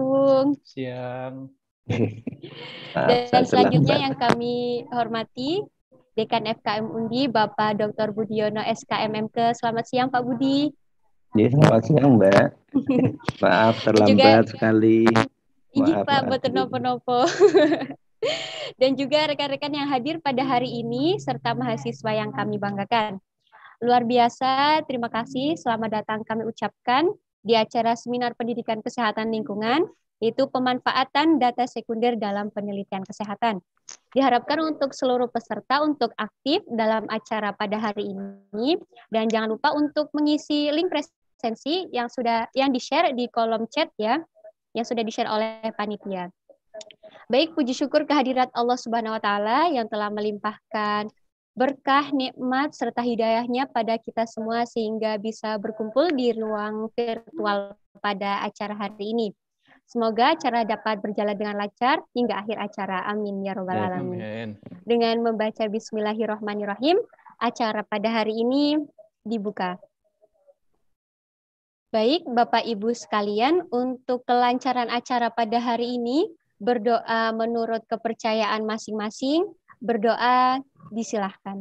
Bung. Siang. Dan ah, Saya selanjutnya senang. yang kami hormati Dekan FKM Undi Bapak Dr. Budiono SKMMK. Selamat siang Pak Budi. Ya, selamat siang Mbak. Maaf terlambat Juga, sekali. Izin iya, Pak buat nopo Dan juga rekan-rekan yang hadir pada hari ini serta mahasiswa yang kami banggakan. Luar biasa, terima kasih. Selamat datang kami ucapkan di acara seminar pendidikan kesehatan lingkungan, yaitu pemanfaatan data sekunder dalam penelitian kesehatan. Diharapkan untuk seluruh peserta untuk aktif dalam acara pada hari ini dan jangan lupa untuk mengisi link presensi yang sudah yang di-share di kolom chat ya, yang sudah di-share oleh panitia. Baik, puji syukur kehadirat Allah Subhanahu wa taala yang telah melimpahkan berkah, nikmat, serta hidayahnya pada kita semua sehingga bisa berkumpul di ruang virtual pada acara hari ini. Semoga acara dapat berjalan dengan lancar hingga akhir acara. Amin ya robbal ya, alamin. Dengan membaca Bismillahirrahmanirrahim, acara pada hari ini dibuka. Baik, Bapak Ibu sekalian, untuk kelancaran acara pada hari ini, berdoa menurut kepercayaan masing-masing, berdoa disilahkan.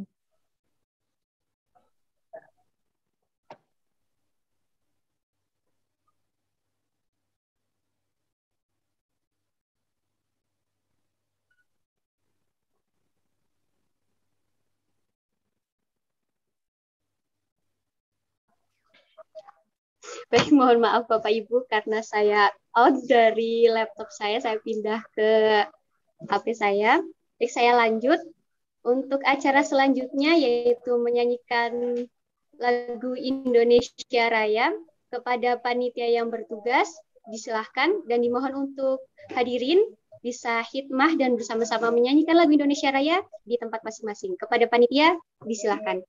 Baik, mohon maaf Bapak Ibu karena saya out dari laptop saya, saya pindah ke HP saya. Baik, saya lanjut untuk acara selanjutnya yaitu menyanyikan lagu Indonesia Raya kepada panitia yang bertugas disilahkan dan dimohon untuk hadirin bisa hikmah dan bersama-sama menyanyikan lagu Indonesia Raya di tempat masing-masing. Kepada panitia disilahkan.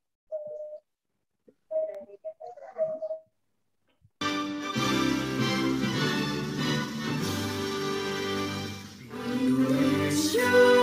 Indonesia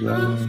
love.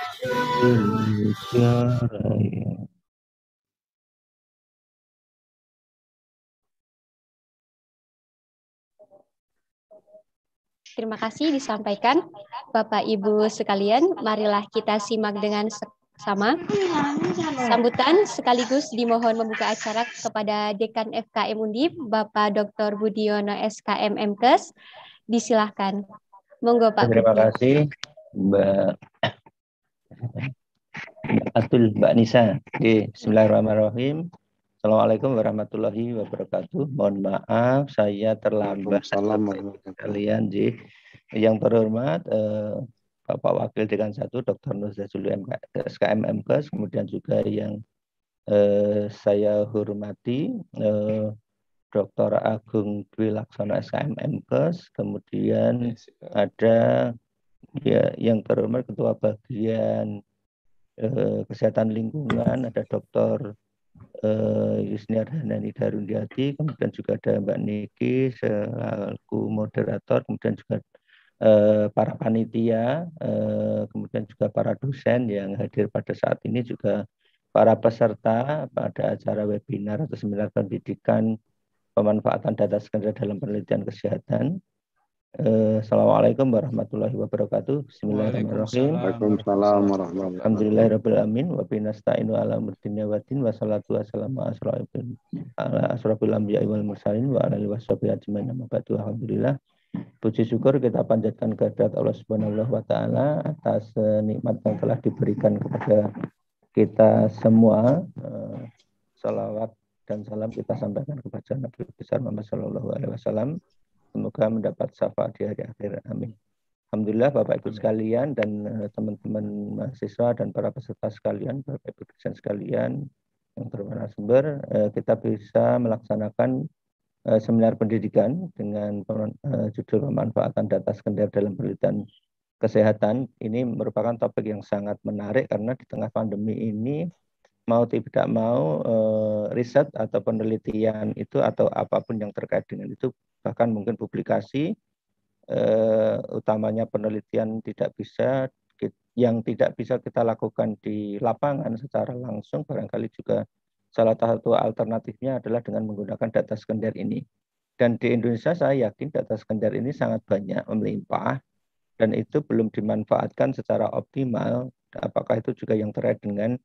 Terima kasih disampaikan Bapak Ibu sekalian. Marilah kita simak dengan sama sambutan sekaligus dimohon membuka acara kepada Dekan FKM Undip Bapak Dr. Budiono SKM MKes. Disilahkan. Monggo Pak. Terima kasih Mbak Atul Mbak Nisa. Oke, Bismillahirrahmanirrahim. Assalamualaikum warahmatullahi wabarakatuh. Mohon maaf saya terlambat. Assalamualaikum kalian Ji. Yang terhormat eh, Bapak Wakil Dekan 1 Dr. Nuzazul SKMMK kemudian juga yang eh, saya hormati eh, Dr. Agung Dwi laksana SKMMK kemudian ada ya yang terhormat Ketua Bagian eh, Kesehatan Lingkungan ada Dr uh, eh, Yusniar Hanani Darundiati, kemudian juga ada Mbak Niki selaku moderator, kemudian juga uh, para panitia, uh, kemudian juga para dosen yang hadir pada saat ini juga para peserta pada acara webinar atau seminar pendidikan pemanfaatan data sekunder dalam penelitian kesehatan Eh, Assalamualaikum warahmatullahi wabarakatuh. Bismillahirrahmanirrahim. Waalaikumsalam warahmatullahi wabarakatuh. Alhamdulillahirabbil wa bi nasta'inu ala murdinya wa din wassalatu wassalamu ala asrofil anbiya'i wal mursalin wa ala alihi washabihi ajmain Alhamdulillah. Puji syukur kita panjatkan kehadirat Allah Subhanahu wa taala atas eh, nikmat yang telah diberikan kepada kita semua. Eh, salawat dan salam kita sampaikan kepada Nabi besar Muhammad sallallahu alaihi wasallam Semoga mendapat syafaat di hari akhir. Amin. Alhamdulillah Bapak Ibu sekalian dan eh, teman-teman mahasiswa dan para peserta sekalian, Bapak Ibu dosen sekalian yang berwarna eh, kita bisa melaksanakan eh, seminar pendidikan dengan judul pemanfaatan data sekunder dalam penelitian kesehatan. Ini merupakan topik yang sangat menarik karena di tengah pandemi ini mau tidak mau eh, riset atau penelitian itu atau apapun yang terkait dengan itu bahkan mungkin publikasi eh, utamanya penelitian tidak bisa yang tidak bisa kita lakukan di lapangan secara langsung barangkali juga salah satu alternatifnya adalah dengan menggunakan data sekunder ini. Dan di Indonesia saya yakin data sekunder ini sangat banyak melimpah dan itu belum dimanfaatkan secara optimal apakah itu juga yang terkait dengan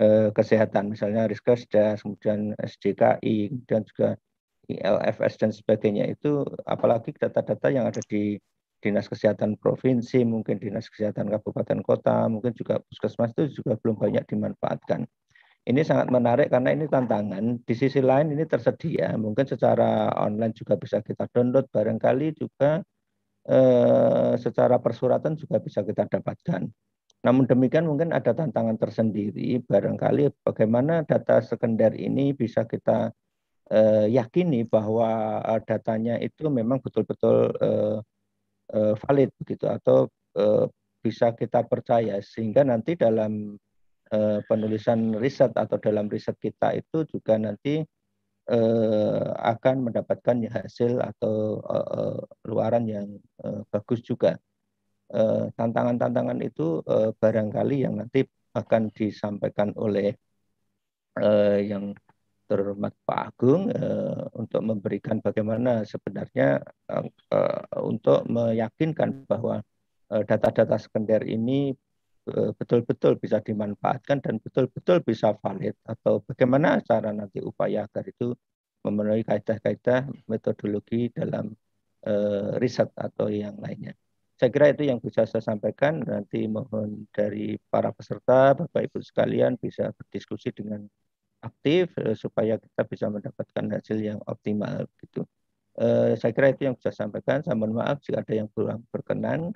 Eh, kesehatan, misalnya Riskesdas, kemudian SDKI dan juga ILFS dan sebagainya itu, apalagi data-data yang ada di dinas kesehatan provinsi, mungkin dinas kesehatan kabupaten kota, mungkin juga puskesmas itu juga belum banyak dimanfaatkan. Ini sangat menarik karena ini tantangan. Di sisi lain ini tersedia, mungkin secara online juga bisa kita download, barangkali juga eh, secara persuratan juga bisa kita dapatkan. Namun demikian mungkin ada tantangan tersendiri barangkali bagaimana data sekunder ini bisa kita eh, yakini bahwa eh, datanya itu memang betul-betul eh, eh, valid begitu atau eh, bisa kita percaya sehingga nanti dalam eh, penulisan riset atau dalam riset kita itu juga nanti eh, akan mendapatkan hasil atau eh, eh luaran yang eh, bagus juga. Eh, tantangan-tantangan uh, itu uh, barangkali yang nanti akan disampaikan oleh uh, yang terhormat Pak Agung uh, untuk memberikan bagaimana sebenarnya uh, untuk meyakinkan bahwa data-data uh, sekunder ini betul-betul bisa dimanfaatkan dan betul-betul bisa valid atau bagaimana cara nanti upaya agar itu memenuhi kaidah-kaidah metodologi dalam riset atau yang lainnya. Saya kira itu yang bisa saya sampaikan. Nanti mohon dari para peserta, Bapak Ibu sekalian bisa berdiskusi dengan aktif eh, supaya kita bisa mendapatkan hasil yang optimal gitu. Eh, saya kira itu yang bisa saya sampaikan. Saya mohon maaf jika ada yang kurang berkenan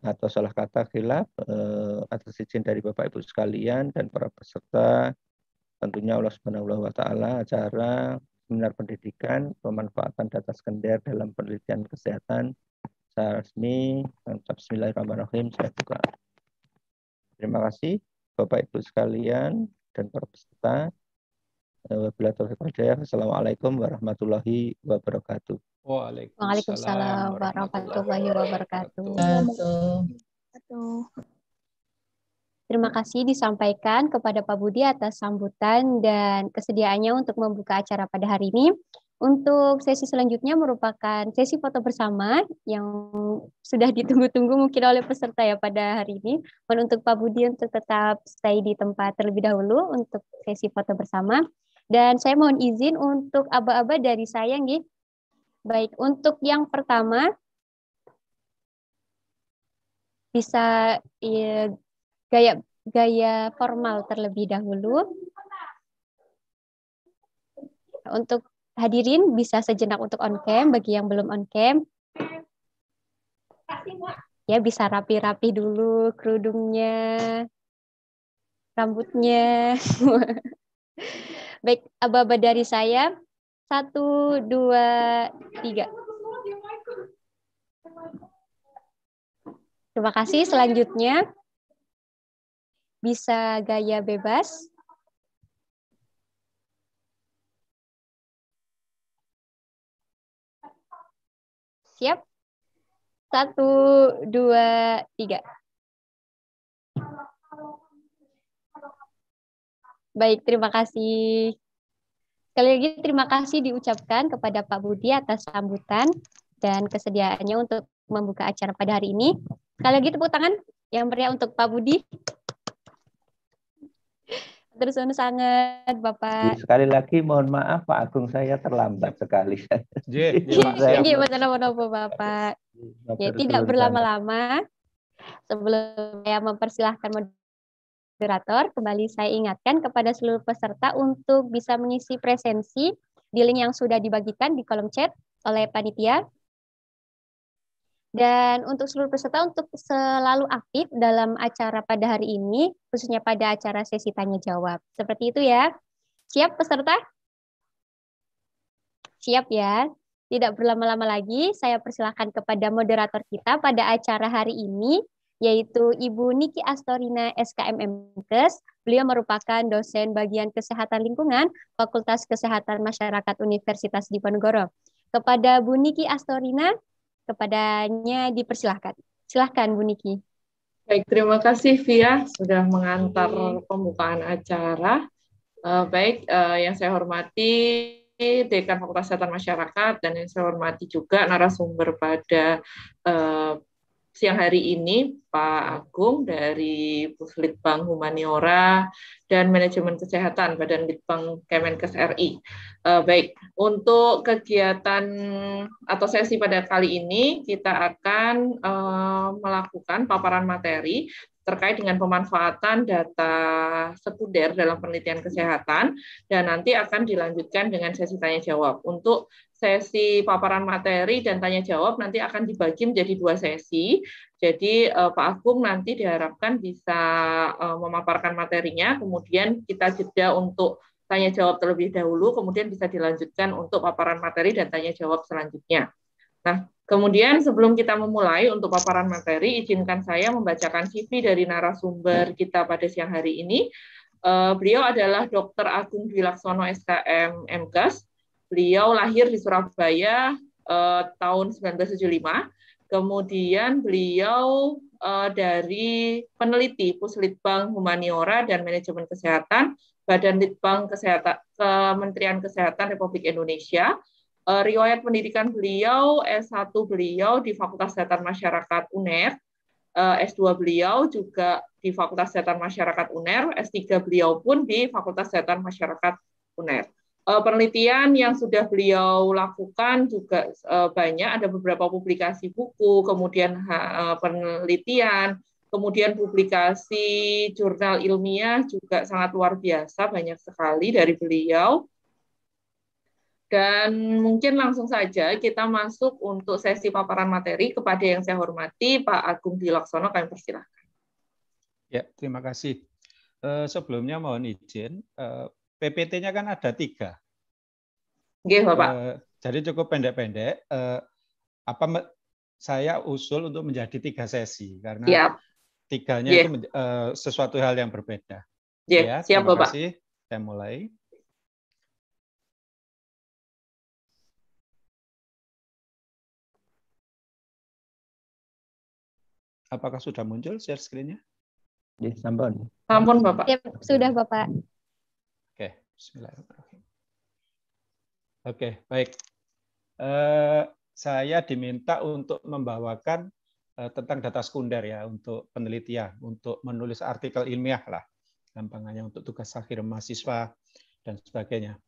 atau salah kata khilaf eh, atas izin dari Bapak Ibu sekalian dan para peserta tentunya Allah Subhanahu wa taala acara seminar pendidikan pemanfaatan data sekunder dalam penelitian kesehatan secara resmi. Mantap, bismillahirrahmanirrahim. Saya buka. Terima kasih Bapak Ibu sekalian dan para peserta. Eh, Assalamualaikum warahmatullahi wabarakatuh. Waalaikumsalam warahmatullahi wabarakatuh. Terima kasih disampaikan kepada Pak Budi atas sambutan dan kesediaannya untuk membuka acara pada hari ini. Untuk sesi selanjutnya merupakan sesi foto bersama yang sudah ditunggu-tunggu mungkin oleh peserta ya pada hari ini. Dan untuk Pak Budi untuk tetap stay di tempat terlebih dahulu untuk sesi foto bersama. Dan saya mohon izin untuk aba-aba dari saya nih. Baik, untuk yang pertama bisa ya, gaya gaya formal terlebih dahulu. Untuk hadirin bisa sejenak untuk on cam bagi yang belum on cam. Ya bisa rapi-rapi dulu kerudungnya, rambutnya. Baik, aba-aba dari saya. Satu, dua, tiga. Terima kasih. Selanjutnya, bisa gaya bebas. Siap? Satu, dua, tiga. Baik, terima kasih. Sekali lagi terima kasih diucapkan kepada Pak Budi atas sambutan dan kesediaannya untuk membuka acara pada hari ini. Sekali lagi tepuk tangan yang meriah untuk Pak Budi. Tersun sangat Bapak. Sekali lagi mohon maaf Pak Agung saya terlambat sekali. Iya, menapa Bapak. Ya, tidak berlama-lama. Sebelum saya mempersilahkan moderator, kembali saya ingatkan kepada seluruh peserta untuk bisa mengisi presensi di link yang sudah dibagikan di kolom chat oleh panitia. Dan untuk seluruh peserta untuk selalu aktif dalam acara pada hari ini, khususnya pada acara sesi tanya jawab. Seperti itu ya. Siap peserta? Siap ya. Tidak berlama-lama lagi, saya persilahkan kepada moderator kita pada acara hari ini, yaitu Ibu Niki Astorina SKMMKes. Beliau merupakan dosen bagian kesehatan lingkungan Fakultas Kesehatan Masyarakat Universitas Diponegoro. Kepada Bu Niki Astorina, kepadanya dipersilahkan. Silahkan Bu Niki. Baik, terima kasih Via sudah mengantar pembukaan acara. Uh, baik, uh, yang saya hormati Dekan Fakultas Kesehatan Masyarakat dan yang saya hormati juga narasumber pada uh, siang hari ini Pak Agung dari Puslitbang Humaniora dan Manajemen Kesehatan Badan Litbang Kemenkes RI. Uh, eh, baik, untuk kegiatan atau sesi pada kali ini kita akan uh, melakukan paparan materi terkait dengan pemanfaatan data sekunder dalam penelitian kesehatan dan nanti akan dilanjutkan dengan sesi tanya jawab. Untuk sesi paparan materi dan tanya jawab nanti akan dibagi menjadi dua sesi. Jadi eh, Pak Agung nanti diharapkan bisa eh, memaparkan materinya, kemudian kita jeda untuk tanya jawab terlebih dahulu, kemudian bisa dilanjutkan untuk paparan materi dan tanya jawab selanjutnya. Nah, kemudian sebelum kita memulai untuk paparan materi, izinkan saya membacakan CV dari narasumber kita pada siang hari ini. Eh, beliau adalah Dr. Agung Dwilaksono SKM MKes, Beliau lahir di Surabaya eh, tahun 1975. Kemudian beliau eh, dari peneliti Puslitbang Humaniora dan Manajemen Kesehatan Badan Litbang Kesehatan Kementerian Kesehatan Republik Indonesia. Eh, riwayat pendidikan beliau S1 beliau di Fakultas Kesehatan Masyarakat UNER, eh, S2 beliau juga di Fakultas Kesehatan Masyarakat UNER, S3 beliau pun di Fakultas Kesehatan Masyarakat UNER. Eh, penelitian yang sudah beliau lakukan juga eh, banyak ada beberapa publikasi buku kemudian eh, penelitian kemudian publikasi jurnal ilmiah juga sangat luar biasa banyak sekali dari beliau dan mungkin langsung saja kita masuk untuk sesi paparan materi kepada yang saya hormati Pak Agung Dilaksono kami persilahkan ya terima kasih sebelumnya mohon izin PPT-nya kan ada tiga. Oke, Bapak. Uh, jadi cukup pendek-pendek. Uh, apa saya usul untuk menjadi tiga sesi karena ya. tiganya itu uh, sesuatu hal yang berbeda. Ya, ya siap terima Bapak. Kasih. Saya mulai. Apakah sudah muncul share screen-nya? Ya, sampun. Sampun, Bapak. Ya, sudah, Bapak. Bismillahirrahmanirrahim. Oke, baik. Uh, saya diminta untuk membawakan uh, tentang data sekunder ya untuk penelitian, untuk menulis artikel ilmiah lah, gampangnya untuk tugas akhir mahasiswa dan sebagainya.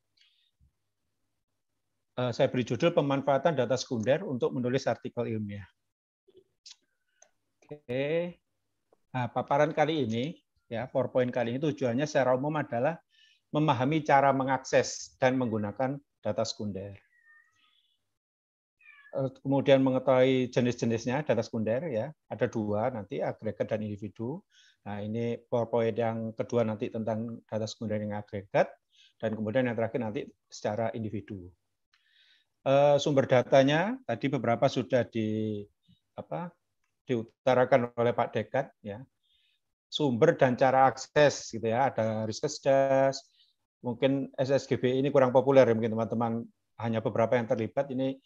Uh, saya beri judul pemanfaatan data sekunder untuk menulis artikel ilmiah. Oke, nah, paparan kali ini ya PowerPoint kali ini tujuannya secara umum adalah memahami cara mengakses dan menggunakan data sekunder. Eh, kemudian mengetahui jenis-jenisnya data sekunder ya, ada dua nanti agregat dan individu. Nah ini PowerPoint yang kedua nanti tentang data sekunder yang agregat dan kemudian yang terakhir nanti secara individu. Eh, sumber datanya tadi beberapa sudah di apa diutarakan oleh Pak Dekat ya sumber dan cara akses gitu ya ada riskesdas mungkin SSGB ini kurang populer ya mungkin teman-teman hanya beberapa yang terlibat ini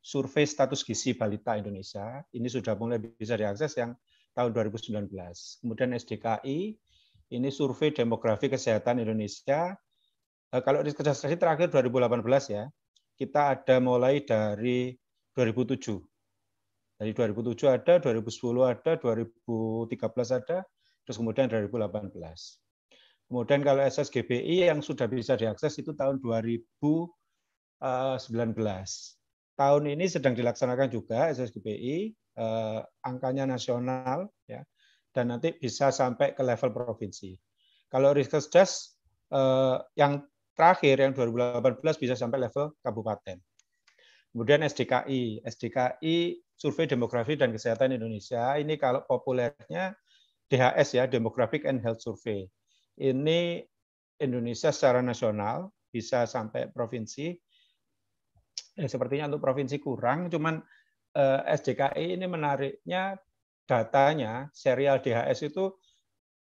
survei status gizi balita Indonesia ini sudah mulai bisa diakses yang tahun 2019. Kemudian SDKI ini survei demografi kesehatan Indonesia eh, kalau di kerjasakti terakhir 2018 ya kita ada mulai dari 2007 dari 2007 ada 2010 ada 2013 ada terus kemudian 2018 Kemudian kalau SSGBI yang sudah bisa diakses itu tahun 2019. Eh, tahun ini sedang dilaksanakan juga SSGBI, eh, angkanya nasional, ya, dan nanti bisa sampai ke level provinsi. Kalau research desk eh, yang terakhir yang 2018 bisa sampai level kabupaten. Kemudian SDKI, SDKI Survei Demografi dan Kesehatan Indonesia. Ini kalau populernya DHS ya, Demographic and Health Survey ini Indonesia secara nasional bisa sampai provinsi. Eh, sepertinya untuk provinsi kurang, cuman eh, SJKI ini menariknya datanya serial DHS itu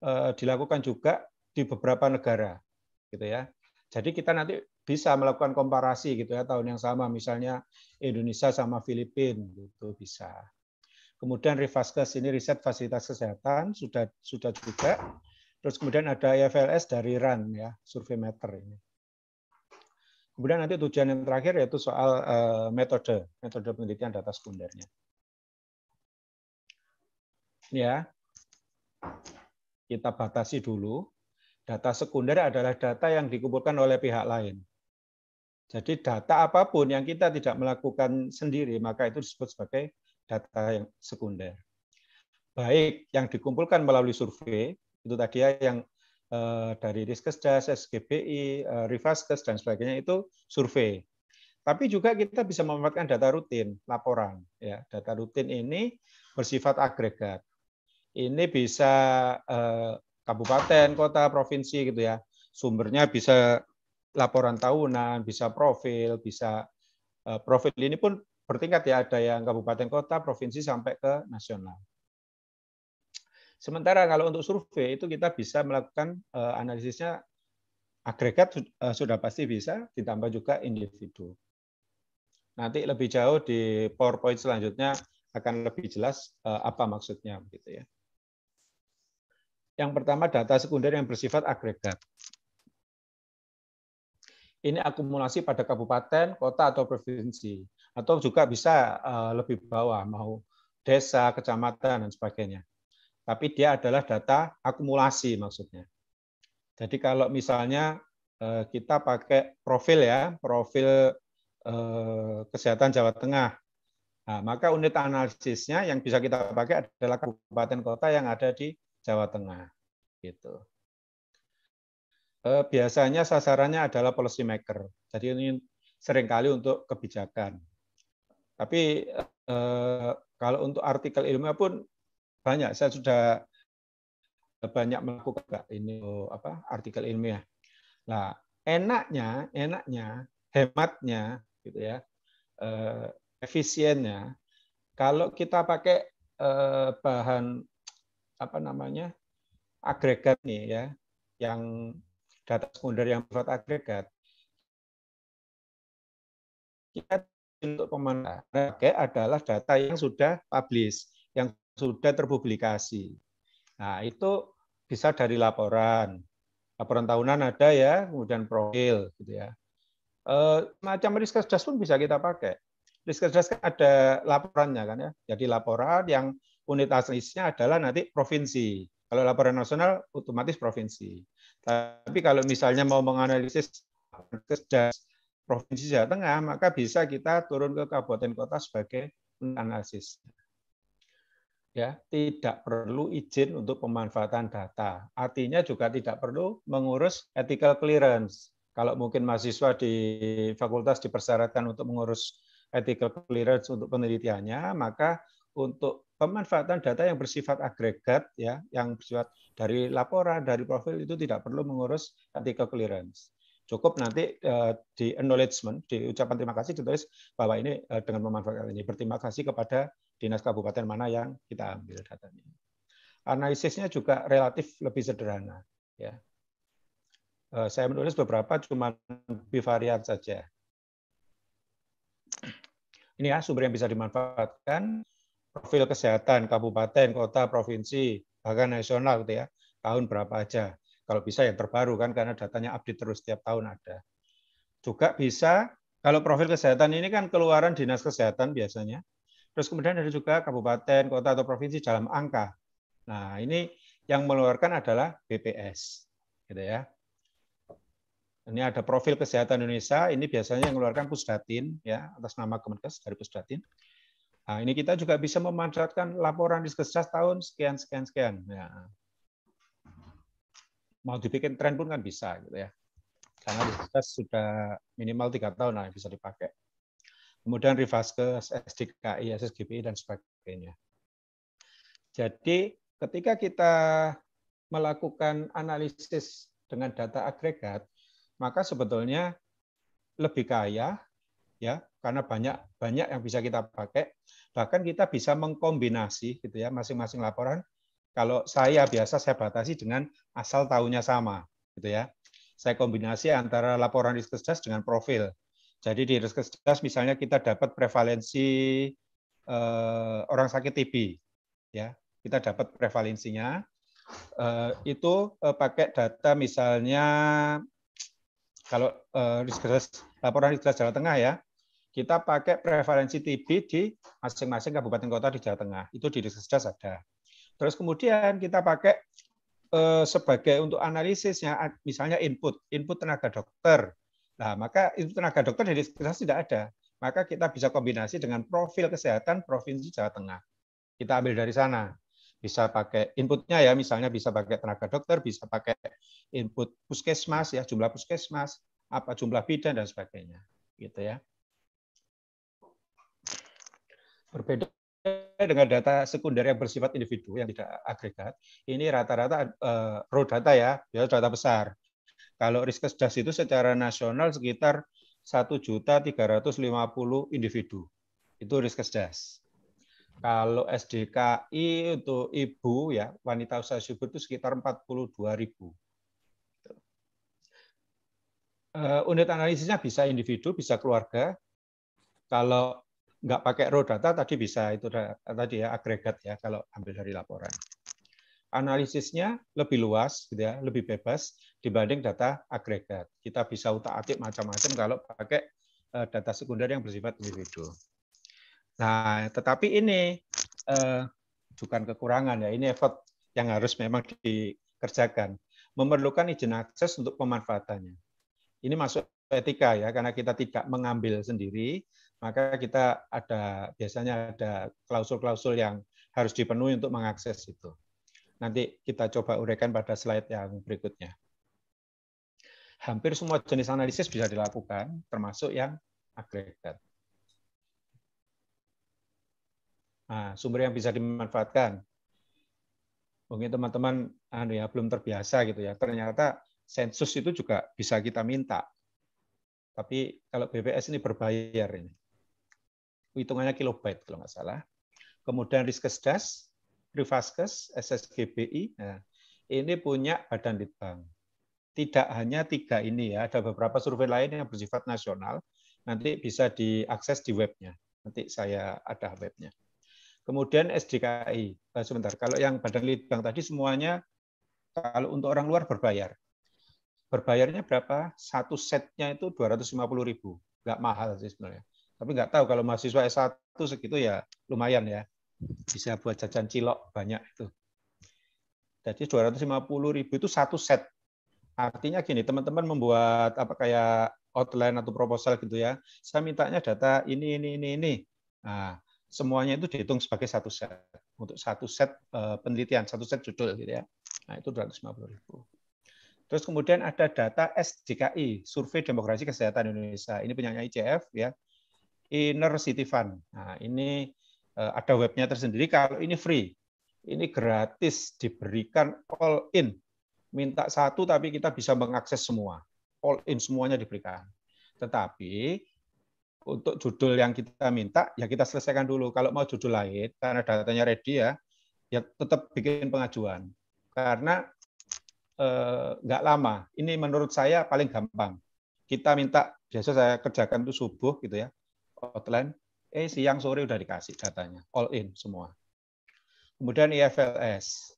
eh, dilakukan juga di beberapa negara, gitu ya. Jadi kita nanti bisa melakukan komparasi gitu ya tahun yang sama misalnya Indonesia sama Filipina gitu bisa. Kemudian Rivaskes ini riset fasilitas kesehatan sudah sudah juga Terus kemudian ada IFLS e dari RAN ya, survei meter ini. Kemudian nanti tujuan yang terakhir yaitu soal uh, metode, metode penelitian data sekundernya. Ya. Kita batasi dulu. Data sekunder adalah data yang dikumpulkan oleh pihak lain. Jadi data apapun yang kita tidak melakukan sendiri, maka itu disebut sebagai data yang sekunder. Baik yang dikumpulkan melalui survei itu tadi ya yang uh, dari Riskesdas, SGBI, uh, eh, Rivaskes dan sebagainya itu survei. Tapi juga kita bisa memanfaatkan data rutin, laporan. Ya, data rutin ini bersifat agregat. Ini bisa uh, kabupaten, kota, provinsi gitu ya. Sumbernya bisa laporan tahunan, bisa profil, bisa uh, profil ini pun bertingkat ya ada yang kabupaten, kota, provinsi sampai ke nasional. Sementara kalau untuk survei itu kita bisa melakukan eh, analisisnya agregat eh, sudah pasti bisa, ditambah juga individu. Nanti lebih jauh di PowerPoint selanjutnya akan lebih jelas eh, apa maksudnya gitu ya. Yang pertama data sekunder yang bersifat agregat. Ini akumulasi pada kabupaten, kota atau provinsi atau juga bisa lebih bawah mau desa, kecamatan dan sebagainya tapi dia adalah data akumulasi maksudnya. Jadi kalau misalnya eh, kita pakai profil ya, profil eh, kesehatan Jawa Tengah. Nah, maka unit analisisnya yang bisa kita pakai adalah kabupaten kota yang ada di Jawa Tengah. Gitu. Eh, biasanya sasarannya adalah policy maker. Jadi ini seringkali untuk kebijakan. Tapi kalau untuk artikel ilmiah pun banyak saya sudah eh, banyak melakukan ini oh, apa artikel ilmiah. Nah, enaknya, enaknya, hematnya gitu ya. Eh, efisiennya kalau kita pakai eh, bahan apa namanya? agregat nih ya yang data sekunder yang bersifat agregat kita untuk pemanfaatan adalah data yang sudah publish yang sudah terpublikasi. Nah, itu bisa dari laporan. Laporan tahunan ada ya, kemudian profil gitu ya. E, macam riskesdas pun bisa kita pakai. Riskesdas kan ada laporannya kan ya. Jadi laporan yang unit aslinya adalah nanti provinsi. Kalau laporan nasional otomatis provinsi. Tapi kalau misalnya mau menganalisis riskesdas provinsi Jawa Tengah, maka bisa kita turun ke kabupaten kota sebagai analisis ya tidak perlu izin untuk pemanfaatan data. Artinya juga tidak perlu mengurus ethical clearance. Kalau mungkin mahasiswa di fakultas dipersyaratkan untuk mengurus ethical clearance untuk penelitiannya, maka untuk pemanfaatan data yang bersifat agregat ya, yang bersifat dari laporan, dari profil itu tidak perlu mengurus ethical clearance. Cukup nanti uh, di acknowledgement, di ucapan terima kasih ditulis bahwa ini uh, dengan memanfaatkan ini. Berterima kasih kepada dinas kabupaten mana yang kita ambil datanya. Analisisnya juga relatif lebih sederhana. Ya. Eh, saya menulis beberapa cuma bivariat saja. Ini ya sumber yang bisa dimanfaatkan profil kesehatan kabupaten, kota, provinsi, bahkan nasional gitu ya. Tahun berapa aja. Kalau bisa yang terbaru kan karena datanya update terus setiap tahun ada. Juga bisa kalau profil kesehatan ini kan keluaran dinas kesehatan biasanya Terus kemudian ada juga kabupaten, kota atau provinsi dalam angka. Nah, ini yang mengeluarkan adalah BPS, gitu ya. Ini ada profil kesehatan Indonesia, ini biasanya yang mengeluarkan Pusdatin ya, atas nama Kemenkes dari Pusdatin. Nah, ini kita juga bisa memanfaatkan laporan Diskesdas tahun sekian sekian sekian. Ya. Mau dibikin tren pun kan bisa gitu ya. Karena Diskesdas sudah minimal tiga tahun nah bisa dipakai kemudian Rivaskes, SDKI, SSGPI, dan sebagainya. Jadi ketika kita melakukan analisis dengan data agregat, maka sebetulnya lebih kaya ya karena banyak banyak yang bisa kita pakai bahkan kita bisa mengkombinasi gitu ya masing-masing laporan kalau saya biasa saya batasi dengan asal tahunya sama gitu ya saya kombinasi antara laporan risk dengan profil jadi di Riskesdas misalnya kita dapat prevalensi eh, orang sakit TB, ya kita dapat prevalensinya. Eh, itu eh, pakai data misalnya kalau eh, Riskesdas laporan Riskesdas Jawa Tengah ya, kita pakai prevalensi TB di masing-masing kabupaten kota di Jawa Tengah. Itu di Riskesdas ada. Terus kemudian kita pakai eh, sebagai untuk analisisnya, misalnya input, input tenaga dokter, Nah, maka itu tenaga dokter dari kita tidak ada. Maka kita bisa kombinasi dengan profil kesehatan Provinsi Jawa Tengah. Kita ambil dari sana. Bisa pakai inputnya ya, misalnya bisa pakai tenaga dokter, bisa pakai input puskesmas ya, jumlah puskesmas, apa jumlah bidan dan sebagainya. Gitu ya. Berbeda dengan data sekunder yang bersifat individu yang tidak agregat, ini rata-rata uh, eh, raw data ya, biasa ya, data besar. Kalau riskesdas itu secara nasional sekitar 1.350 individu. Itu riskesdas. Kalau SDKI untuk ibu ya wanita usaha subur itu sekitar dua ribu. Eh, unit analisisnya bisa individu, bisa keluarga. Kalau nggak pakai raw data tadi bisa itu eh, tadi ya agregat ya kalau ambil dari laporan analisisnya lebih luas, gitu ya, lebih bebas dibanding data agregat. Kita bisa utak-atik macam-macam kalau pakai eh, data sekunder yang bersifat individu. Nah, tetapi ini eh, bukan kekurangan ya, ini effort yang harus memang dikerjakan. Memerlukan izin akses untuk pemanfaatannya. Ini masuk etika ya, karena kita tidak mengambil sendiri, maka kita ada biasanya ada klausul-klausul yang harus dipenuhi untuk mengakses itu. Nanti kita coba uraikan pada slide yang berikutnya. Hampir semua jenis analisis bisa dilakukan, termasuk yang agregat. Nah, sumber yang bisa dimanfaatkan. Mungkin teman-teman anu ya belum terbiasa gitu ya. Ternyata sensus itu juga bisa kita minta. Tapi kalau BPS ini berbayar ini. Hitungannya kilobyte kalau nggak salah. Kemudian riskesdas Privaskes SSGBI nah, ini punya Badan Litbang. Tidak hanya tiga ini ya, ada beberapa survei lain yang bersifat nasional. Nanti bisa diakses di webnya. Nanti saya ada webnya. Kemudian SDKI. sebentar, kalau yang Badan Litbang tadi semuanya kalau untuk orang luar berbayar. Berbayarnya berapa? Satu setnya itu 250 ribu. Nggak mahal sih sebenarnya. Tapi nggak tahu kalau mahasiswa S1 segitu ya lumayan ya. Bisa buat jajan cilok banyak itu. Jadi 250 ribu itu satu set. Artinya gini, teman-teman membuat apa kayak outline atau proposal gitu ya. Saya mintanya data ini, ini, ini, ini. Nah, semuanya itu dihitung sebagai satu set. Untuk satu set eh, penelitian, satu set judul gitu ya. Nah, itu 250 ribu. Terus kemudian ada data SDKI, Survei Demokrasi Kesehatan Indonesia. Ini punya ICF ya. Inner City Fund. Nah, ini Eh, ada webnya tersendiri. Kalau ini free, ini gratis, diberikan all in. Minta satu tapi kita bisa mengakses semua. All in semuanya diberikan. Tetapi untuk judul yang kita minta, ya kita selesaikan dulu. Kalau mau judul lain, karena datanya ready ya, ya tetap bikin pengajuan. Karena eh, lama. Ini menurut saya paling gampang. Kita minta, biasa saya kerjakan itu subuh gitu ya, outline eh siang sore udah dikasih datanya, all in semua. Kemudian IFLS,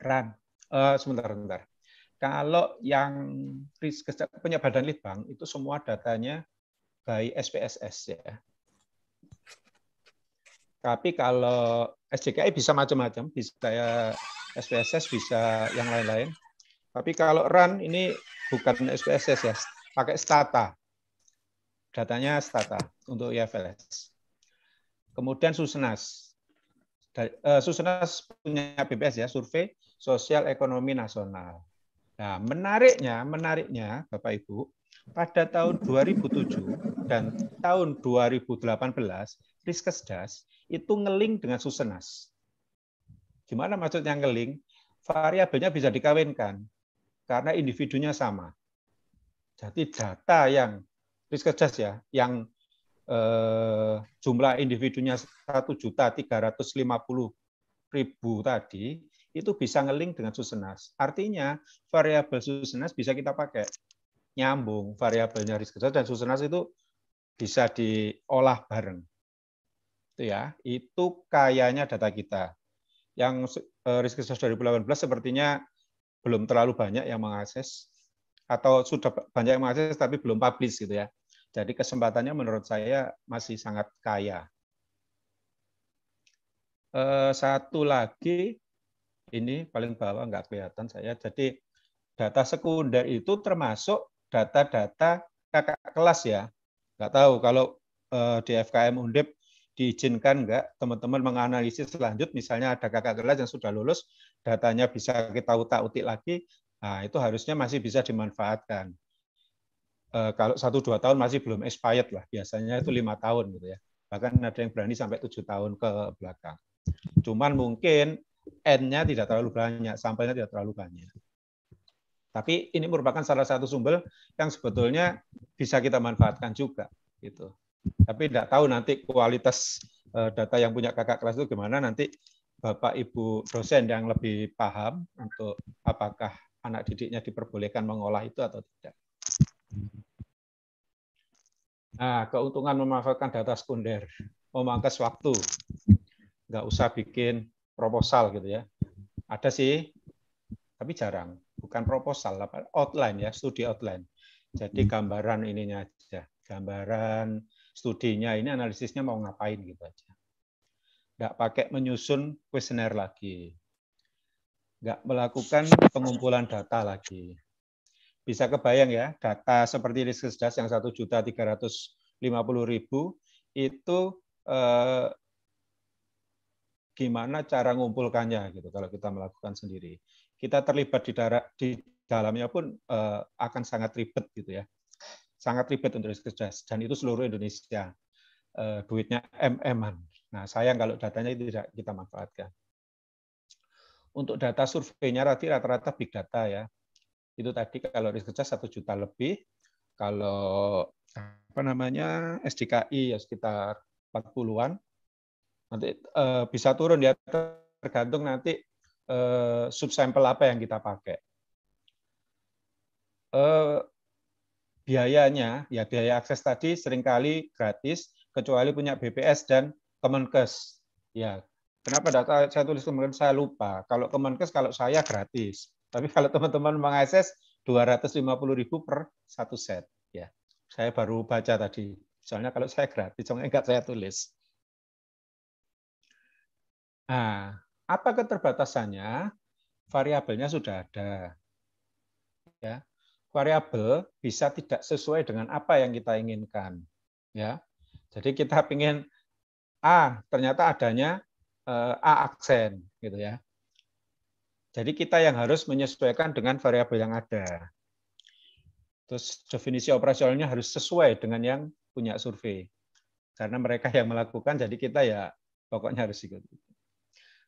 run, uh, sebentar, sebentar. Kalau yang risk punya badan litbang itu semua datanya by SPSS ya. Tapi kalau SJKI bisa macam-macam, bisa ya SPSS, bisa yang lain-lain. Tapi kalau run ini bukan SPSS ya, pakai Stata. Datanya Stata untuk IFLS. Kemudian Susenas. Eh, Susenas punya BPS ya, survei sosial ekonomi nasional. Nah, menariknya, menariknya Bapak Ibu, pada tahun 2007 dan tahun 2018 Riskesdas itu ngeling dengan Susenas. Gimana maksudnya ngeling? Variabelnya bisa dikawinkan karena individunya sama. Jadi data yang Riskesdas ya, yang eh, jumlah individunya juta 350 ribu tadi, itu bisa ngeling dengan susenas. Artinya, variabel susenas bisa kita pakai. Nyambung variabelnya risk dan susenas itu bisa diolah bareng. Itu ya, itu kayanya data kita. Yang eh, risk resource 2018 sepertinya belum terlalu banyak yang mengakses atau sudah banyak yang mengakses tapi belum publish gitu ya. Jadi kesempatannya menurut saya masih sangat kaya. Eh, satu lagi, ini paling bawah nggak kelihatan saya. Jadi data sekunder itu termasuk data-data kakak kelas ya. Nggak tahu kalau eh, di FKM Undip diizinkan nggak teman-teman menganalisis lanjut misalnya ada kakak kelas yang sudah lulus datanya bisa kita utak-utik lagi nah itu harusnya masih bisa dimanfaatkan Eh, kalau satu dua tahun masih belum expired lah biasanya itu lima tahun gitu ya bahkan ada yang berani sampai tujuh tahun ke belakang cuman mungkin n-nya tidak terlalu banyak sampelnya tidak terlalu banyak tapi ini merupakan salah satu sumber yang sebetulnya bisa kita manfaatkan juga gitu tapi tidak tahu nanti kualitas eh, data yang punya kakak kelas itu gimana nanti bapak ibu dosen yang lebih paham untuk apakah anak didiknya diperbolehkan mengolah itu atau tidak. Nah, keuntungan memanfaatkan data sekunder, memangkas waktu, nggak usah bikin proposal gitu ya. Ada sih, tapi jarang. Bukan proposal, outline ya, studi outline. Jadi hmm. gambaran ininya aja, gambaran studinya ini analisisnya mau ngapain gitu aja. Nggak pakai menyusun kuesioner lagi. Nggak melakukan pengumpulan data lagi bisa kebayang ya data seperti Riskesdas yang satu juta tiga ratus lima puluh ribu itu eh, gimana cara ngumpulkannya gitu kalau kita melakukan sendiri kita terlibat di darah di dalamnya pun eh, akan sangat ribet gitu ya sangat ribet untuk Riskesdas dan itu seluruh Indonesia eh, duitnya mm-an nah sayang kalau datanya tidak kita manfaatkan untuk data surveinya rata-rata big data ya itu tadi kalau risk kerja satu juta lebih kalau apa namanya SDKI ya sekitar 40-an nanti uh, bisa turun ya tergantung nanti sub eh, subsampel apa yang kita pakai uh, biayanya ya biaya akses tadi seringkali gratis kecuali punya BPS dan Kemenkes ya kenapa data saya tulis kemarin saya lupa kalau Kemenkes kalau saya gratis tapi kalau teman-teman mengakses 250.000 per satu set ya. Saya baru baca tadi. Soalnya kalau saya gratis, soalnya enggak saya tulis. Nah, apa keterbatasannya? Variabelnya sudah ada. Ya. Variabel bisa tidak sesuai dengan apa yang kita inginkan. Ya. Jadi kita ingin A, ah, ternyata adanya eh, A aksen gitu ya. Jadi kita yang harus menyesuaikan dengan variabel yang ada. Terus definisi operasionalnya harus sesuai dengan yang punya survei. Karena mereka yang melakukan, jadi kita ya pokoknya harus ikut.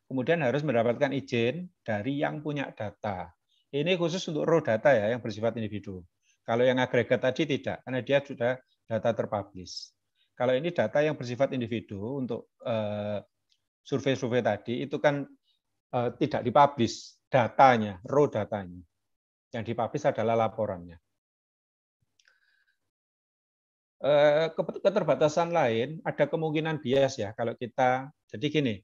Kemudian harus mendapatkan izin dari yang punya data. Ini khusus untuk raw data ya yang bersifat individu. Kalau yang agregat tadi tidak, karena dia sudah data terpublish. Kalau ini data yang bersifat individu untuk eh, survei-survei tadi itu kan eh, tidak dipublish datanya, raw datanya. Yang dipublish adalah laporannya. Eh, keterbatasan lain ada kemungkinan bias ya kalau kita jadi gini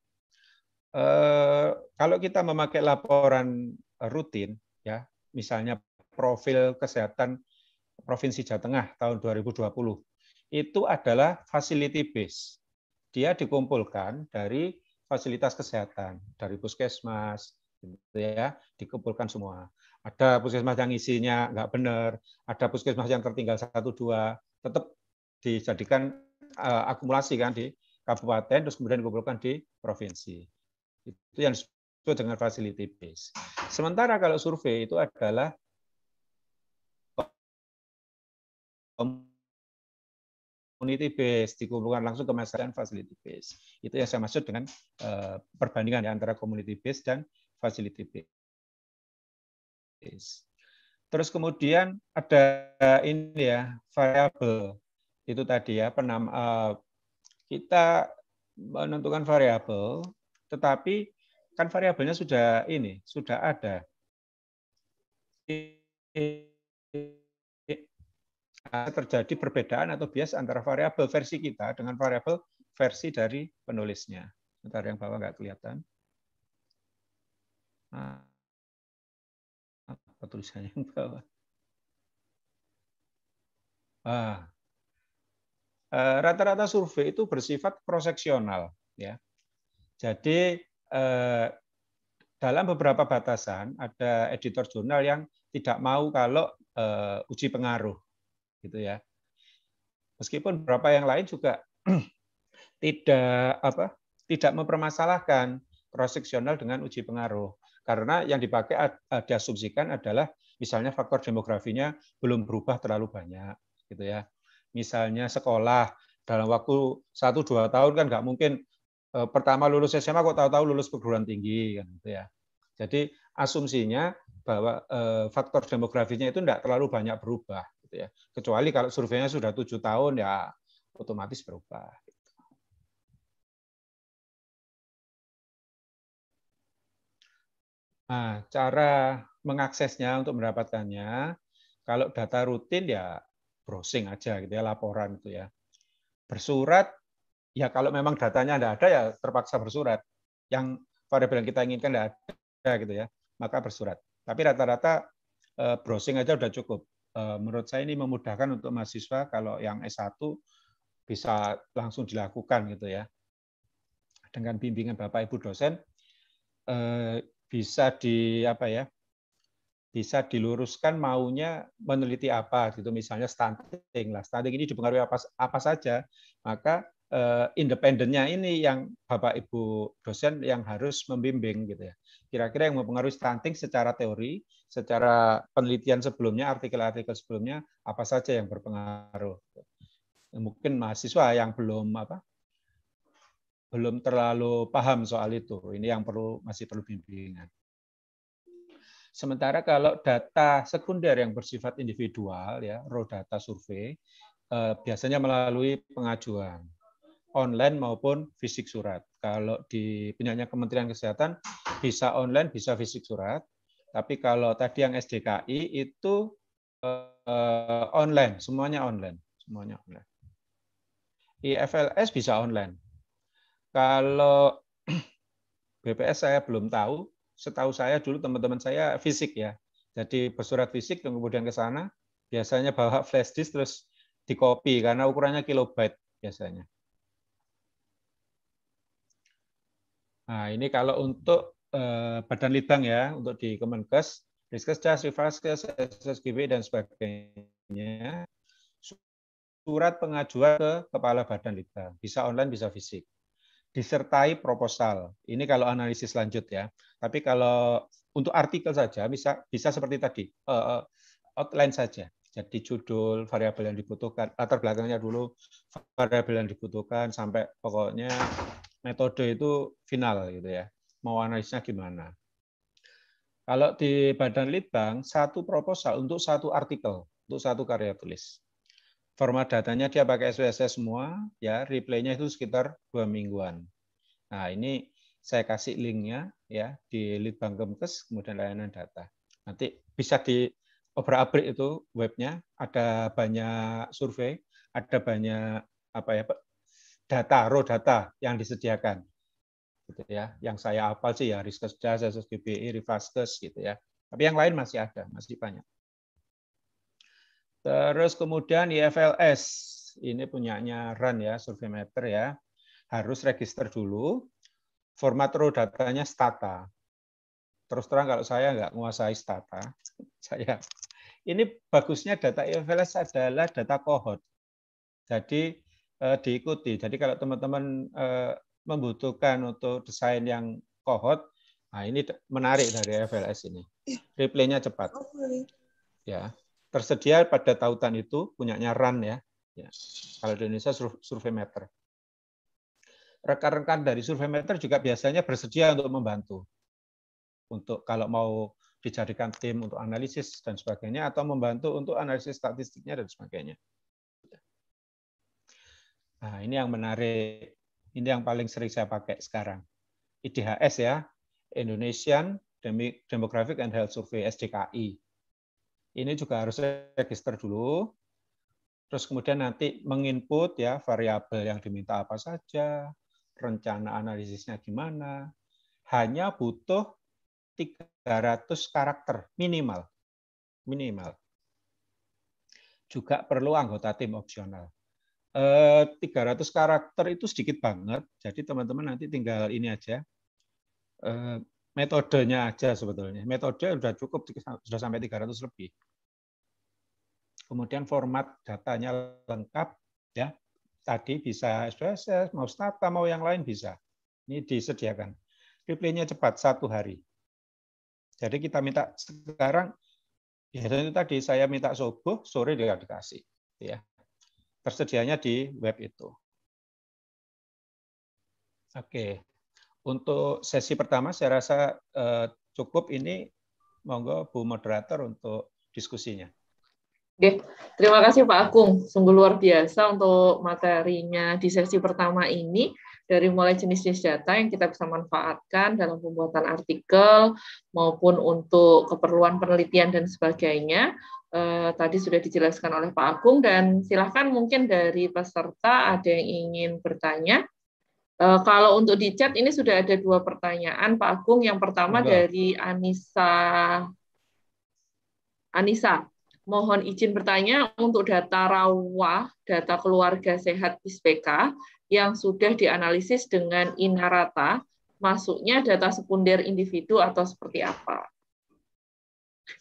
eh, kalau kita memakai laporan rutin ya misalnya profil kesehatan provinsi Jawa Tengah tahun 2020 itu adalah facility base dia dikumpulkan dari fasilitas kesehatan dari puskesmas gitu ya, dikumpulkan semua. Ada puskesmas yang isinya nggak benar, ada puskesmas yang tertinggal satu dua, tetap dijadikan uh, akumulasi kan di kabupaten, terus kemudian dikumpulkan di provinsi. Itu yang disebut dengan facility base. Sementara kalau survei itu adalah community base dikumpulkan langsung ke masyarakat dan facility base. Itu yang saya maksud dengan uh, perbandingan ya, antara community base dan facility base. Terus kemudian ada ini ya variabel itu tadi ya penam eh, kita menentukan variabel, tetapi kan variabelnya sudah ini sudah ada. Terjadi perbedaan atau bias antara variabel versi kita dengan variabel versi dari penulisnya. Ntar yang bawah nggak kelihatan apa tulisannya yang bawah ah eh, rata-rata survei itu bersifat proseksional ya jadi eh, dalam beberapa batasan ada editor jurnal yang tidak mau kalau eh, uji pengaruh gitu ya meskipun beberapa yang lain juga tidak apa tidak mempermasalahkan proseksional dengan uji pengaruh karena yang dipakai diasumsikan adalah misalnya faktor demografinya belum berubah terlalu banyak gitu ya. Misalnya sekolah dalam waktu satu dua tahun kan nggak mungkin e, pertama lulus SMA kok tahu-tahu lulus perguruan tinggi kan gitu ya. Jadi asumsinya bahwa e, faktor demografinya itu enggak terlalu banyak berubah gitu ya. Kecuali kalau surveinya sudah tujuh tahun ya otomatis berubah. Nah, cara mengaksesnya untuk mendapatkannya, kalau data rutin ya browsing aja gitu ya, laporan itu ya. Bersurat, ya kalau memang datanya tidak ada ya terpaksa bersurat. Yang variabel yang kita inginkan tidak ada gitu ya, maka bersurat. Tapi rata-rata eh, browsing aja sudah cukup. Eh, menurut saya ini memudahkan untuk mahasiswa kalau yang S1 bisa langsung dilakukan gitu ya. Dengan bimbingan Bapak Ibu dosen, eh, bisa di apa ya bisa diluruskan maunya meneliti apa gitu misalnya stunting lah stunting ini dipengaruhi apa apa saja maka eh, independennya ini yang bapak ibu dosen yang harus membimbing gitu ya kira-kira yang mempengaruhi stunting secara teori secara penelitian sebelumnya artikel-artikel sebelumnya apa saja yang berpengaruh mungkin mahasiswa yang belum apa belum terlalu paham soal itu. Ini yang perlu masih perlu bimbingan. Sementara kalau data sekunder yang bersifat individual, ya, raw data survei, eh, biasanya melalui pengajuan online maupun fisik surat. Kalau di punyanya Kementerian Kesehatan bisa online, bisa fisik surat. Tapi kalau tadi yang SDKI itu eh, online, semuanya online, semuanya online. IFLS bisa online, kalau BPS saya belum tahu. Setahu saya dulu teman-teman saya fisik ya. Jadi bersurat fisik dan kemudian ke sana biasanya bawa flash disk terus di karena ukurannya kilobyte biasanya. Nah, ini kalau untuk eh, badan lidang ya, untuk di Kemenkes, Riskesdas, Rifaskes, SSGB, dan sebagainya, surat pengajuan ke Kepala Badan Lidang. Bisa online, bisa fisik disertai proposal. Ini kalau analisis lanjut ya. Tapi kalau untuk artikel saja bisa bisa seperti tadi uh, outline saja. Jadi judul, variabel yang dibutuhkan, latar belakangnya dulu, variabel yang dibutuhkan sampai pokoknya metode itu final gitu ya. Mau analisnya gimana? Kalau di Badan Litbang satu proposal untuk satu artikel, untuk satu karya tulis format datanya dia pakai SPSS semua, ya replaynya itu sekitar dua mingguan. Nah ini saya kasih linknya ya di Litbang Kemkes, kemudian layanan data. Nanti bisa di obrak abrik itu webnya, ada banyak survei, ada banyak apa ya data, raw data yang disediakan. Gitu ya, yang saya apal sih ya Riskesda, Riskes GBI, e, Rifaskes gitu ya. Tapi yang lain masih ada, masih banyak. Terus kemudian IFLS, ini punyanya run ya, survey meter ya, harus register dulu. Format raw datanya stata. Terus terang kalau saya nggak menguasai stata, saya ini bagusnya data IFLS adalah data kohort. Jadi eh, diikuti. Jadi kalau teman-teman eh, membutuhkan untuk desain yang kohort, nah ini menarik dari IFLS ini. Replaynya cepat. Oh, ya tersedia pada tautan itu punyanya RAN ya. ya. Kalau di Indonesia survei meter. Rekan-rekan dari survei meter juga biasanya bersedia untuk membantu. Untuk kalau mau dijadikan tim untuk analisis dan sebagainya atau membantu untuk analisis statistiknya dan sebagainya. Nah, ini yang menarik. Ini yang paling sering saya pakai sekarang. IDHS ya, Indonesian Demographic and Health Survey SDKI ini juga harus register dulu. Terus kemudian nanti menginput ya variabel yang diminta apa saja, rencana analisisnya gimana. Hanya butuh 300 karakter minimal. Minimal. Juga perlu anggota tim opsional. 300 eh, karakter itu sedikit banget, jadi teman-teman nanti tinggal ini aja eh, metodenya aja sebetulnya. Metode sudah cukup sudah sampai 300 lebih. Kemudian format datanya lengkap ya. Tadi bisa SPSS, mau Stata, mau yang lain bisa. Ini disediakan. Reply-nya cepat satu hari. Jadi kita minta sekarang ya itu tadi saya minta subuh, sore dia dikasih ya. Tersedianya di web itu. Oke, untuk sesi pertama saya rasa eh, cukup ini monggo Bu moderator untuk diskusinya. Oke, terima kasih Pak Agung, Sungguh luar biasa untuk materinya di sesi pertama ini dari mulai jenis-jenis data yang kita bisa manfaatkan dalam pembuatan artikel maupun untuk keperluan penelitian dan sebagainya. Eh, tadi sudah dijelaskan oleh Pak Agung dan silahkan mungkin dari peserta ada yang ingin bertanya Eh, kalau untuk di chat ini sudah ada dua pertanyaan Pak Agung. Yang pertama Enggak. dari Anissa. Anissa, mohon izin bertanya untuk data rawa, data keluarga sehat ISPK yang sudah dianalisis dengan Inarata, masuknya data sekunder individu atau seperti apa?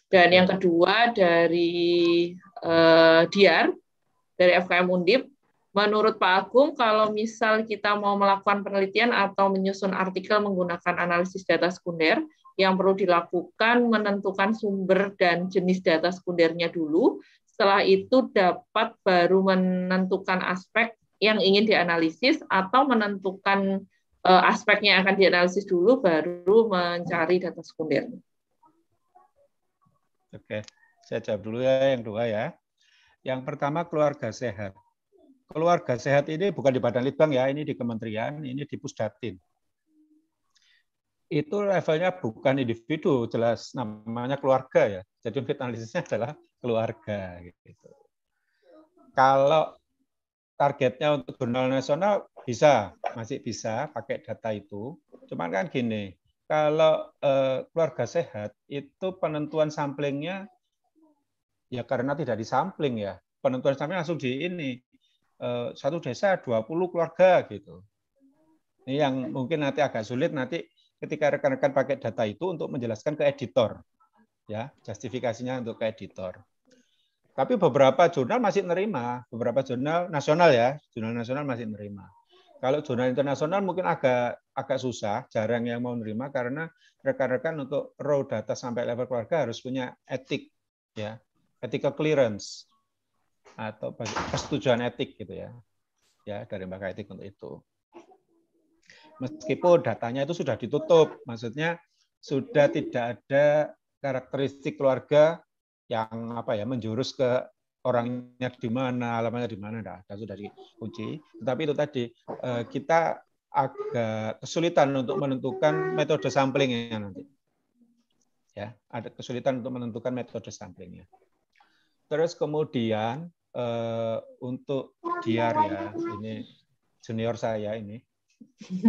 Dan yang kedua dari eh, Diar, dari FKM Undip, Menurut Pak Agung, kalau misal kita mau melakukan penelitian atau menyusun artikel menggunakan analisis data sekunder, yang perlu dilakukan menentukan sumber dan jenis data sekundernya dulu. Setelah itu dapat baru menentukan aspek yang ingin dianalisis atau menentukan eh, aspeknya yang akan dianalisis dulu, baru mencari data sekunder. Oke, saya jawab dulu ya yang dua ya. Yang pertama keluarga sehat keluarga sehat ini bukan di Badan Litbang ya, ini di kementerian, ini di Pusdatin. Itu levelnya bukan individu, jelas namanya keluarga ya. Jadi unit analisisnya adalah keluarga gitu. Kalau targetnya untuk jurnal nasional bisa, masih bisa pakai data itu. Cuman kan gini, kalau eh, keluarga sehat itu penentuan samplingnya ya karena tidak disampling ya. Penentuan sampling langsung di ini Eh, satu desa 20 keluarga gitu. Ini yang mungkin nanti agak sulit nanti ketika rekan-rekan pakai data itu untuk menjelaskan ke editor. Ya, justifikasinya untuk ke editor. Tapi beberapa jurnal masih nerima, beberapa jurnal nasional ya, jurnal nasional masih nerima. Kalau jurnal internasional mungkin agak agak susah, jarang yang mau nerima karena rekan-rekan untuk raw data sampai level keluarga harus punya etik ya, ethical clearance atau persetujuan etik gitu ya ya dari lembaga etik untuk itu meskipun datanya itu sudah ditutup maksudnya sudah tidak ada karakteristik keluarga yang apa ya menjurus ke orangnya di mana alamatnya di mana dah sudah dikunci tetapi itu tadi eh, kita agak kesulitan untuk menentukan metode samplingnya nanti ya ada kesulitan untuk menentukan metode samplingnya terus kemudian Eh, untuk Diar ya. Ini junior saya ini.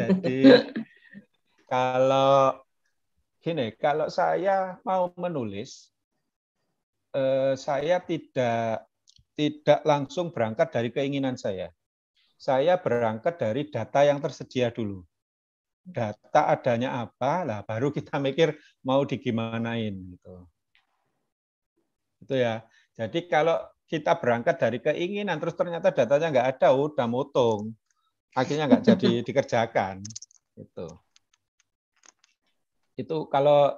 Jadi kalau gini, kalau saya mau menulis eh, saya tidak tidak langsung berangkat dari keinginan saya. Saya berangkat dari data yang tersedia dulu. Data adanya apa, lah baru kita mikir mau digimanain gitu. Itu ya. Jadi kalau kita berangkat dari keinginan, terus ternyata datanya nggak ada, oh, udah mutung akhirnya nggak jadi dikerjakan. Itu, itu kalau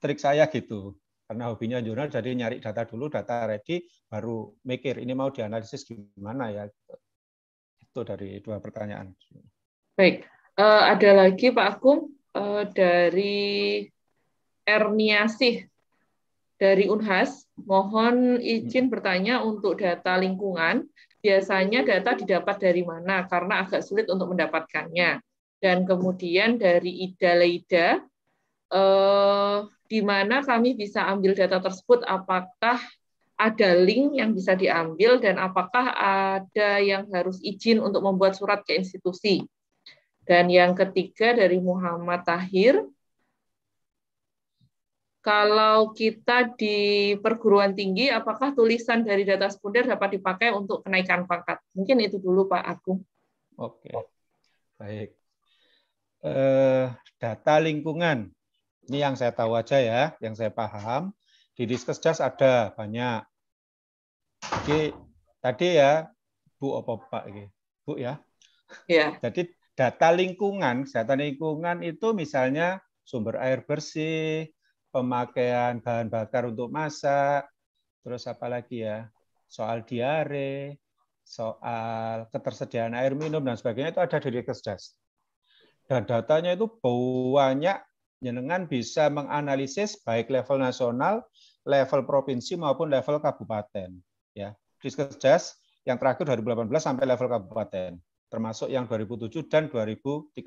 trik saya gitu, karena hobinya jurnal, jadi nyari data dulu, data ready, baru mikir ini mau dianalisis gimana ya. Gitu. Itu dari dua pertanyaan. Baik, uh, ada lagi Pak Agung uh, dari Erniasih dari Unhas Mohon izin hmm. bertanya untuk data lingkungan, biasanya hmm. data didapat dari mana? Karena agak sulit untuk mendapatkannya. Dan kemudian dari Ida Leida, eh, di mana kami bisa ambil data tersebut, apakah ada link yang bisa diambil dan apakah ada yang harus izin untuk membuat surat ke institusi. Dan yang ketiga dari Muhammad Tahir, kalau kita di perguruan tinggi, apakah tulisan dari data sekunder dapat dipakai untuk kenaikan pangkat? Mungkin itu dulu Pak Agung. Oke, baik. Eh, data lingkungan, ini yang saya tahu aja ya, yang saya paham. Di Diskesdas ada banyak. Jadi tadi ya, Bu apa Pak? Bu ya? Ya. Jadi data lingkungan, kesehatan lingkungan itu misalnya sumber air bersih, pemakaian bahan bakar untuk masak, terus apa lagi ya, soal diare, soal ketersediaan air minum dan sebagainya itu ada dari Kesdas. Dan datanya itu banyak jenengan bisa menganalisis baik level nasional, level provinsi maupun level kabupaten ya. Diskesdas yang terakhir 2018 sampai level kabupaten, termasuk yang 2007 dan 2013.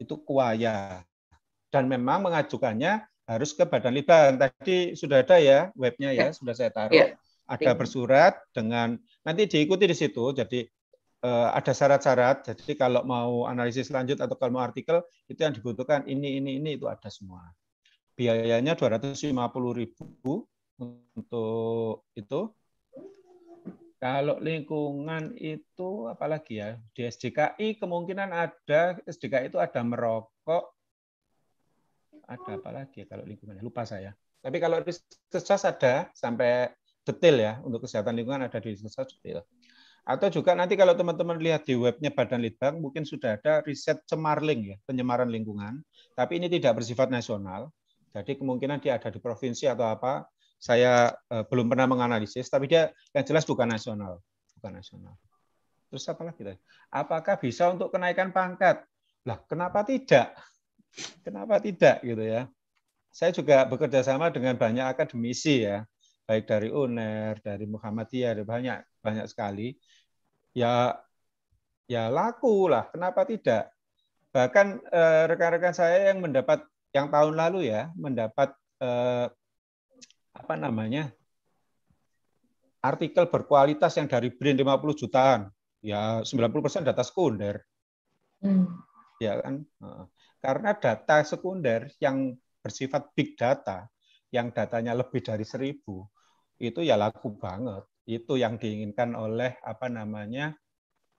Itu kuaya dan memang mengajukannya harus ke Badan Litbang. Tadi sudah ada ya webnya ya, ya. sudah saya taruh. Ya. Ada iya. bersurat dengan nanti diikuti di situ. Jadi eh, ada syarat-syarat. Jadi kalau mau analisis lanjut atau kalau mau artikel itu yang dibutuhkan ini ini ini itu ada semua. Biayanya ribu untuk itu. Kalau lingkungan itu apalagi ya di SDKI kemungkinan ada SDKI itu ada merokok, ada apa lagi ya kalau lingkungan lupa saya. Tapi kalau riset ada sampai detail ya untuk kesehatan lingkungan ada di riset detail. Atau juga nanti kalau teman-teman lihat di webnya Badan Litbang mungkin sudah ada riset cemarling ya penyemaran lingkungan. Tapi ini tidak bersifat nasional. Jadi kemungkinan dia ada di provinsi atau apa. Saya eh, belum pernah menganalisis, tapi dia yang jelas bukan nasional, bukan nasional. Terus apa lagi? Apakah bisa untuk kenaikan pangkat? Lah, kenapa tidak? Kenapa tidak gitu ya? Saya juga bekerja sama dengan banyak akademisi ya, baik dari UNER, dari Muhammadiyah, ada banyak banyak sekali. Ya ya laku lah, kenapa tidak? Bahkan rekan eh, rekan-rekan saya yang mendapat yang tahun lalu ya, mendapat eh, apa namanya? artikel berkualitas yang dari BRIN 50 jutaan. Ya 90% data sekunder. Hmm. Ya kan? Karena data sekunder yang bersifat big data, yang datanya lebih dari seribu, itu ya laku banget. Itu yang diinginkan oleh apa namanya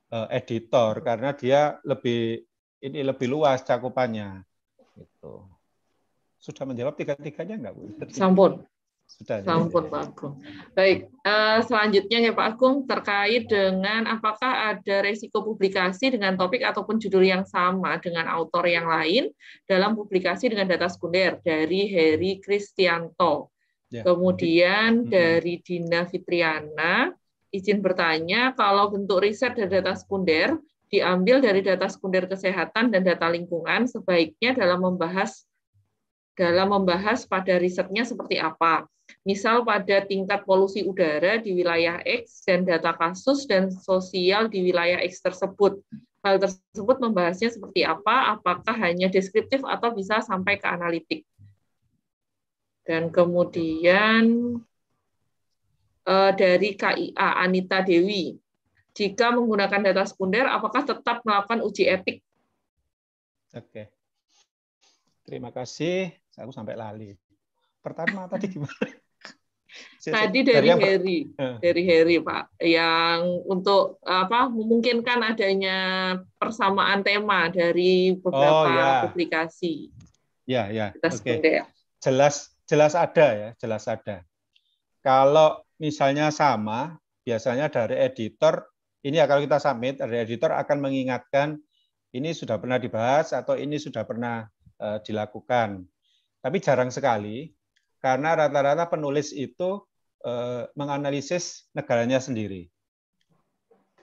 eh, editor karena dia lebih ini lebih luas cakupannya. Itu Sudah menjawab tiga-tiganya enggak, Bu? Sampun. Sudah. Sampun ya. Ya Pak Agung. Baik, eh, selanjutnya ya Pak Agung terkait dengan apakah ada resiko publikasi dengan topik ataupun judul yang sama dengan autor yang lain dalam publikasi dengan data sekunder dari Heri Kristianto. Ya. Kemudian hmm. dari Dina Fitriana, izin bertanya, kalau bentuk riset dari data sekunder diambil dari data sekunder kesehatan dan data lingkungan, sebaiknya dalam membahas dalam membahas pada risetnya seperti apa. Misal pada tingkat polusi udara di wilayah X dan data kasus dan sosial di wilayah X tersebut. Hal tersebut membahasnya seperti apa, apakah hanya deskriptif atau bisa sampai ke analitik. Dan kemudian eh, dari KIA Anita Dewi, jika menggunakan data sekunder, apakah tetap melakukan uji etik? Oke. Terima kasih Aku sampai lali. Pertama tadi gimana? Tadi dari, eh. dari Heri, dari Heri Pak, yang untuk apa memungkinkan adanya persamaan tema dari beberapa oh, ya. publikasi. Ya, ya. Kita okay. Ya. Jelas, jelas ada ya, jelas ada. Kalau misalnya sama, biasanya dari editor ini ya kalau kita submit dari editor akan mengingatkan ini sudah pernah dibahas atau ini sudah pernah uh, dilakukan tapi jarang sekali karena rata-rata penulis itu eh, menganalisis negaranya sendiri.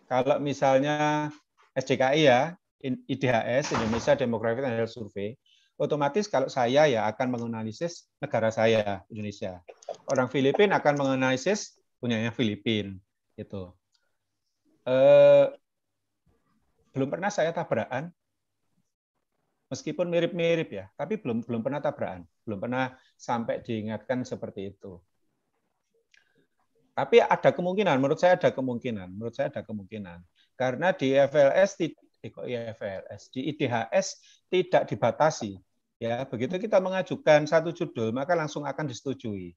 Kalau misalnya SDKI ya, IDHS Indonesia Demographic and Health Survey, otomatis kalau saya ya akan menganalisis negara saya Indonesia. Orang Filipina akan menganalisis punyanya Filipina gitu. Eh, belum pernah saya tabrakan meskipun mirip-mirip ya, tapi belum belum pernah tabrakan, belum pernah sampai diingatkan seperti itu. Tapi ada kemungkinan, menurut saya ada kemungkinan, menurut saya ada kemungkinan. Karena di FLS IFLS eh, di IDHS tidak dibatasi. Ya, begitu kita mengajukan satu judul maka langsung akan disetujui.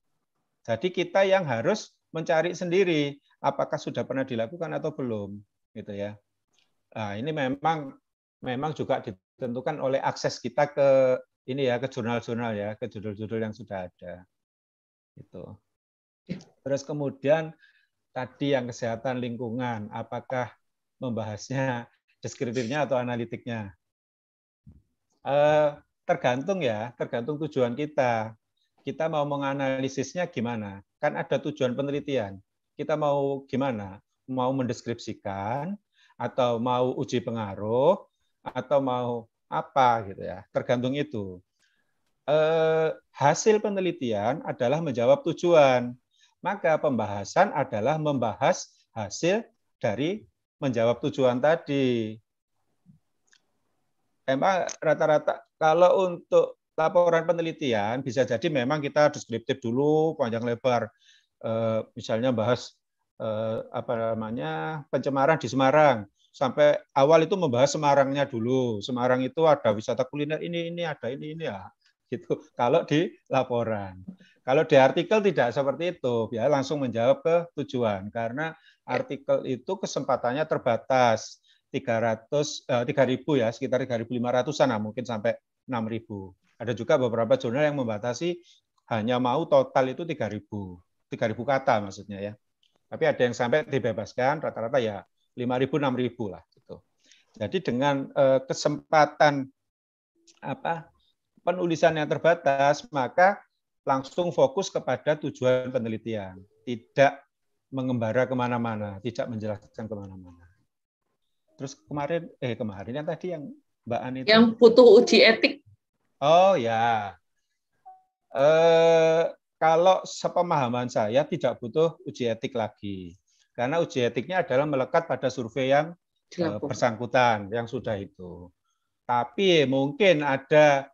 Jadi kita yang harus mencari sendiri apakah sudah pernah dilakukan atau belum, gitu ya. Nah, ini memang memang juga di ditentukan oleh akses kita ke ini ya ke jurnal-jurnal ya ke judul-judul yang sudah ada itu terus kemudian tadi yang kesehatan lingkungan apakah membahasnya deskriptifnya atau analitiknya eh, tergantung ya tergantung tujuan kita kita mau menganalisisnya gimana kan ada tujuan penelitian kita mau gimana mau mendeskripsikan atau mau uji pengaruh atau mau apa gitu ya tergantung itu eh, hasil penelitian adalah menjawab tujuan maka pembahasan adalah membahas hasil dari menjawab tujuan tadi emang rata-rata kalau untuk laporan penelitian bisa jadi memang kita deskriptif dulu panjang lebar eh, misalnya bahas eh, apa namanya pencemaran di Semarang sampai awal itu membahas Semarangnya dulu. Semarang itu ada wisata kuliner ini ini ada ini ini ya. Gitu. Kalau di laporan. Kalau di artikel tidak seperti itu, ya langsung menjawab ke tujuan karena artikel itu kesempatannya terbatas. 300 eh, 3000 ya, sekitar 3500-an lah mungkin sampai 6000. Ada juga beberapa jurnal yang membatasi hanya mau total itu 3000. 3000 kata maksudnya ya. Tapi ada yang sampai dibebaskan rata-rata ya lima ribu 5.000 ribu lah gitu. Jadi dengan eh, kesempatan apa penulisan yang terbatas maka langsung fokus kepada tujuan penelitian, tidak mengembara kemana-mana, tidak menjelaskan kemana-mana. Terus kemarin, eh kemarin yang tadi yang Mbak Ani yang butuh uji etik. Oh ya, eh, kalau sepemahaman saya tidak butuh uji etik lagi karena uji etiknya adalah melekat pada survei yang Dilakukan. Eh, bersangkutan yang sudah itu. Tapi mungkin ada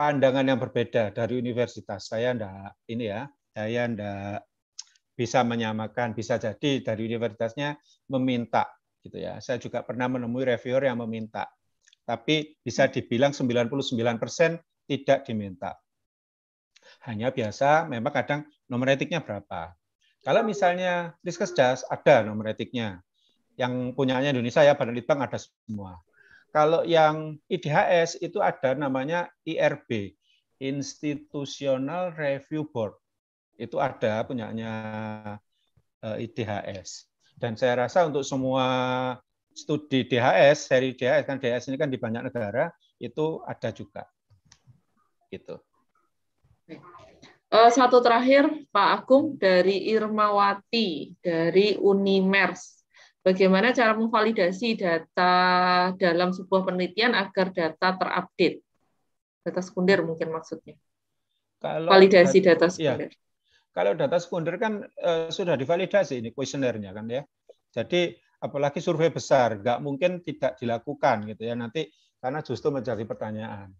pandangan yang berbeda dari universitas. Saya tidak ini ya, saya tidak bisa menyamakan, bisa jadi dari universitasnya meminta gitu ya. Saya juga pernah menemui reviewer yang meminta. Tapi bisa dibilang 99% tidak diminta. Hanya biasa memang kadang nomor etiknya berapa. Kalau misalnya Riskesdas ada nomor etiknya. Yang punyanya Indonesia ya Badan Litbang ada semua. Kalau yang IDHS itu ada namanya IRB, Institutional Review Board. Itu ada punyanya eh, IDHS. Dan saya rasa untuk semua studi DHS, seri DHS kan DHS ini kan di banyak negara itu ada juga. Gitu. Eh, satu terakhir, Pak Agung dari Irmawati dari Unimers. Bagaimana cara memvalidasi data dalam sebuah penelitian agar data terupdate? Data sekunder mungkin maksudnya. Kalau validasi data, data iya. sekunder. Ya. Kalau data sekunder kan uh, sudah divalidasi ini kuesionernya kan ya. Jadi apalagi survei besar, nggak mungkin tidak dilakukan gitu ya nanti karena justru menjadi pertanyaan.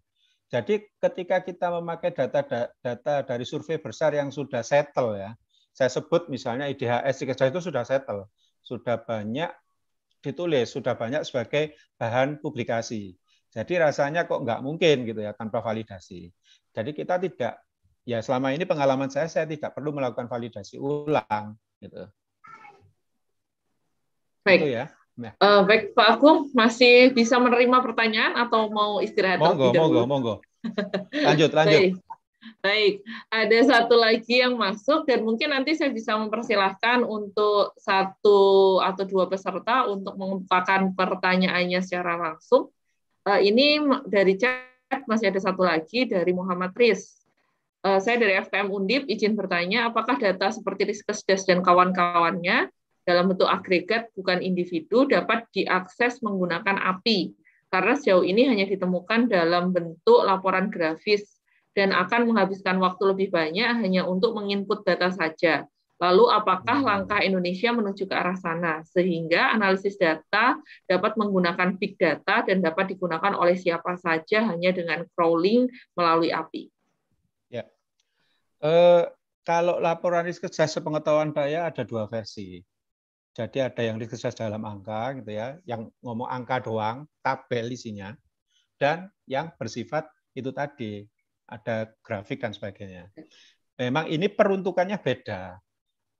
Jadi ketika kita memakai data-data dari survei besar yang sudah settle ya, saya sebut misalnya IDHS kerja itu sudah settle, sudah banyak ditulis, sudah banyak sebagai bahan publikasi. Jadi rasanya kok nggak mungkin gitu ya tanpa validasi. Jadi kita tidak, ya selama ini pengalaman saya, saya tidak perlu melakukan validasi ulang gitu. Baik. Itu ya. Ya. Uh, baik Pak Agung, masih bisa menerima pertanyaan atau mau istirahat? Monggo, monggo, monggo. Lanjut, lanjut. Baik. Baik, ada satu lagi yang masuk dan mungkin nanti saya bisa mempersilahkan untuk satu atau dua peserta untuk mengumpulkan pertanyaannya secara langsung. Uh, ini dari chat masih ada satu lagi dari Muhammad Riz. Eh, saya dari FPM Undip izin bertanya, apakah data seperti Riskesdas dan kawan-kawannya dalam bentuk agregat bukan individu dapat diakses menggunakan API karena sejauh ini hanya ditemukan dalam bentuk laporan grafis dan akan menghabiskan waktu lebih banyak hanya untuk menginput data saja. Lalu apakah hmm. langkah Indonesia menuju ke arah sana sehingga analisis data dapat menggunakan big data dan dapat digunakan oleh siapa saja hanya dengan crawling melalui API? Ya, uh, kalau laporan riset kerja sepengetahuan saya ada dua versi. Jadi ada yang research dalam angka gitu ya, yang ngomong angka doang, tabel isinya, dan yang bersifat itu tadi ada grafik dan sebagainya. Memang ini peruntukannya beda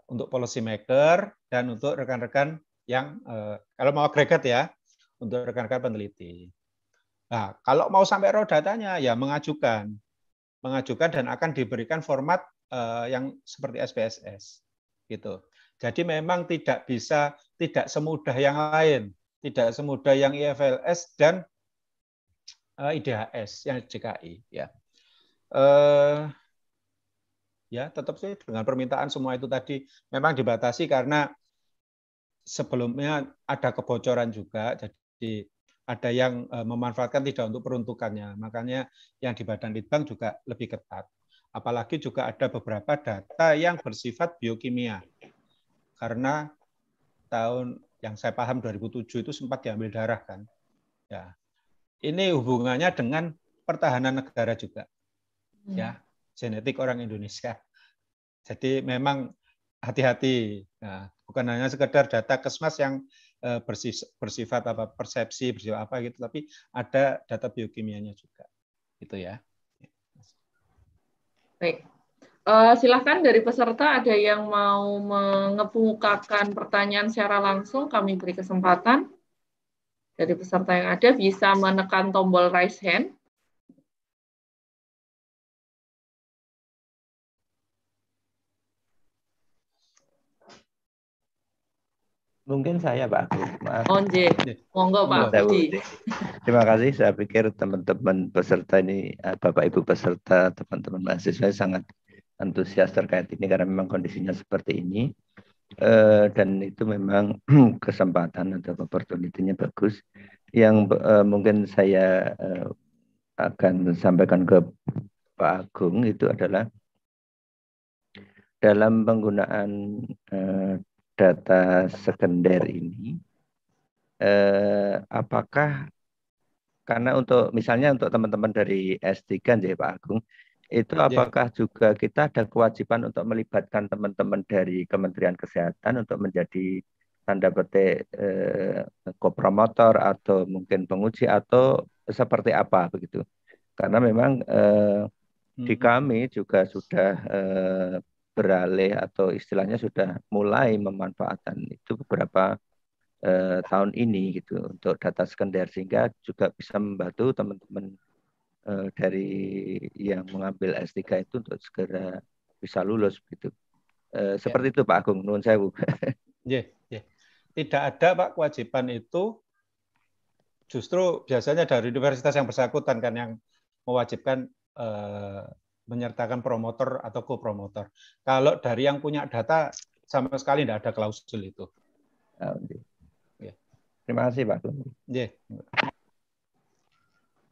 untuk policy maker dan untuk rekan-rekan yang eh, kalau mau agregat ya untuk rekan-rekan peneliti. Nah, kalau mau sampai raw datanya ya mengajukan, mengajukan dan akan diberikan format eh, yang seperti SPSS gitu. Jadi memang tidak bisa, tidak semudah yang lain, tidak semudah yang IFLS dan eh, IDHS yang DKI. Ya, uh, ya tetap sih dengan permintaan semua itu tadi memang dibatasi karena sebelumnya ada kebocoran juga, jadi ada yang eh, memanfaatkan tidak untuk peruntukannya. Makanya yang di Badan Litbang juga lebih ketat. Apalagi juga ada beberapa data yang bersifat biokimia karena tahun yang saya paham 2007 itu sempat diambil darah kan. Ya. Ini hubungannya dengan pertahanan negara juga. Hmm. Ya, genetik orang Indonesia. Jadi memang hati-hati. Nah, bukan hanya sekedar data kesmas yang eh, bersifat apa persepsi bersifat apa gitu tapi ada data biokimianya juga gitu ya baik Uh, silahkan dari peserta ada yang mau mengepungkakan pertanyaan secara langsung, kami beri kesempatan. Dari peserta yang ada bisa menekan tombol raise hand. Mungkin saya Pak Agus. Maaf. Onje, oh, monggo Pak Budi. Terima kasih. Saya pikir teman-teman peserta ini, eh, Bapak Ibu peserta, teman-teman mahasiswa sangat antusias terkait ini karena memang kondisinya seperti ini eh, dan itu memang kesempatan atau opportunity-nya bagus yang eh, mungkin saya eh, akan sampaikan ke Pak Agung itu adalah dalam penggunaan data sekunder ini apakah karena untuk misalnya untuk teman-teman dari S3 ya Pak Agung itu iya. apakah juga kita ada kewajiban untuk melibatkan teman-teman dari Kementerian Kesehatan untuk menjadi tanda petik eh, kopromotor atau mungkin penguji atau seperti apa begitu? Karena memang eh, di hmm. kami juga sudah eh, beralih atau istilahnya sudah mulai memanfaatkan itu beberapa eh, tahun ini gitu untuk data sekunder sehingga juga bisa membantu teman-teman uh, dari yang mengambil S3 itu untuk segera bisa lulus gitu. Eh, ya. seperti itu Pak Agung, nuwun sewu. yeah, yeah. Ya. Tidak ada Pak kewajiban itu justru biasanya dari universitas yang bersangkutan kan yang mewajibkan uh, menyertakan promotor atau co-promotor. Kalau dari yang punya data sama sekali tidak ada klausul itu. Oh, ah, okay. Ya. Terima kasih Pak. Yeah.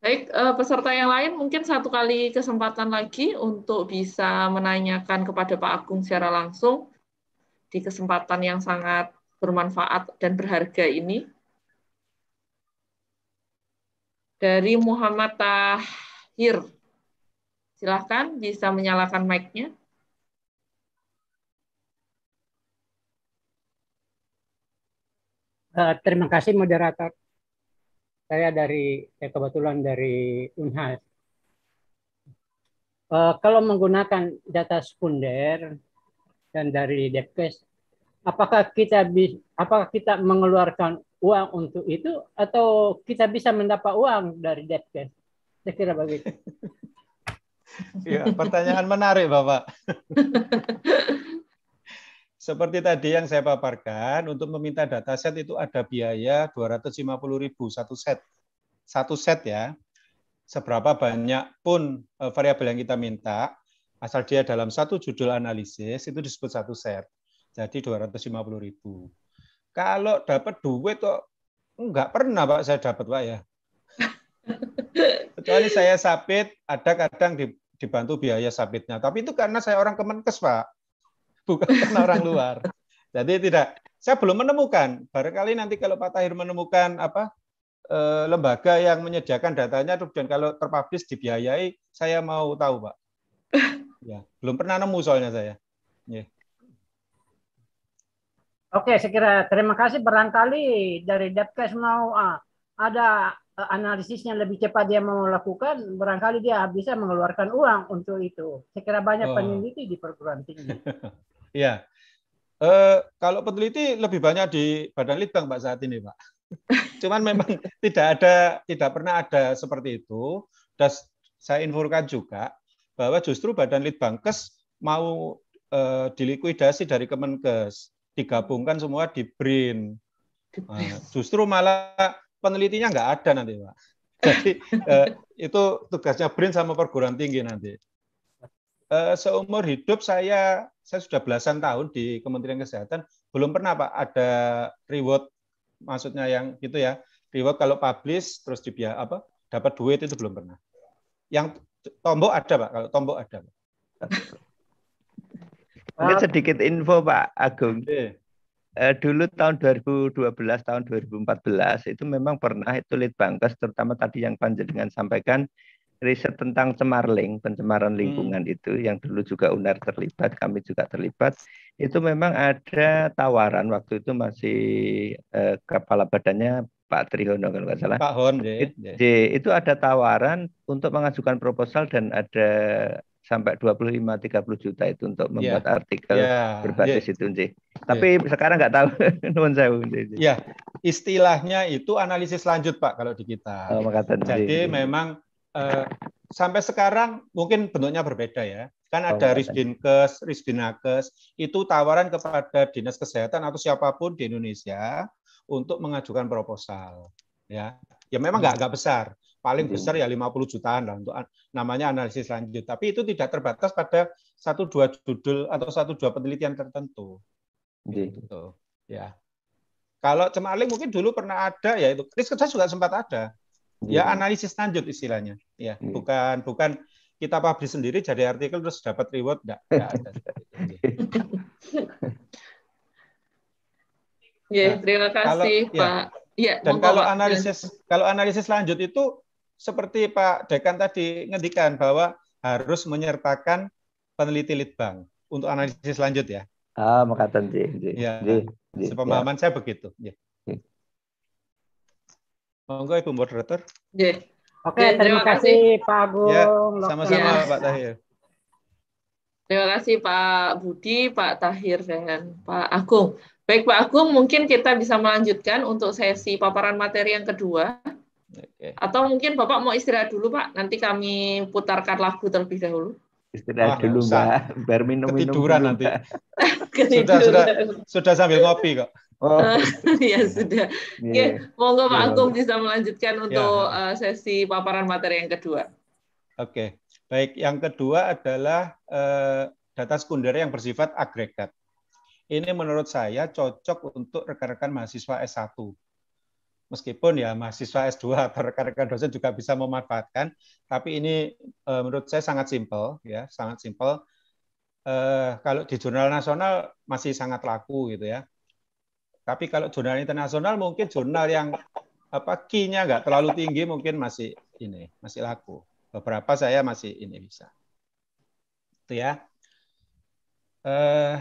Baik, eh, peserta yang lain mungkin satu kali kesempatan lagi untuk bisa menanyakan kepada Pak Agung secara langsung di kesempatan yang sangat bermanfaat dan berharga ini. Dari Muhammad Tahir. Silahkan bisa menyalakan mic-nya. Eh, terima kasih moderator. Saya dari saya eh, kebetulan dari Unhas. Uh, kalau menggunakan data sekunder dan dari Depkes, apakah kita bisa apakah kita mengeluarkan uang untuk itu atau kita bisa mendapat uang dari Depkes? Saya kira begitu. ya, pertanyaan menarik, Bapak. seperti tadi yang saya paparkan, untuk meminta data set itu ada biaya 250.000 satu set. Satu set ya. Seberapa banyak pun eh, variabel yang kita minta, asal dia dalam satu judul analisis itu disebut satu set. Jadi 250.000. Kalau dapat duit kok enggak pernah Pak saya dapat Pak ya. Kecuali saya sapit, ada kadang dibantu biaya sapitnya. Tapi itu karena saya orang Kemenkes Pak bukan orang luar. Jadi tidak, saya belum menemukan. Barangkali nanti kalau Pak Tahir menemukan apa eh, lembaga yang menyediakan datanya, dan kalau terpublish dibiayai, saya mau tahu, Pak. Ya, belum pernah nemu soalnya saya. Yeah. Oke, saya kira terima kasih. Barangkali dari Depkes mau ah, ada Eh, analisisnya lebih cepat dia mau lakukan, barangkali dia bisa mengeluarkan uang untuk itu. Saya kira banyak oh. peneliti di perguruan tinggi. Iya. uh, kalau peneliti lebih banyak di Badan Litbang Pak saat ini, Pak. Cuman memang tidak ada tidak pernah ada seperti itu. Dan saya infokan juga bahwa justru Badan Litbangkes mau uh, dilikuidasi dari Kemenkes, digabungkan semua di BRIN. Uh, justru malah penelitinya nggak ada nanti pak jadi eh, itu tugasnya BRIN sama perguruan tinggi nanti eh, seumur hidup saya saya sudah belasan tahun di Kementerian Kesehatan belum pernah pak ada reward maksudnya yang gitu ya reward kalau publish terus dia apa dapat duit itu belum pernah yang tombok ada pak kalau tombok ada pak. mungkin sedikit info pak Agung Oke eh, dulu tahun 2012 tahun 2014 itu memang pernah itu bankers terutama tadi yang panjenengan sampaikan riset tentang cemarling, pencemaran hmm. lingkungan hmm. itu yang dulu juga Unar terlibat, kami juga terlibat. Itu memang ada tawaran waktu itu masih eh, kepala badannya Pak Trihono kalau nggak salah. Pak Hon, ya, ya. itu ada tawaran untuk mengajukan proposal dan ada sampai 25-30 juta itu untuk iya. membuat yeah. artikel yeah. berbasis yeah. itu sih. Iya. Tapi yeah. sekarang nggak tahu nuwun saya. Iya istilahnya itu analisis lanjut Pak kalau di kita. Oh, Jadi memang eh, sampai sekarang mungkin bentuknya berbeda ya. Kan oh, ada oh, Risdinkes, Risdinakes, itu tawaran kepada Dinas Kesehatan atau siapapun di Indonesia untuk mengajukan proposal. Ya, ya memang nggak hmm. besar paling besar ya 50 jutaan lah untuk namanya analisis lanjut. Tapi itu tidak terbatas pada satu dua judul atau satu dua penelitian tertentu. Gitu. Ya. Kalau cemaling mungkin dulu pernah ada ya itu. Kris kerja juga sempat ada. Ya analisis lanjut istilahnya. Ya, bukan bukan kita publish sendiri jadi artikel terus dapat reward enggak, enggak ada. Ya, nah, terima kasih, nah, kalau, Pak. Ya, ya dan kalau analisis kalau analisis lanjut itu seperti Pak Dekan tadi ngedikan bahwa harus menyertakan peneliti litbang untuk analisis lanjut ya. Ah, makatan Ji. Ya, ya. Sepemahaman saya begitu. Ya. Monggo Ibu moderator. Ya. Oke, okay, ya, terima, terima kasih Pak Agung. Ya, sama-sama ya. Pak Tahir. Terima kasih Pak Budi, Pak Tahir dan Pak Agung. Baik Pak Agung, mungkin kita bisa melanjutkan untuk sesi paparan materi yang kedua. Okay. Atau mungkin Bapak mau istirahat dulu Pak, nanti kami putarkan lagu terlebih dahulu. Istirahat ah, dulu Pak. biar minum-minum. Ketiduran nanti. sudah, sudah, sudah sambil ngopi kok. Oh. ya sudah. Iya, Oke, yeah. monggo Pak yeah. Agung bisa melanjutkan iya. untuk yeah. sesi paparan materi yang kedua. Oke, okay. baik. Yang kedua adalah uh, data sekunder yang bersifat agregat. Ini menurut saya cocok untuk rekan-rekan mahasiswa S1 meskipun ya mahasiswa S2 atau rekan-rekan dosen juga bisa memanfaatkan, tapi ini eh, menurut saya sangat simpel ya, sangat simpel. Eh, kalau di jurnal nasional masih sangat laku gitu ya. Tapi kalau jurnal internasional mungkin jurnal yang apa key-nya nggak terlalu tinggi mungkin masih ini masih laku. Beberapa saya masih ini bisa. Itu ya. Eh,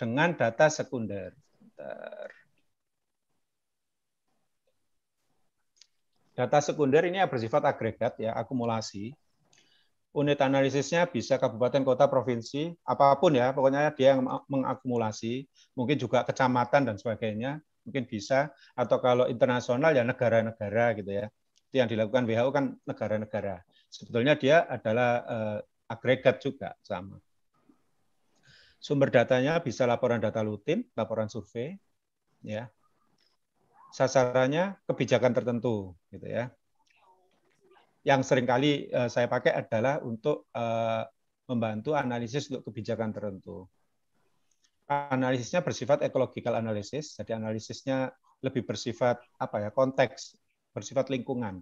dengan data sekunder. Bentar. Data sekunder ini bersifat agregat ya, akumulasi. Unit analisisnya bisa kabupaten, kota, provinsi, apapun ya, pokoknya dia yang mengakumulasi, mungkin juga kecamatan dan sebagainya, mungkin bisa atau kalau internasional ya negara-negara gitu ya. Itu yang dilakukan WHO kan negara-negara. Sebetulnya dia adalah eh, agregat juga sama. Sumber datanya bisa laporan data rutin, laporan survei, ya. Sasarannya kebijakan tertentu, gitu ya. Yang seringkali uh, saya pakai adalah untuk eh, membantu analisis untuk kebijakan tertentu. Analisisnya bersifat ekologikal analisis jadi analisisnya lebih bersifat apa ya konteks, bersifat lingkungan.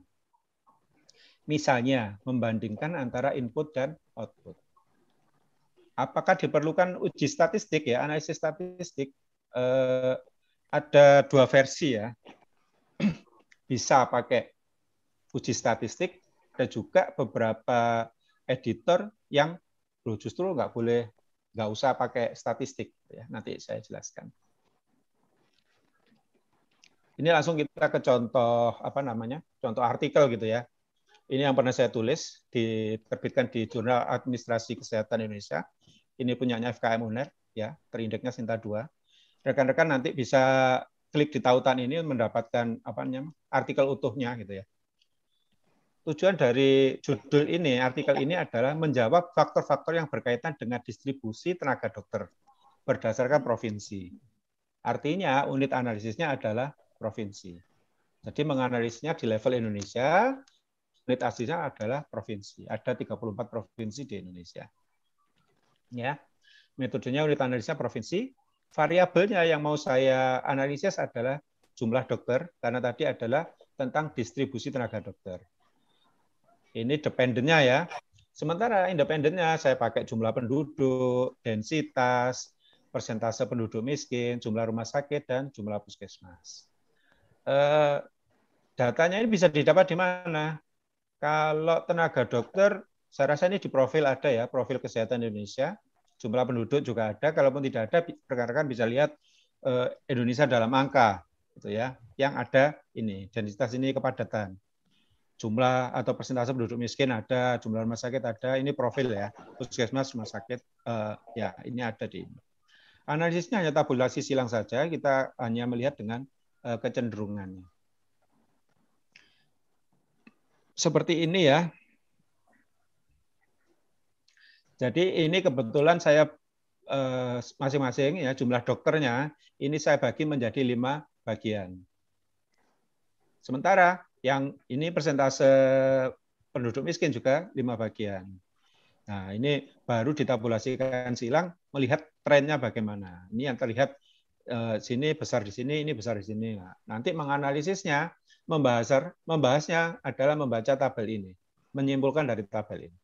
Misalnya membandingkan antara input dan output. Apakah diperlukan uji statistik ya analisis statistik? Eh, ada dua versi ya bisa pakai uji statistik dan juga beberapa editor yang lo justru nggak boleh nggak usah pakai statistik ya nanti saya jelaskan ini langsung kita ke contoh apa namanya contoh artikel gitu ya ini yang pernah saya tulis diterbitkan di jurnal administrasi kesehatan Indonesia ini punyanya FKM UNER ya terindeksnya Sinta 2 rekan-rekan nanti bisa klik di tautan ini mendapatkan apa namanya artikel utuhnya gitu ya. Tujuan dari judul ini, artikel ini adalah menjawab faktor-faktor yang berkaitan dengan distribusi tenaga dokter berdasarkan provinsi. Artinya unit analisisnya adalah provinsi. Jadi menganalisisnya di level Indonesia, unit aslinya adalah provinsi. Ada 34 provinsi di Indonesia. Ya. Metodenya unit analisisnya provinsi, variabelnya yang mau saya analisis adalah jumlah dokter karena tadi adalah tentang distribusi tenaga dokter. Ini dependennya ya. Sementara independennya saya pakai jumlah penduduk, densitas, persentase penduduk miskin, jumlah rumah sakit dan jumlah puskesmas. Eh, datanya ini bisa didapat di mana? Kalau tenaga dokter, saya rasa ini di profil ada ya, profil kesehatan Indonesia jumlah penduduk juga ada. Kalaupun tidak ada, rekan-rekan bisa lihat eh, Indonesia dalam angka, gitu ya. Yang ada ini densitas ini kepadatan, jumlah atau persentase penduduk miskin ada, jumlah rumah sakit ada. Ini profil ya, puskesmas rumah sakit eh, ya ini ada di. Analisisnya hanya tabulasi silang saja. Kita hanya melihat dengan eh, kecenderungannya. Seperti ini ya, jadi ini kebetulan saya eh, masing-masing ya jumlah dokternya ini saya bagi menjadi lima bagian. Sementara yang ini persentase penduduk miskin juga lima bagian. Nah ini baru ditabulasikan silang melihat trennya bagaimana. Ini yang terlihat eh, sini besar di sini, ini besar di sini. Nah, nanti menganalisisnya, membahas, membahasnya adalah membaca tabel ini, menyimpulkan dari tabel ini.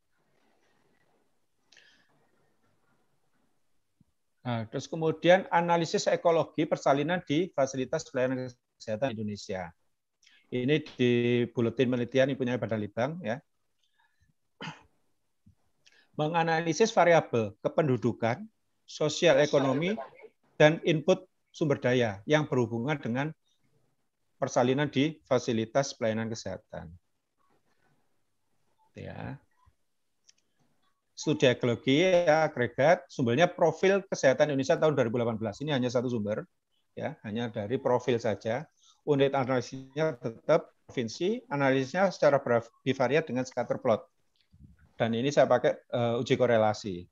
Nah, terus kemudian analisis ekologi persalinan di fasilitas pelayanan kesehatan Indonesia. Ini di buletin penelitian yang punya Badan Litbang ya. Menganalisis variabel kependudukan, sosial ekonomi dan input sumber daya yang berhubungan dengan persalinan di fasilitas pelayanan kesehatan. Ya studi ekologi ya, agregat sumbernya profil kesehatan Indonesia tahun 2018 ini hanya satu sumber ya hanya dari profil saja unit analisisnya tetap provinsi analisisnya secara bivariat dengan scatter plot dan ini saya pakai uh, uji korelasi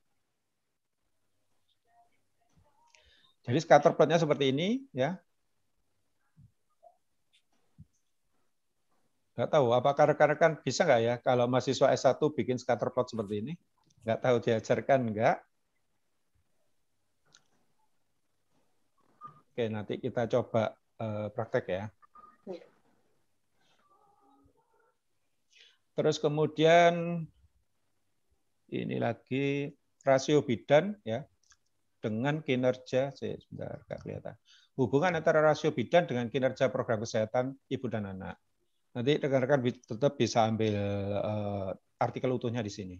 jadi scatter plotnya seperti ini ya Nggak tahu, apakah rekan-rekan bisa nggak ya kalau mahasiswa S1 bikin scatter plot seperti ini? Nggak tahu diajarkan nggak. Oke, nanti kita coba eh, praktek ya. Iya. Terus kemudian ini lagi rasio bidan ya dengan kinerja saya sebentar nggak kelihatan. Hubungan antara rasio bidan dengan kinerja program kesehatan ibu dan anak. Nanti rekan-rekan tetap bisa ambil eh, artikel utuhnya di sini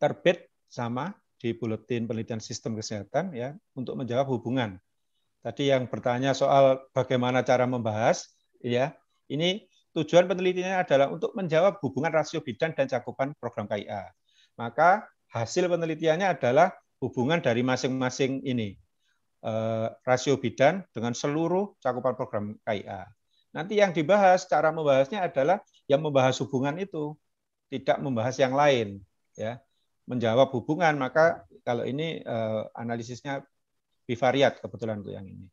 terbit sama di buletin penelitian sistem kesehatan ya untuk menjawab hubungan. Tadi yang bertanya soal bagaimana cara membahas ya. Ini tujuan penelitiannya adalah untuk menjawab hubungan rasio bidan dan cakupan program KIA. Maka hasil penelitiannya adalah hubungan dari masing-masing ini eh, rasio bidan dengan seluruh cakupan program KIA. Nanti yang dibahas cara membahasnya adalah yang membahas hubungan itu, tidak membahas yang lain. Ya, menjawab hubungan, maka kalau ini eh, analisisnya bivariat kebetulan untuk yang ini.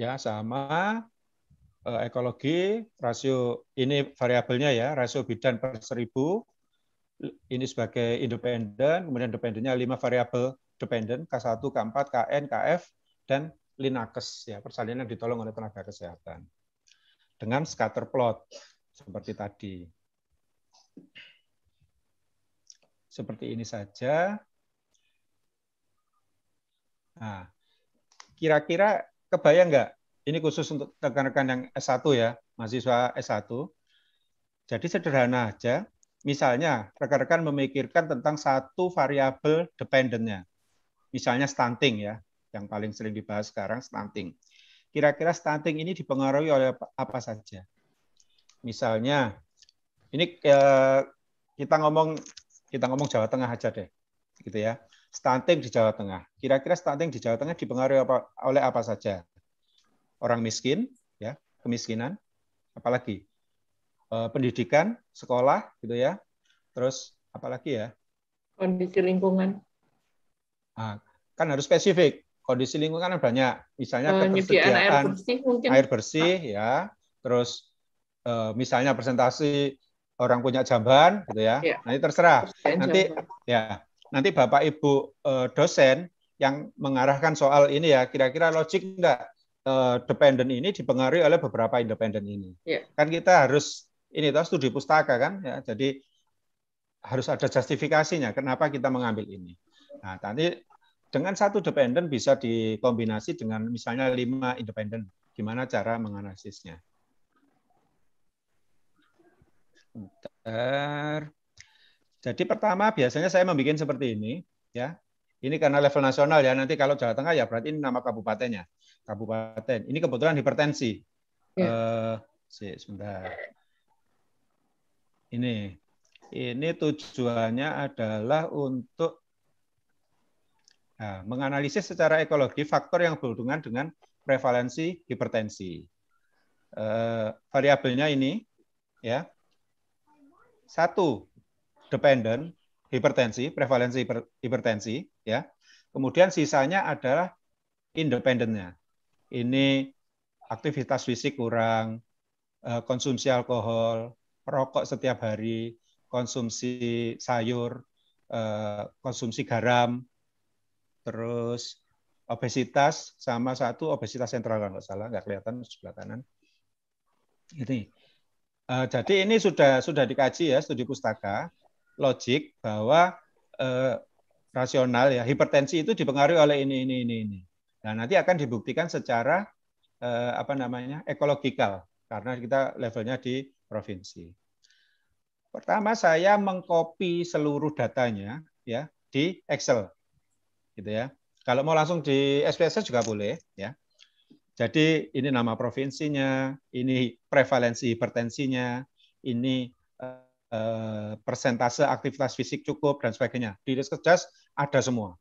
Ya, sama eh, ekologi rasio ini variabelnya ya rasio bidan per seribu ini sebagai independen kemudian dependennya lima variabel dependen K1 K4 KN KF dan linakes ya persalinan ditolong oleh tenaga kesehatan dengan scatter plot seperti tadi. Seperti ini saja. kira nah, kira-kira kebayang nggak? Ini khusus untuk rekan-rekan yang S1 ya, mahasiswa S1. Jadi sederhana aja. Misalnya rekan-rekan memikirkan tentang satu variabel dependennya. Misalnya stunting ya, yang paling sering dibahas sekarang stunting. Kira-kira stunting ini dipengaruhi oleh apa saja? Misalnya, ini eh, kita ngomong kita ngomong Jawa Tengah aja deh, gitu ya. Stunting di Jawa Tengah. Kira-kira stunting di Jawa Tengah dipengaruhi apa, oleh apa saja? Orang miskin, ya, kemiskinan, apalagi eh, pendidikan, sekolah, gitu ya. Terus apalagi ya? Kondisi lingkungan. Nah, kan harus spesifik. Kondisi lingkungan kan banyak. Misalnya ketersediaan air bersih, air bersih, ya. Terus Eh, misalnya presentasi orang punya jamban gitu ya. ya. Nanti terserah. Persen nanti jamban. ya, nanti Bapak Ibu eh, dosen yang mengarahkan soal ini ya, kira-kira logik enggak eh, dependen ini dipengaruhi oleh beberapa independen ini. Ya. Kan kita harus ini tahu studi pustaka kan ya. Jadi harus ada justifikasinya kenapa kita mengambil ini. Nah, nanti dengan satu dependen bisa dikombinasi dengan misalnya lima independen. Gimana cara menganalisisnya? Bentar. Jadi pertama biasanya saya membuat seperti ini, ya. Ini karena level nasional ya. Nanti kalau Jawa Tengah ya berarti ini nama kabupatennya. Kabupaten. Ini kebetulan hipertensi. Ya. Uh, eh, sih, sebentar. Ini. Ini tujuannya adalah untuk nah, menganalisis secara ekologi faktor yang berhubungan dengan prevalensi hipertensi. Uh, variabelnya ini, ya satu dependen hipertensi, prevalensi hiper, hipertensi ya. Kemudian sisanya adalah independennya. Ini aktivitas fisik kurang, eh, konsumsi alkohol, rokok setiap hari, konsumsi sayur, eh, konsumsi garam, terus obesitas sama satu obesitas sentral kalau nggak salah nggak kelihatan sebelah kanan ini Uh, jadi ini sudah sudah dikaji ya studi pustaka logik bahwa uh, rasional ya hipertensi itu dipengaruhi oleh ini ini ini ini. Nah nanti akan dibuktikan secara uh, apa namanya ekologikal karena kita levelnya di provinsi. Pertama saya mengcopy seluruh datanya ya di Excel gitu ya. Kalau mau langsung di SPSS juga boleh ya. Jadi ini nama provinsinya, ini prevalensi hipertensinya, ini eh, persentase aktivitas fisik cukup dan sebagainya. Di jas ada semua.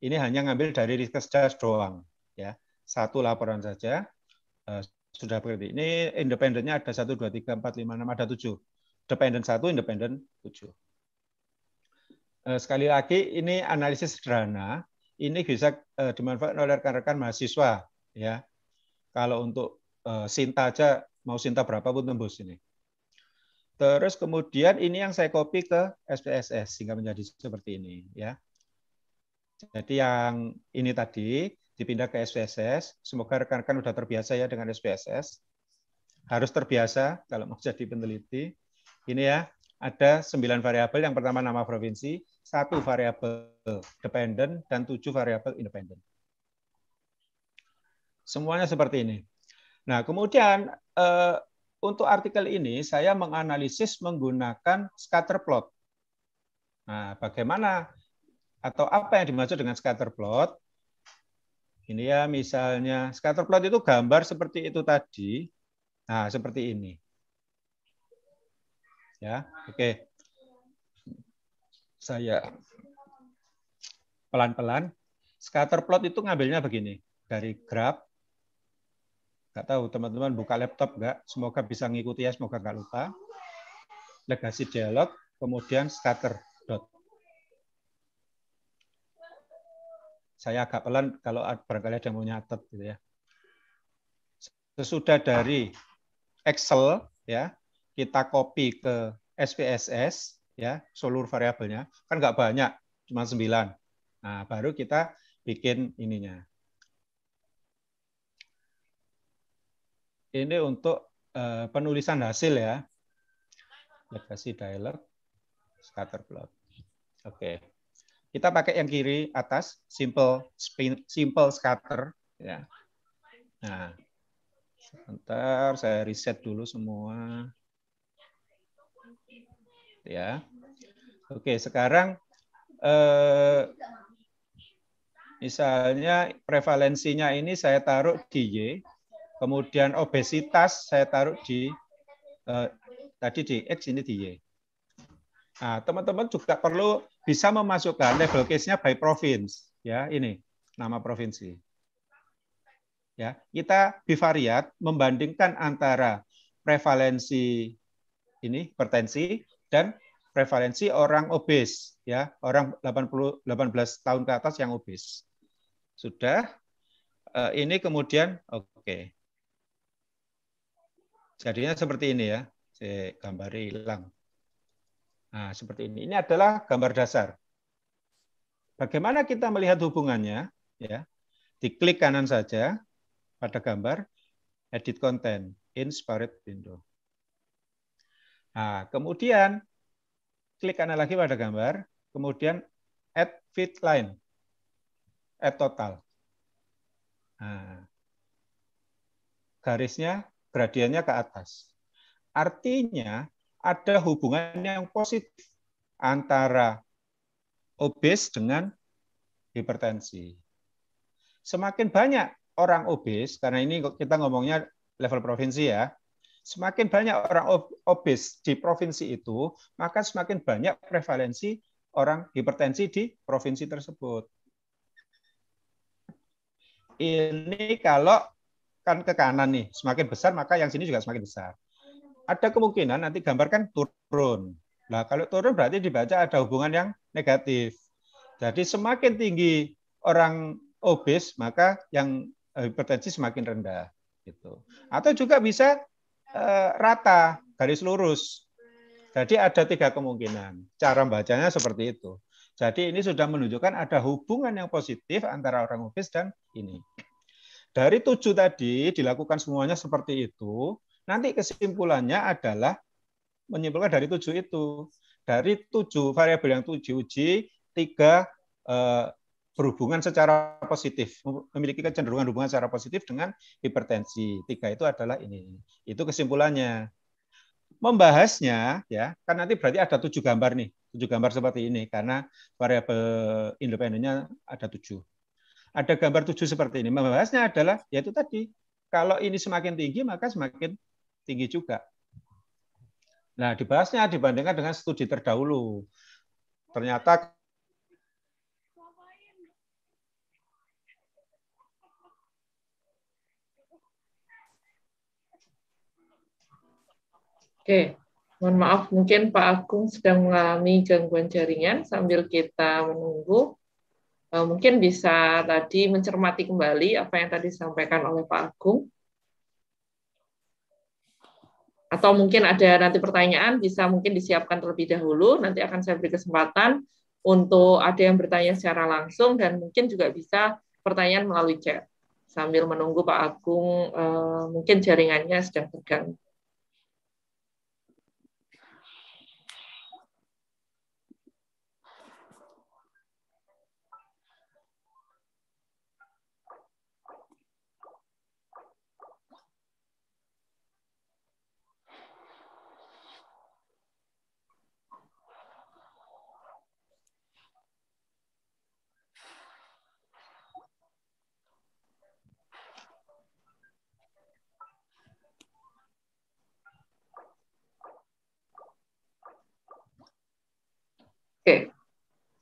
Ini hanya ngambil dari jas doang, ya. Satu laporan saja eh, sudah berarti. Ini independennya ada satu dua tiga empat lima enam ada tujuh dependent satu independent tujuh. Eh, sekali lagi ini analisis sederhana, ini bisa eh, dimanfaatkan oleh rekan-rekan mahasiswa ya kalau untuk eh, Sinta aja mau Sinta berapa pun tembus ini. Terus kemudian ini yang saya copy ke SPSS sehingga menjadi seperti ini ya. Jadi yang ini tadi dipindah ke SPSS. Semoga rekan-rekan sudah terbiasa ya dengan SPSS. Harus terbiasa kalau mau jadi peneliti. Ini ya, ada sembilan variabel. Yang pertama nama provinsi, satu variabel dependent dan tujuh variabel independen. Semuanya seperti ini. Nah, kemudian eh, untuk artikel ini saya menganalisis menggunakan scatter plot. Nah, bagaimana atau apa yang dimaksud dengan scatter plot? Ini ya misalnya scatter plot itu gambar seperti itu tadi. Nah, seperti ini. Ya, oke. Okay. Saya pelan-pelan. Scatter plot itu ngambilnya begini, dari graph Nggak tahu teman-teman buka laptop nggak? Semoga bisa mengikuti ya, semoga nggak lupa. Legasi dialog, kemudian scatter dot. Saya agak pelan kalau barangkali ada yang mau nyatet gitu ya. Sesudah dari Excel ya, kita copy ke SPSS ya, seluruh variabelnya. Kan nggak banyak, cuma 9. Nah, baru kita bikin ininya, ini untuk eh, penulisan hasil ya. Legasi dialog, scatterplot. Oke. Okay. Kita pakai yang kiri atas, simple spin, simple scatter. Ya. Nah, sebentar saya reset dulu semua. Ya. Oke, okay, sekarang eh, misalnya prevalensinya ini saya taruh di Y Kemudian obesitas saya taruh di eh, tadi di X ini di Y. Nah, teman-teman juga perlu bisa memasukkan level case-nya by province ya ini nama provinsi. Ya, kita bivariat membandingkan antara prevalensi ini hipertensi dan prevalensi orang obes ya, orang 80 18 tahun ke atas yang obes. Sudah eh, ini kemudian oke. Okay. Jadinya seperti ini ya. Saya gambar hilang. Nah, seperti ini. Ini adalah gambar dasar. Bagaimana kita melihat hubungannya? Ya, diklik kanan saja pada gambar edit konten inspired window. Nah, kemudian klik kanan lagi pada gambar, kemudian add fit line, add total. Nah, garisnya gradiennya ke atas. Artinya ada hubungan yang positif antara obes dengan hipertensi. Semakin banyak orang obes, karena ini kita ngomongnya level provinsi ya, semakin banyak orang obes di provinsi itu, maka semakin banyak prevalensi orang hipertensi di provinsi tersebut. Ini kalau kan ke kanan nih, semakin besar maka yang sini juga semakin besar. Ada kemungkinan nanti gambarkan turun. Nah, kalau turun berarti dibaca ada hubungan yang negatif. Jadi semakin tinggi orang obes, maka yang eh, hipertensi semakin rendah gitu. Atau juga bisa e, rata, garis lurus. Jadi ada tiga kemungkinan. Cara bacanya seperti itu. Jadi ini sudah menunjukkan ada hubungan yang positif antara orang obes dan ini. Dari tujuh tadi dilakukan semuanya seperti itu, nanti kesimpulannya adalah menyimpulkan dari tujuh itu. Dari tujuh variabel yang tujuh uji, tiga eh, berhubungan secara positif, memiliki kecenderungan hubungan secara positif dengan hipertensi. Tiga itu adalah ini. Itu kesimpulannya. Membahasnya, ya, kan nanti berarti ada tujuh gambar nih, tujuh gambar seperti ini, karena variabel independennya ada tujuh ada gambar tujuh seperti ini. Membahasnya adalah yaitu tadi kalau ini semakin tinggi maka semakin tinggi juga. Nah, dibahasnya dibandingkan dengan studi terdahulu. Ternyata Oke, mohon maaf mungkin Pak Agung sedang mengalami gangguan jaringan sambil kita menunggu Eh, mungkin bisa tadi mencermati kembali apa yang tadi disampaikan oleh Pak Agung. Atau mungkin ada nanti pertanyaan bisa mungkin disiapkan terlebih dahulu, nanti akan saya beri kesempatan untuk ada yang bertanya secara langsung dan mungkin juga bisa pertanyaan melalui chat sambil menunggu Pak Agung eh, mungkin jaringannya sedang terganggu.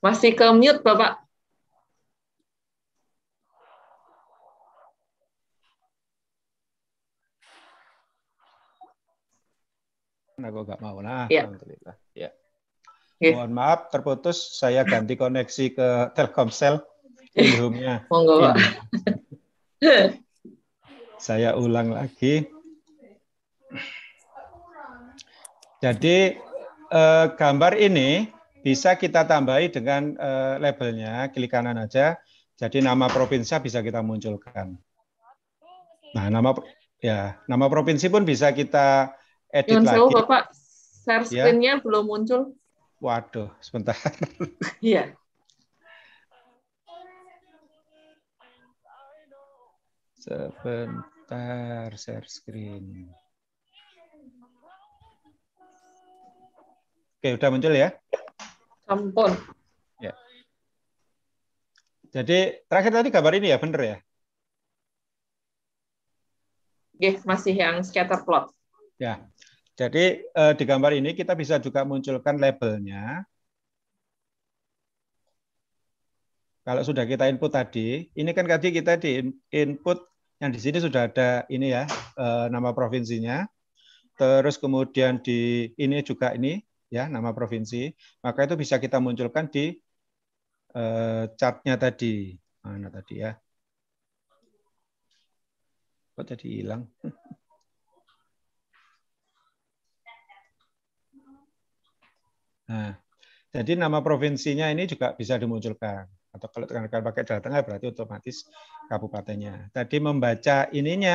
Masih ke mute, Bapak. Aku nah, nggak mau. Nah, ya. Alhamdulillah. Ya. Okay. Iya. Mohon maaf, terputus. Saya ganti koneksi ke Telkomsel. Iya. Ilhumnya. Monggo, Pak. Iya. Saya ulang lagi. Jadi eh, gambar ini bisa kita tambahi dengan uh, labelnya, klik kanan aja. Jadi nama provinsi bisa kita munculkan. Nah, nama ya, nama provinsi pun bisa kita edit Yang lagi. Yang Bapak share screen ya. belum muncul. Waduh, sebentar. Iya. sebentar, share screen. Oke, udah muncul ya? Sampun. Ya. Jadi terakhir tadi gambar ini ya, bener ya? Oke, masih yang scatter plot. Ya. Jadi eh, di gambar ini kita bisa juga munculkan labelnya. Kalau sudah kita input tadi, ini kan tadi kita di input yang di sini sudah ada ini ya eh, nama provinsinya. Terus kemudian di ini juga ini ya nama provinsi, maka itu bisa kita munculkan di eh, chartnya tadi. Mana tadi ya? Kok tadi hilang? Nah, jadi nama provinsinya ini juga bisa dimunculkan. Atau kalau rekan-rekan pakai Jawa Tengah berarti otomatis kabupatennya. Tadi membaca ininya,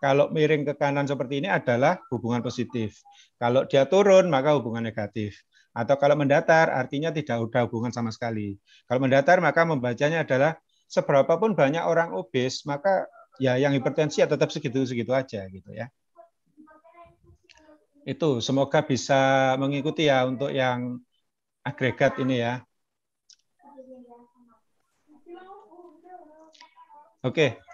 kalau miring ke kanan seperti ini adalah hubungan positif. Kalau dia turun, maka hubungan negatif. Atau kalau mendatar, artinya tidak ada hubungan sama sekali. Kalau mendatar, maka membacanya adalah seberapa pun banyak orang obes, maka ya yang hipertensi ya tetap segitu-segitu aja gitu ya. Itu semoga bisa mengikuti ya untuk yang agregat ini ya. Oke, okay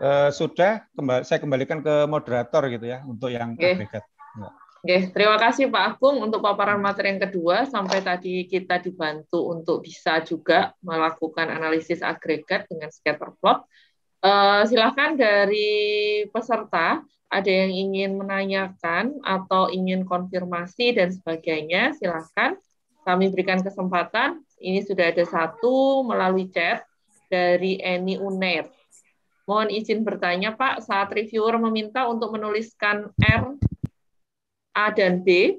eh, sudah kembali, saya kembalikan ke moderator gitu ya untuk yang okay. agregat. Ya. Oke, terima kasih Pak Agung untuk paparan materi yang kedua. Sampai tadi kita dibantu untuk bisa juga melakukan analisis agregat dengan scatter plot. Uh, eh, silahkan dari peserta ada yang ingin menanyakan atau ingin konfirmasi dan sebagainya, silahkan kami berikan kesempatan. Ini sudah ada satu melalui chat dari Eni Unair. Mohon izin bertanya, Pak, saat reviewer meminta untuk menuliskan R, A, dan B,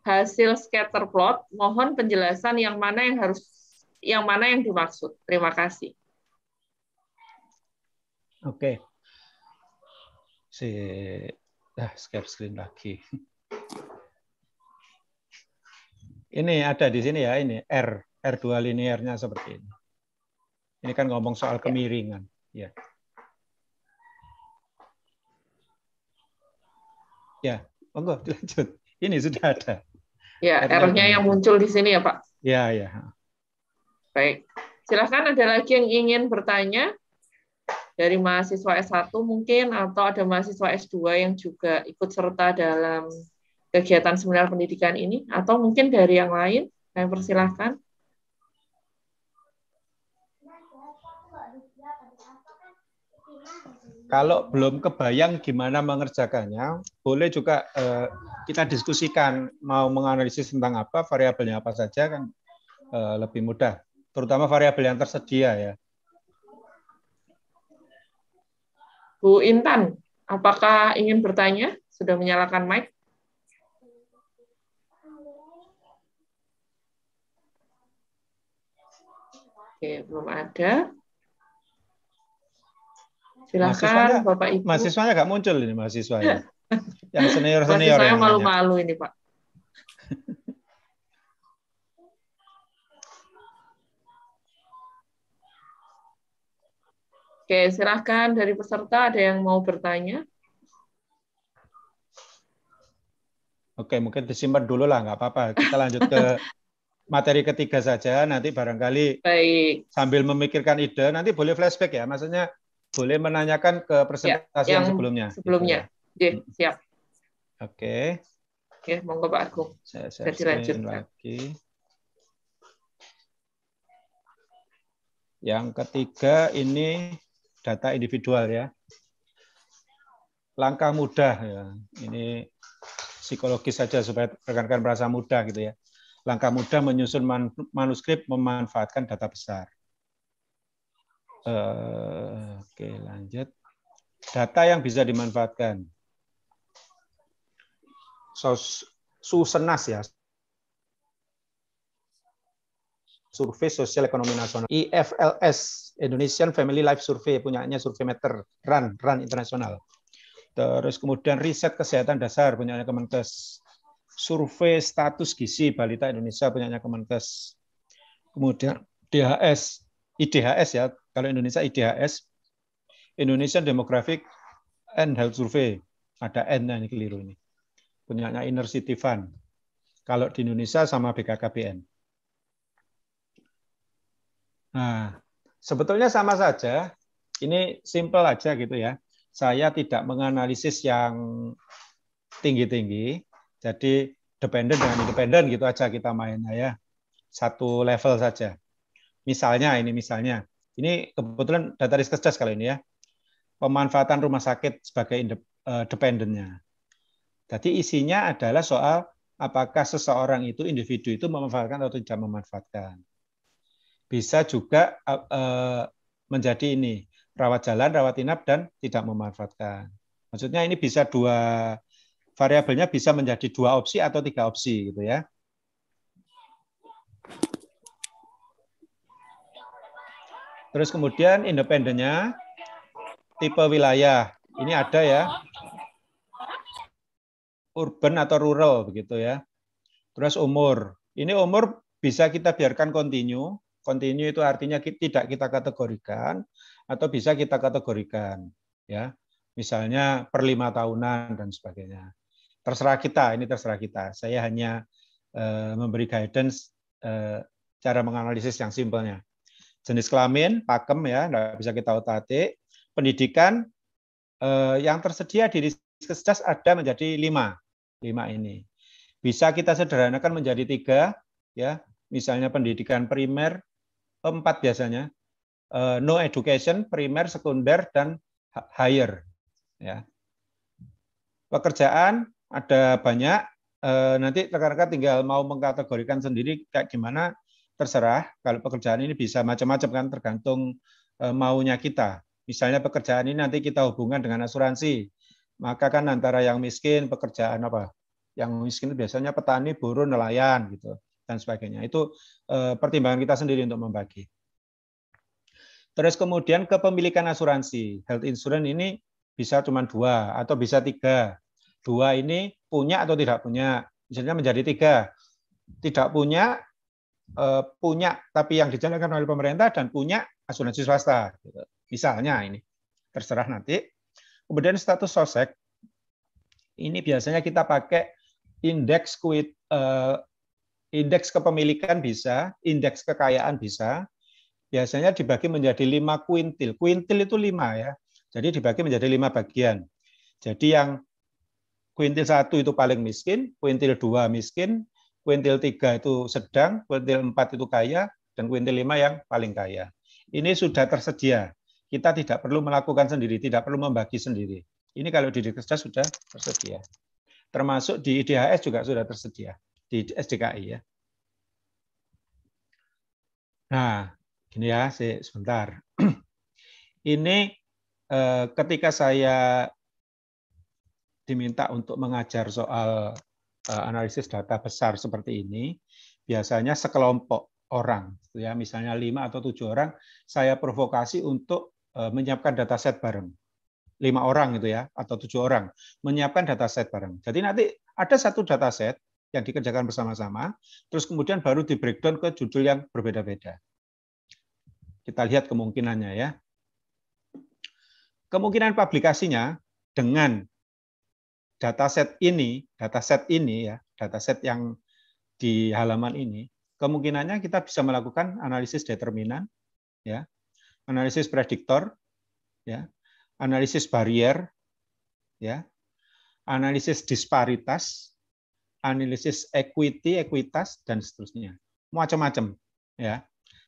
hasil scatter plot, mohon penjelasan yang mana yang harus yang mana yang dimaksud. Terima kasih. Oke. Okay. Si ah, screen lagi. Ini ada di sini ya, ini R, R2 linearnya seperti ini. Ini kan ngomong soal ya. kemiringan, ya. Yeah. Ya, monggo dilanjut. Ini sudah ada. Ya, errornya yang muncul di sini ya, Pak. Ya, ya. Baik. Silahkan ada lagi yang ingin bertanya dari mahasiswa S1 mungkin atau ada mahasiswa S2 yang juga ikut serta dalam kegiatan seminar pendidikan ini atau mungkin dari yang lain saya persilahkan Kalau belum kebayang gimana mengerjakannya, boleh juga eh, kita diskusikan mau menganalisis tentang apa, variabelnya apa saja kan eh, lebih mudah, terutama variabel yang tersedia ya. Bu Intan, apakah ingin bertanya? Sudah menyalakan mic? Oke, belum ada. Silakan Bapak Ibu. Mahasiswanya nggak muncul ini mahasiswanya. yang senior senior. saya malu-malu ini Pak. Oke, silahkan dari peserta ada yang mau bertanya. Oke, mungkin disimpan dulu lah, nggak apa-apa. Kita lanjut ke materi ketiga saja. Nanti barangkali Baik. sambil memikirkan ide, nanti boleh flashback ya. Maksudnya boleh menanyakan ke ya, presentasi ya, yang, yang sebelumnya. Sebelumnya, gitu ya. Oke, hmm. siap. Oke. Oke, monggo Pak Agung. Saya, saya lanjut Lagi. Yang ketiga ini data individual ya. Langkah mudah ya. Ini psikologis saja supaya rekan-rekan merasa mudah gitu ya. Langkah mudah menyusun manuskrip memanfaatkan data besar. Oke, lanjut. Data yang bisa dimanfaatkan. Sos, susenas ya. Survei Sosial Ekonomi Nasional. IFLS, Indonesian Family Life Survey, punyanya Survei Meter, run run Internasional. Terus kemudian riset kesehatan dasar, punyanya Kemenkes. Survei status gizi balita Indonesia, punyanya Kemenkes. Kemudian DHS, IDHS ya, kalau Indonesia IDHS, Indonesian Demographic and Health Survey. Ada N yang keliru ini. Punyanya Inner City Fund. Kalau di Indonesia sama BKKBN. Nah, sebetulnya sama saja. Ini simple aja gitu ya. Saya tidak menganalisis yang tinggi-tinggi. Jadi dependen dengan independen gitu aja kita mainnya ya. Satu level saja. Misalnya ini misalnya ini kebetulan data riskesdas kali ini ya. Pemanfaatan rumah sakit sebagai independennya. Eh, Jadi isinya adalah soal apakah seseorang itu individu itu memanfaatkan atau tidak memanfaatkan. Bisa juga eh, eh, menjadi ini rawat jalan, rawat inap dan tidak memanfaatkan. Maksudnya ini bisa dua variabelnya bisa menjadi dua opsi atau tiga opsi gitu ya. Terus kemudian independennya tipe wilayah. Ini ada ya. Urban atau rural begitu ya. Terus umur. Ini umur bisa kita biarkan continue continue itu artinya tidak kita kategorikan atau bisa kita kategorikan ya. Misalnya per lima tahunan dan sebagainya. Terserah kita, ini terserah kita. Saya hanya uh, memberi guidance uh, cara menganalisis yang simpelnya jenis kelamin, pakem ya, nggak bisa kita otak Pendidikan eh, yang tersedia di riskesdas ada menjadi lima, lima ini. Bisa kita sederhanakan menjadi tiga, ya, misalnya pendidikan primer, empat biasanya, eh, no education, primer, sekunder, dan higher. Ya. Pekerjaan ada banyak, eh, nanti rekan-rekan tinggal mau mengkategorikan sendiri kayak gimana, terserah kalau pekerjaan ini bisa macam-macam kan tergantung e, maunya kita. Misalnya pekerjaan ini nanti kita hubungan dengan asuransi, maka kan antara yang miskin pekerjaan apa? Yang miskin itu biasanya petani, buruh, nelayan gitu dan sebagainya. Itu e, pertimbangan kita sendiri untuk membagi. Terus kemudian kepemilikan asuransi health insurance ini bisa cuma dua atau bisa tiga. Dua ini punya atau tidak punya, misalnya menjadi tiga. Tidak punya Eh, punya tapi yang dijalankan oleh pemerintah dan punya asuransi swasta. Misalnya ini terserah nanti. Kemudian status sosek ini biasanya kita pakai indeks kuit eh, indeks kepemilikan bisa, indeks kekayaan bisa. Biasanya dibagi menjadi lima kuintil. Kuintil itu lima ya. Jadi dibagi menjadi lima bagian. Jadi yang kuintil satu itu paling miskin, kuintil dua miskin, kuintil 3 itu sedang, kuintil 4 itu kaya, dan kuintil 5 yang paling kaya. Ini sudah tersedia. Kita tidak perlu melakukan sendiri, tidak perlu membagi sendiri. Ini kalau di Dikerja sudah tersedia. Termasuk di IDHS juga sudah tersedia, di SDKI ya. Nah, gini ya, sebentar. Ini eh, ketika saya diminta untuk mengajar soal Eh, analisis data besar seperti ini, biasanya sekelompok orang, ya misalnya lima atau tujuh orang, saya provokasi untuk eh, menyiapkan dataset bareng lima orang gitu ya atau tujuh orang menyiapkan dataset bareng. Jadi nanti ada satu dataset yang dikerjakan bersama-sama, terus kemudian baru di breakdown ke judul yang berbeda-beda. Kita lihat kemungkinannya ya. Kemungkinan publikasinya dengan dataset ini, dataset ini ya, dataset yang di halaman ini, kemungkinannya kita bisa melakukan analisis determinan, ya, analisis prediktor, ya, analisis barrier, ya, analisis disparitas, analisis equity, ekuitas, dan seterusnya. Macam-macam, ya.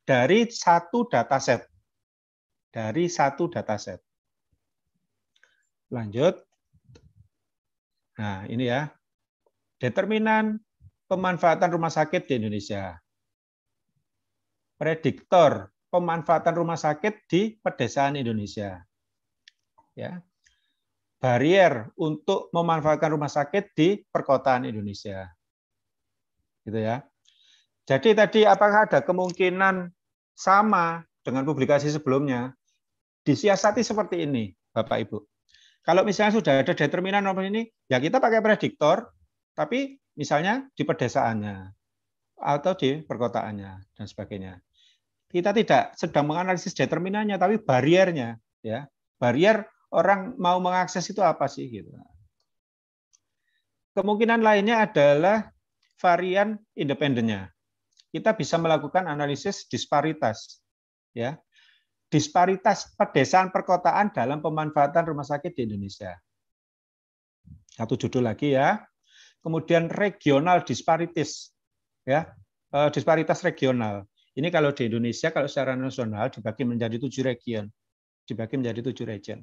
Dari satu dataset, dari satu dataset. Lanjut. Nah, ini ya. Determinan pemanfaatan rumah sakit di Indonesia. Prediktor pemanfaatan rumah sakit di pedesaan Indonesia. Ya. Barrier untuk memanfaatkan rumah sakit di perkotaan Indonesia. Gitu ya. Jadi tadi apakah ada kemungkinan sama dengan publikasi sebelumnya disiasati seperti ini, Bapak Ibu? Kalau misalnya sudah ada determinan nomor ini, ya kita pakai prediktor, tapi misalnya di pedesaannya atau di perkotaannya dan sebagainya. Kita tidak sedang menganalisis determinannya, tapi bariernya, ya barrier orang mau mengakses itu apa sih gitu. Kemungkinan lainnya adalah varian independennya. Kita bisa melakukan analisis disparitas, ya disparitas pedesaan perkotaan dalam pemanfaatan rumah sakit di Indonesia. Satu judul lagi ya. Kemudian regional disparitis ya. E, disparitas regional. Ini kalau di Indonesia kalau secara nasional dibagi menjadi tujuh region, dibagi menjadi tujuh region.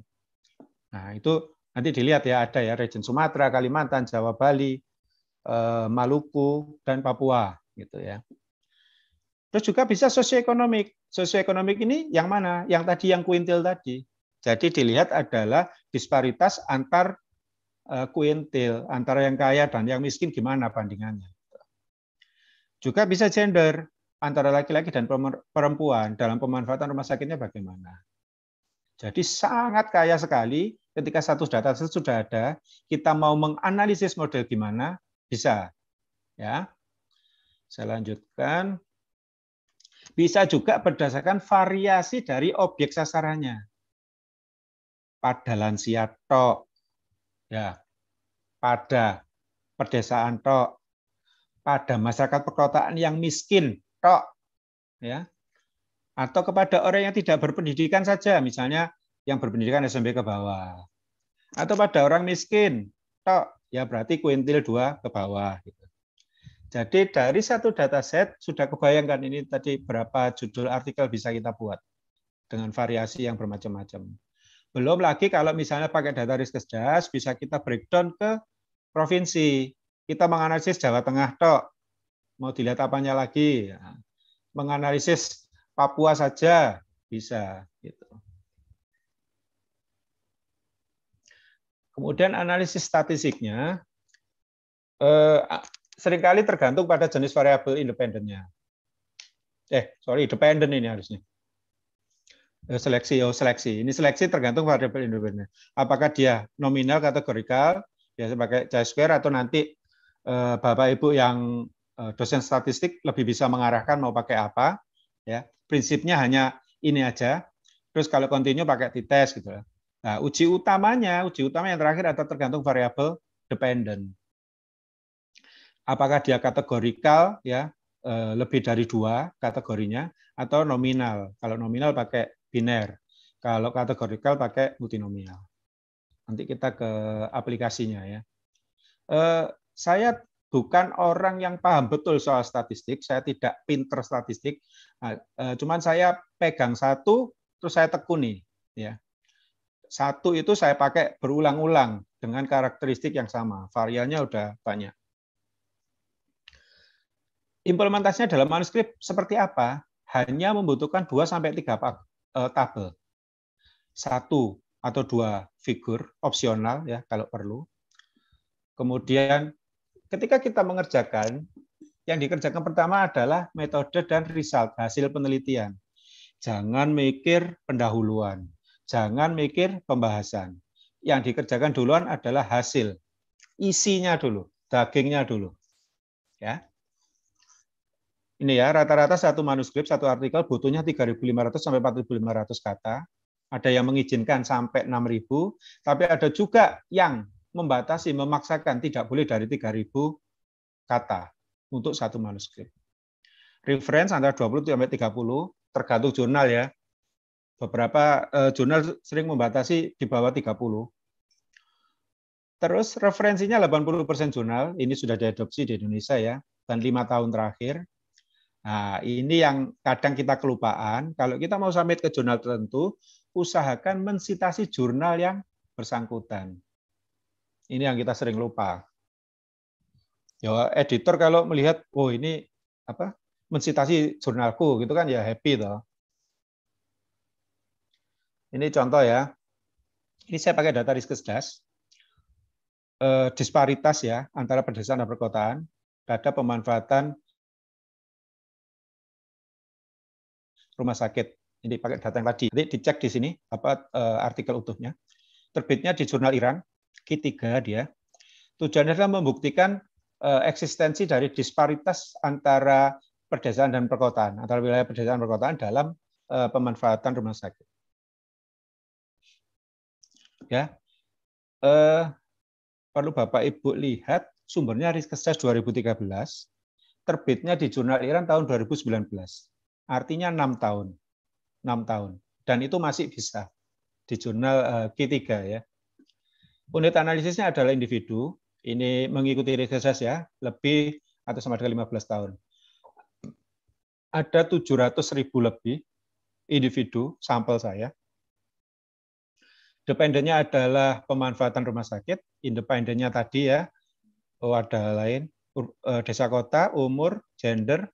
Nah, itu nanti dilihat ya ada ya region Sumatera, Kalimantan, Jawa Bali, e, Maluku dan Papua gitu ya. Terus juga bisa sosioekonomik. Sosioekonomik ini yang mana? Yang tadi yang kuintil tadi. Jadi dilihat adalah disparitas antar eh, kuintil, antara yang kaya dan yang miskin gimana bandingannya. Juga bisa gender antara laki-laki dan perempuan dalam pemanfaatan rumah sakitnya bagaimana. Jadi sangat kaya sekali ketika satu data sudah ada, kita mau menganalisis model gimana bisa. Ya. Saya lanjutkan. Bisa juga berdasarkan variasi dari objek sasarannya. Pada lansia tok, ya, pada perdesaan tok, pada masyarakat perkotaan yang miskin tok, ya, atau kepada orang yang tidak berpendidikan saja, misalnya yang berpendidikan SMP ke bawah, atau pada orang miskin tok, ya berarti kuintil dua ke bawah. Gitu. Jadi dari satu data set sudah kebayangkan ini tadi berapa judul artikel bisa kita buat dengan variasi yang bermacam-macam. Belum lagi kalau misalnya pakai data Riskesdas bisa kita breakdown ke provinsi. Kita menganalisis Jawa Tengah tok. Mau dilihat apanya lagi? Menganalisis Papua saja bisa gitu. Kemudian analisis statistiknya eh, seringkali tergantung pada jenis variabel independennya. Eh, sorry, dependen ini harusnya. Eh, seleksi, oh seleksi. Ini seleksi tergantung variabel independennya. Apakah dia nominal kategorikal, ya sebagai chi square atau nanti eh, Bapak Ibu yang eh, dosen statistik lebih bisa mengarahkan mau pakai apa, ya. Prinsipnya hanya ini aja. Terus kalau continue pakai t-test gitu Nah, uji utamanya, uji utama yang terakhir atau tergantung variabel dependent apakah dia kategorikal ya eh, lebih dari dua kategorinya atau nominal. Kalau nominal pakai biner, kalau kategorikal pakai multinomial. Nanti kita ke aplikasinya ya. Eh, saya bukan orang yang paham betul soal statistik, saya tidak pinter statistik, nah, eh, cuman saya pegang satu terus saya tekuni ya. Satu itu saya pakai berulang-ulang dengan karakteristik yang sama, variannya udah banyak. Implementasinya dalam manuskrip seperti apa? Hanya membutuhkan 2 sampai 3 eh, tabel. Satu atau dua figur opsional ya kalau perlu. Kemudian ketika kita mengerjakan yang dikerjakan pertama adalah metode dan result, hasil penelitian. Jangan mikir pendahuluan, jangan mikir pembahasan. Yang dikerjakan duluan adalah hasil, isinya dulu, dagingnya dulu. Ya ini ya, rata-rata satu manuskrip, satu artikel butuhnya 3.500 sampai 4.500 kata. Ada yang mengizinkan sampai 6.000, tapi ada juga yang membatasi, memaksakan tidak boleh dari 3.000 kata untuk satu manuskrip. Reference antara 20 sampai 30, tergantung jurnal ya. Beberapa eh, jurnal sering membatasi di bawah 30. Terus referensinya 80% jurnal, ini sudah diadopsi di Indonesia ya, dan lima tahun terakhir Nah, ini yang kadang kita kelupaan. Kalau kita mau submit ke jurnal tertentu, usahakan mensitasi jurnal yang bersangkutan. Ini yang kita sering lupa. Ya, editor kalau melihat, oh ini apa? mensitasi jurnalku gitu kan ya happy toh. Ini contoh ya. Ini saya pakai data Riskesdas. Eh, disparitas ya antara pedesaan dan perkotaan data pemanfaatan rumah sakit. Ini pakai data yang tadi. Nanti dicek di sini apa eh, artikel utuhnya. Terbitnya di jurnal Iran Q3 dia. Tujuannya adalah membuktikan eh, eksistensi dari disparitas antara perdesaan dan perkotaan, antara wilayah perdesaan dan perkotaan dalam eh, pemanfaatan rumah sakit. Ya, perlu Bapak Ibu lihat sumbernya riset 2013, terbitnya di jurnal Iran tahun 2019 artinya 6 tahun, 6 tahun, dan itu masih bisa di jurnal eh, Q3 ya. Unit analisisnya adalah individu, ini mengikuti reses ya, lebih atau sama dengan 15 tahun. Ada 700 ribu lebih individu sampel saya. Dependennya adalah pemanfaatan rumah sakit, independennya tadi ya, oh ada lain, eh, desa kota, umur, gender,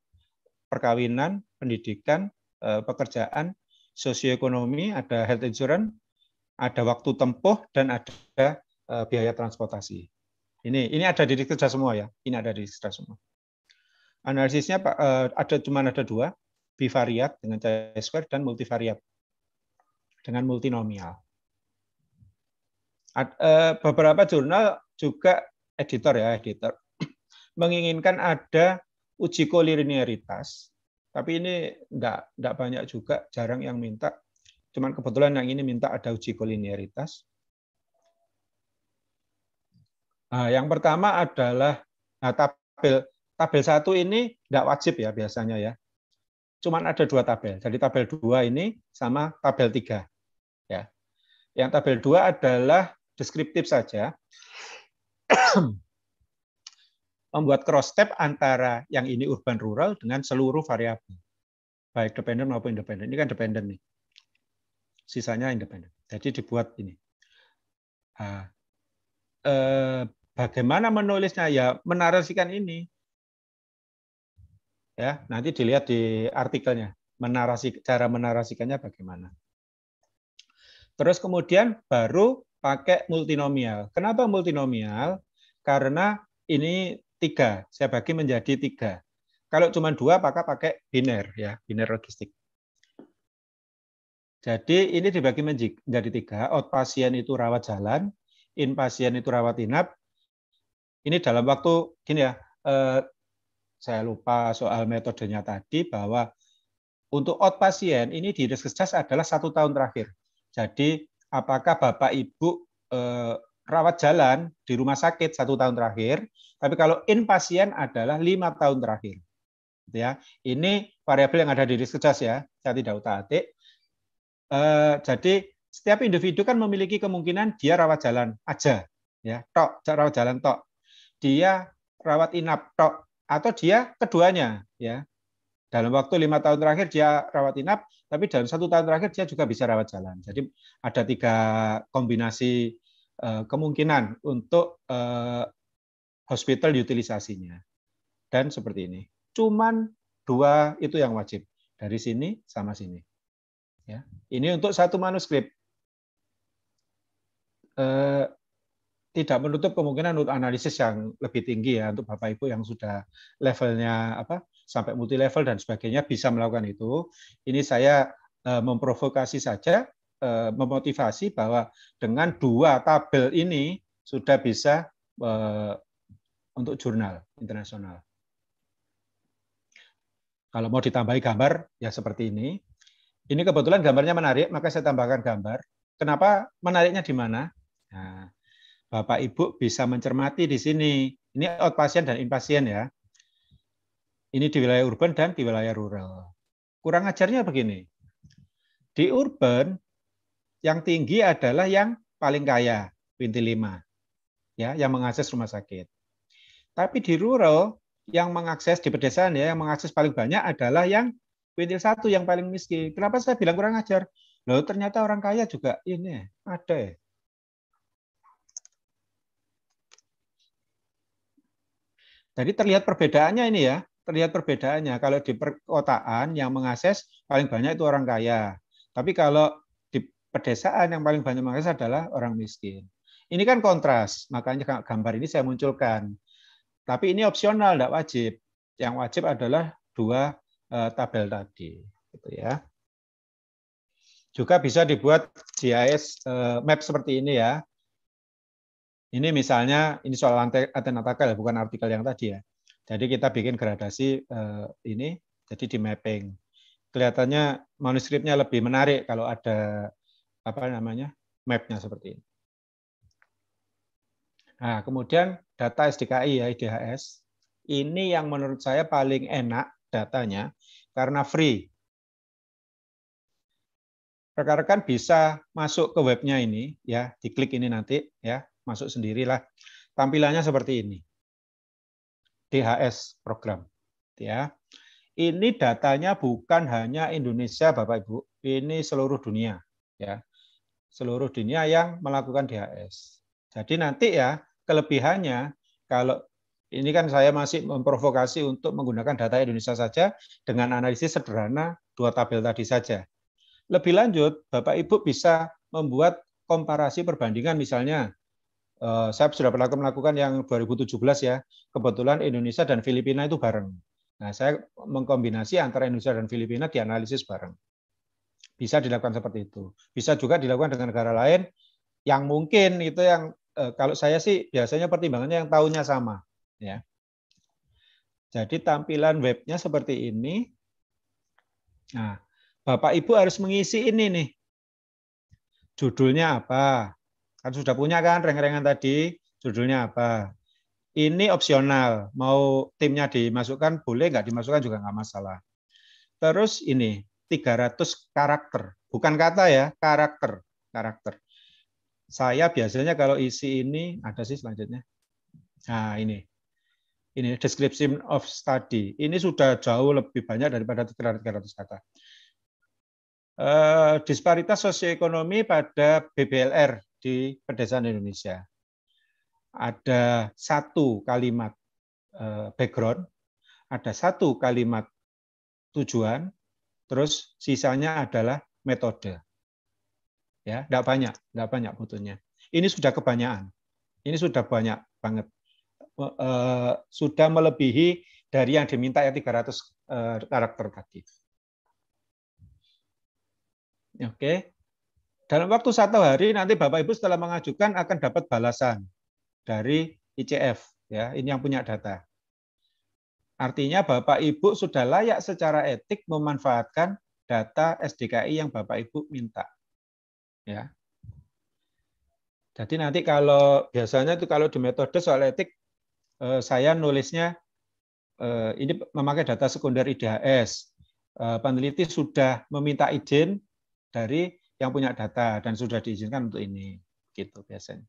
perkawinan, pendidikan, eh, pekerjaan, sosioekonomi, ada health insurance, ada waktu tempuh dan ada eh, biaya transportasi. Ini ini ada di kerja semua ya. Ini ada di kerja semua. Analisisnya Pak eh, ada cuma ada dua, bivariat dengan chi square dan multivariat dengan multinomial. Beberapa jurnal juga editor ya editor menginginkan ada uji kolinieritas, tapi ini enggak, enggak banyak juga, jarang yang minta. Cuman kebetulan yang ini minta ada uji kolinieritas. Nah, yang pertama adalah nah, tabel tabel satu ini enggak wajib ya biasanya ya. Cuman ada dua tabel. Jadi tabel dua ini sama tabel tiga Ya. Yang tabel dua adalah deskriptif saja membuat cross step antara yang ini urban rural dengan seluruh variabel baik dependen maupun independen. Ini kan dependen nih. Sisanya independen. Jadi dibuat ini. Nah, eh, bagaimana menulisnya? Ya menarasikan ini. Ya, nanti dilihat di artikelnya. Menarasi, cara menarasikannya bagaimana. Terus kemudian baru pakai multinomial. Kenapa multinomial? Karena ini tiga. Saya bagi menjadi tiga. Kalau cuma dua, maka pakai biner ya, biner logistik. Jadi ini dibagi menjadi tiga. pasien itu rawat jalan, in pasien itu rawat inap. Ini dalam waktu gini ya, eh, saya lupa soal metodenya tadi bahwa untuk pasien ini di riskesjas adalah satu tahun terakhir. Jadi apakah bapak ibu eh, rawat jalan di rumah sakit satu tahun terakhir, tapi kalau inpasien adalah lima tahun terakhir. Gitu ya, ini variabel yang ada di risk adjust ya, saya tidak utak-atik. Eh, jadi setiap individu kan memiliki kemungkinan dia rawat jalan aja, ya, tok, rawat jalan tok. Dia rawat inap tok, atau dia keduanya, ya. Dalam waktu lima tahun terakhir dia rawat inap, tapi dalam satu tahun terakhir dia juga bisa rawat jalan. Jadi ada tiga kombinasi Eh, kemungkinan untuk eh, hospital utilisasinya. Dan seperti ini. Cuman dua itu yang wajib. Dari sini sama sini. Ya. Ini untuk satu manuskrip. Eh, tidak menutup kemungkinan untuk analisis yang lebih tinggi ya untuk Bapak Ibu yang sudah levelnya apa sampai multi level dan sebagainya bisa melakukan itu. Ini saya memprovokasi saja Eh, memotivasi bahwa dengan dua tabel ini sudah bisa eh, untuk jurnal internasional. Kalau mau ditambahi gambar ya seperti ini. Ini kebetulan gambarnya menarik, maka saya tambahkan gambar. Kenapa menariknya di mana? Nah, Bapak Ibu bisa mencermati di sini. Ini outpatient dan inpatient ya. Ini di wilayah urban dan di wilayah rural. Kurang ajarnya begini. Di urban yang tinggi adalah yang paling kaya, binti lima, ya, yang mengakses rumah sakit. Tapi di rural yang mengakses di pedesaan ya, yang mengakses paling banyak adalah yang kuintil satu yang paling miskin. Kenapa saya bilang kurang ajar? Loh, ternyata orang kaya juga ini ada ya. Jadi terlihat perbedaannya ini ya, terlihat perbedaannya. Kalau di perkotaan yang mengakses paling banyak itu orang kaya. Tapi kalau pedesaan yang paling banyak mengakses adalah orang miskin. Ini kan kontras, makanya gambar ini saya munculkan. Tapi ini opsional, tidak wajib. Yang wajib adalah dua eh, tabel tadi, gitu ya. Juga bisa dibuat GIS eh, map seperti ini ya. Ini misalnya ini soal antenatakel bukan artikel yang tadi ya. Jadi kita bikin gradasi eh, ini jadi di mapping. Kelihatannya manuskripnya lebih menarik kalau ada apa namanya mapnya seperti ini. Nah, kemudian data SDKI ya IDHS ini yang menurut saya paling enak datanya karena free. Rekan-rekan bisa masuk ke webnya ini ya, diklik ini nanti ya, masuk sendirilah. Tampilannya seperti ini. DHS program ya. Ini datanya bukan hanya Indonesia Bapak Ibu, ini seluruh dunia ya seluruh dunia yang melakukan DHS. Jadi nanti ya kelebihannya kalau ini kan saya masih memprovokasi untuk menggunakan data Indonesia saja dengan analisis sederhana dua tabel tadi saja. Lebih lanjut, Bapak Ibu bisa membuat komparasi perbandingan misalnya eh, saya sudah pernah melakukan yang 2017 ya, kebetulan Indonesia dan Filipina itu bareng. Nah, saya mengkombinasi antara Indonesia dan Filipina dianalisis bareng. Bisa dilakukan seperti itu. Bisa juga dilakukan dengan negara lain yang mungkin itu yang eh, kalau saya sih biasanya pertimbangannya yang tahunnya sama, ya. Jadi tampilan webnya seperti ini. Nah, Bapak Ibu harus mengisi ini nih. Judulnya apa? Kan sudah punya kan reng-rengan tadi, judulnya apa? Ini opsional, mau timnya dimasukkan boleh, nggak dimasukkan juga nggak masalah. Terus ini, 300 karakter. Bukan kata ya, karakter, karakter. Saya biasanya kalau isi ini ada sih selanjutnya. Nah, ini. Ini deskripsi of study. Ini sudah jauh lebih banyak daripada 300 kata. Uh, disparitas sosioekonomi pada BBLR di pedesaan Indonesia. Ada satu kalimat uh, background, ada satu kalimat tujuan, Terus sisanya adalah metode. Ya, tidak banyak, tidak banyak butuhnya. Ini sudah kebanyakan. Ini sudah banyak banget. Eh, eh, sudah melebihi dari yang diminta ya 300 eh, karakter tadi. Oke. Dalam waktu satu hari nanti Bapak Ibu setelah mengajukan akan dapat balasan dari ICF ya, ini yang punya data. Artinya Bapak Ibu sudah layak secara etik memanfaatkan data SDKI yang Bapak Ibu minta. Ya. Jadi nanti kalau biasanya itu kalau di metode soal etik eh, saya nulisnya eh, ini memakai data sekunder IDHS. Eh, peneliti sudah meminta izin dari yang punya data dan sudah diizinkan untuk ini. Gitu biasanya.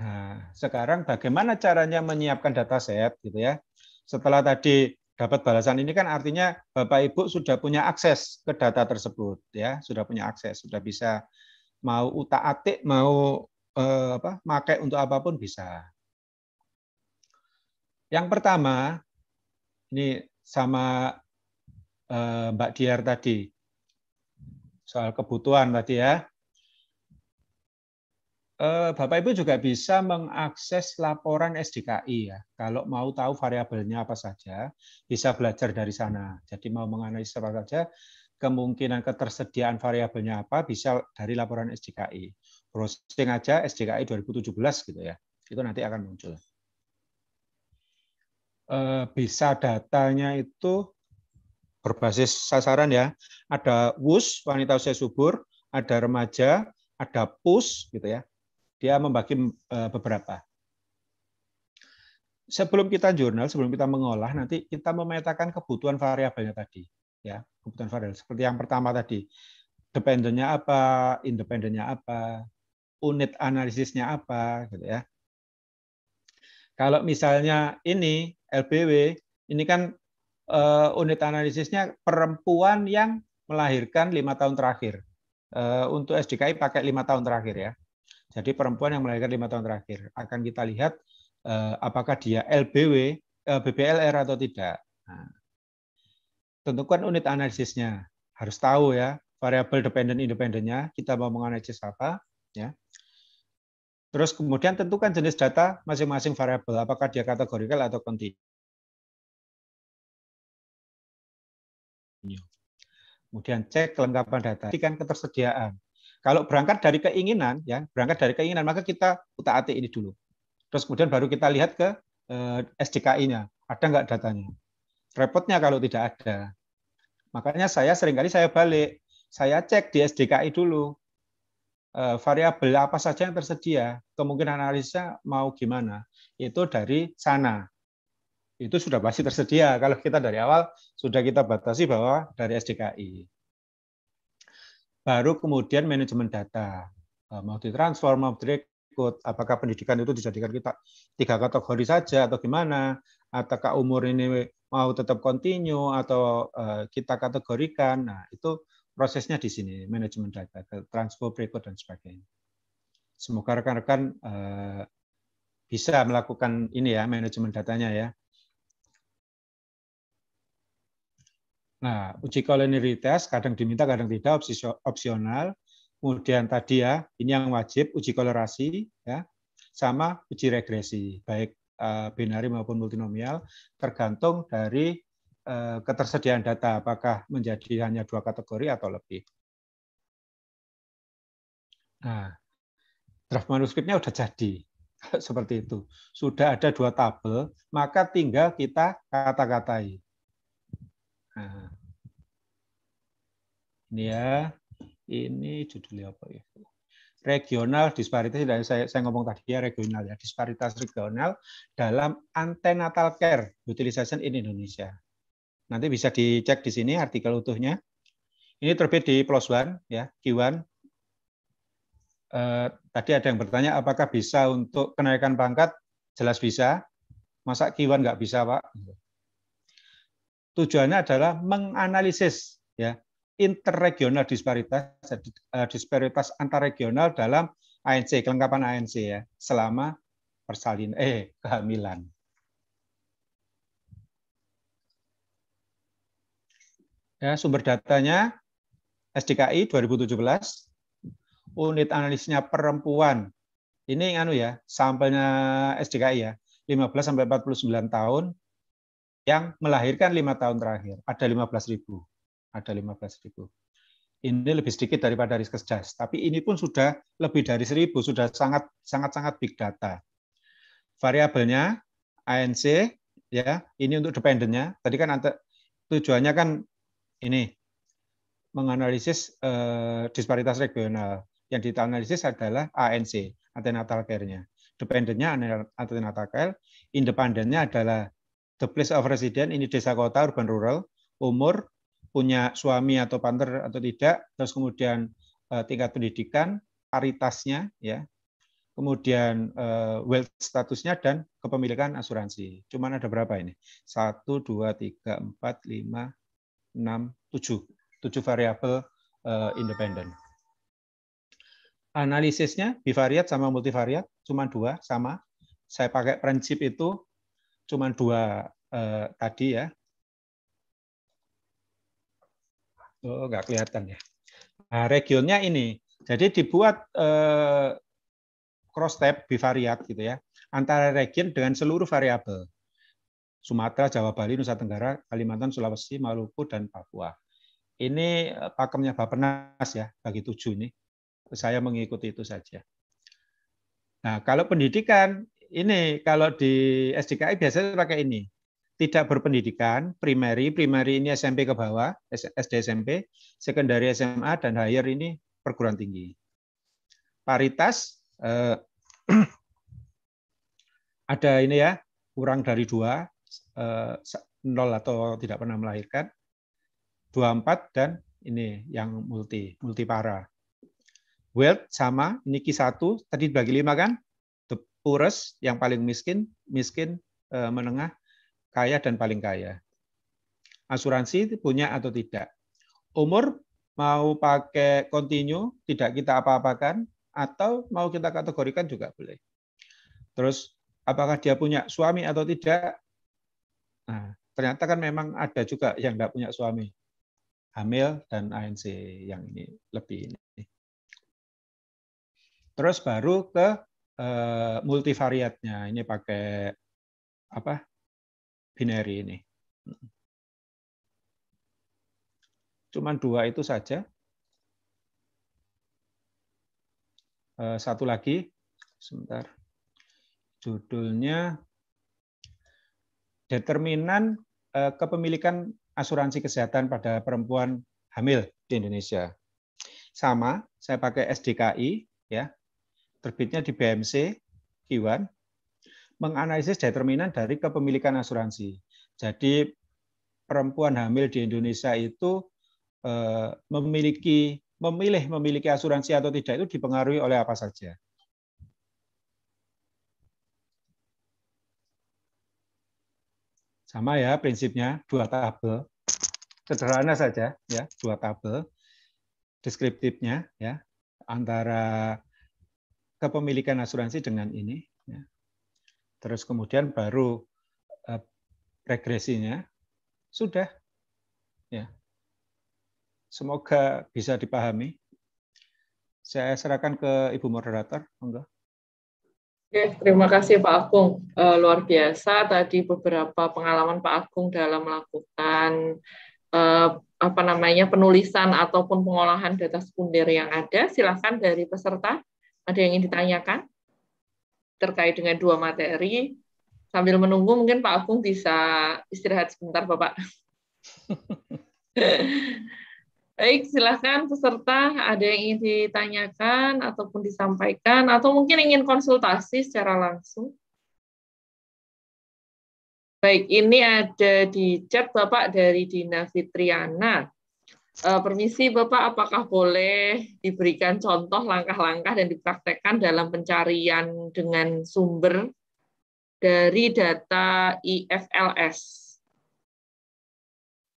Nah, sekarang bagaimana caranya menyiapkan dataset gitu ya? Setelah tadi dapat balasan ini kan artinya Bapak Ibu sudah punya akses ke data tersebut ya, sudah punya akses, sudah bisa mau utak-atik, mau eh, apa? pakai untuk apapun bisa. Yang pertama ini sama eh, Mbak Diar tadi soal kebutuhan tadi ya. Eh, Bapak Ibu juga bisa mengakses laporan SDKI ya. Kalau mau tahu variabelnya apa saja, bisa belajar dari sana. Jadi mau menganalisis apa saja, kemungkinan ketersediaan variabelnya apa bisa dari laporan SDKI. Browsing aja SDKI 2017 gitu ya. Itu nanti akan muncul. Eh, bisa datanya itu berbasis sasaran ya. Ada WUS, wanita usia subur, ada remaja, ada PUS gitu ya dia membagi eh, beberapa. Sebelum kita jurnal, sebelum kita mengolah, nanti kita memetakan kebutuhan variabelnya tadi. Ya, kebutuhan variabel. Seperti yang pertama tadi, dependennya apa, independennya apa, unit analisisnya apa, gitu ya. Kalau misalnya ini LBW, ini kan eh, unit analisisnya perempuan yang melahirkan lima tahun terakhir. Eh, untuk SDKI pakai lima tahun terakhir ya. Jadi perempuan yang melahirkan lima tahun terakhir akan kita lihat eh, apakah dia LBW, eh, BBLR atau tidak. Nah, tentukan unit analisisnya harus tahu ya variabel dependen independennya kita mau menganalisis apa ya terus kemudian tentukan jenis data masing-masing variabel apakah dia kategorikal atau kontinu kemudian cek kelengkapan data pastikan ketersediaan kalau berangkat dari keinginan, ya berangkat dari keinginan, maka kita utak atik ini dulu. Terus kemudian baru kita lihat ke eh, SDKI-nya, ada nggak datanya. Repotnya kalau tidak ada. Makanya saya seringkali saya balik, saya cek di SDKI dulu, eh, variabel apa saja yang tersedia, kemungkinan analisa mau gimana, itu dari sana. Itu sudah pasti tersedia. Kalau kita dari awal sudah kita batasi bahwa dari SDKI baru kemudian manajemen data. Eh, mau transform, mau direkrut, apakah pendidikan itu dijadikan kita tiga kategori saja atau gimana? Ataukah umur ini mau tetap kontinu atau eh, kita kategorikan? Nah, itu prosesnya di sini, manajemen data, transfer berikut dan sebagainya. Semoga rekan-rekan eh, bisa melakukan ini ya, manajemen datanya ya. Nah, uji kolonialitas kadang diminta, kadang tidak, opsional. Kemudian tadi ya, ini yang wajib, uji kolerasi, ya, sama uji regresi, baik eh, binari maupun multinomial, tergantung dari eh, ketersediaan data, apakah menjadi hanya dua kategori atau lebih. Nah, draft manuskripnya sudah jadi. Seperti itu. Sudah ada dua tabel, maka tinggal kita kata-katai. Nah, ini ya. Ini judulnya apa ya? Regional disparitas dan ya, saya, saya ngomong tadi ya regional ya disparitas regional dalam antenatal care utilization in Indonesia. Nanti bisa dicek di sini artikel utuhnya. Ini terbit di Plus ONE ya Q1 eh, tadi ada yang bertanya apakah bisa untuk kenaikan pangkat? Jelas bisa. Masa Q1 nggak bisa, Pak? Tujuannya adalah menganalisis ya interregional disparitas, jadi eh, disparitas antarregional dalam ANC, kelengkapan ANC ya, selama persalin eh kehamilan. Ya, sumber datanya SDKI 2017, unit analisnya perempuan. Ini yang anu ya, sampelnya SDKI ya, 15 sampai 49 tahun yang melahirkan lima tahun terakhir, ada belas ribu ada 15.000. Ini lebih sedikit daripada Riskesdas, tapi ini pun sudah lebih dari 1.000, sudah sangat sangat sangat big data. Variabelnya ANC ya, ini untuk dependennya. Tadi kan antar, tujuannya kan ini menganalisis eh, disparitas regional. Yang dianalisis adalah ANC, antenatal care-nya. Dependennya antenatal care, independennya adalah the place of resident, ini desa kota, urban rural, umur, punya suami atau partner atau tidak, terus kemudian eh, tingkat pendidikan, paritasnya, ya, kemudian eh, wealth statusnya dan kepemilikan asuransi. Cuman ada berapa ini? Satu, dua, tiga, empat, lima, enam, tujuh, tujuh variabel eh, independen. Analisisnya bivariat sama multivariat, cuma dua sama. Saya pakai prinsip itu cuma dua eh, tadi ya, Oh, nggak kelihatan ya. Nah, regionnya ini. Jadi dibuat eh, cross tab bivariat gitu ya antara region dengan seluruh variabel. Sumatera, Jawa, Bali, Nusa Tenggara, Kalimantan, Sulawesi, Maluku, dan Papua. Ini eh, pakemnya Bapenas ya, bagi tujuh ini. Saya mengikuti itu saja. Nah, kalau pendidikan, ini kalau di SDKI biasanya pakai ini, tidak berpendidikan, primary, primary ini SMP ke bawah, SD SMP, secondary SMA dan higher ini perguruan tinggi. Paritas eh, ada ini ya, kurang dari dua, eh, nol atau tidak pernah melahirkan, 24 dan ini yang multi, multi para. Wealth sama, ini Q1, tadi dibagi lima kan? The poorest, yang paling miskin, miskin eh, menengah, kaya dan paling kaya. Asuransi punya atau tidak. Umur mau pakai kontinu, tidak kita apa-apakan, atau mau kita kategorikan juga boleh. Terus apakah dia punya suami atau tidak? Nah, ternyata kan memang ada juga yang tidak punya suami. Hamil dan ANC yang ini lebih ini. Terus baru ke eh, multivariatnya. Ini pakai apa? binary ini. cuma dua itu saja. Eh, satu lagi, sebentar. Judulnya Determinan eh, Kepemilikan Asuransi Kesehatan pada Perempuan Hamil di Indonesia. Sama, saya pakai SDKI, ya terbitnya di BMC Kiwan menganalisis determinan dari kepemilikan asuransi. Jadi perempuan hamil di Indonesia itu eh, memiliki memilih memiliki asuransi atau tidak itu dipengaruhi oleh apa saja. Sama ya prinsipnya dua tabel. Sederhana saja ya, dua tabel deskriptifnya ya antara kepemilikan asuransi dengan ini terus kemudian baru eh, regresinya sudah ya semoga bisa dipahami saya serahkan ke ibu moderator enggak Oke, terima kasih Pak Agung. E, luar biasa tadi beberapa pengalaman Pak Agung dalam melakukan e, apa namanya penulisan ataupun pengolahan data sekunder yang ada. Silakan dari peserta ada yang ingin ditanyakan terkait dengan dua materi. Sambil menunggu mungkin Pak Agung bisa istirahat sebentar Bapak. Baik, silahkan peserta ada yang ingin ditanyakan ataupun disampaikan atau mungkin ingin konsultasi secara langsung. Baik, ini ada di chat Bapak dari Dina Fitriana. Uh, permisi Bapak, apakah boleh diberikan contoh langkah-langkah dan dipraktekkan dalam pencarian dengan sumber dari data IFLS?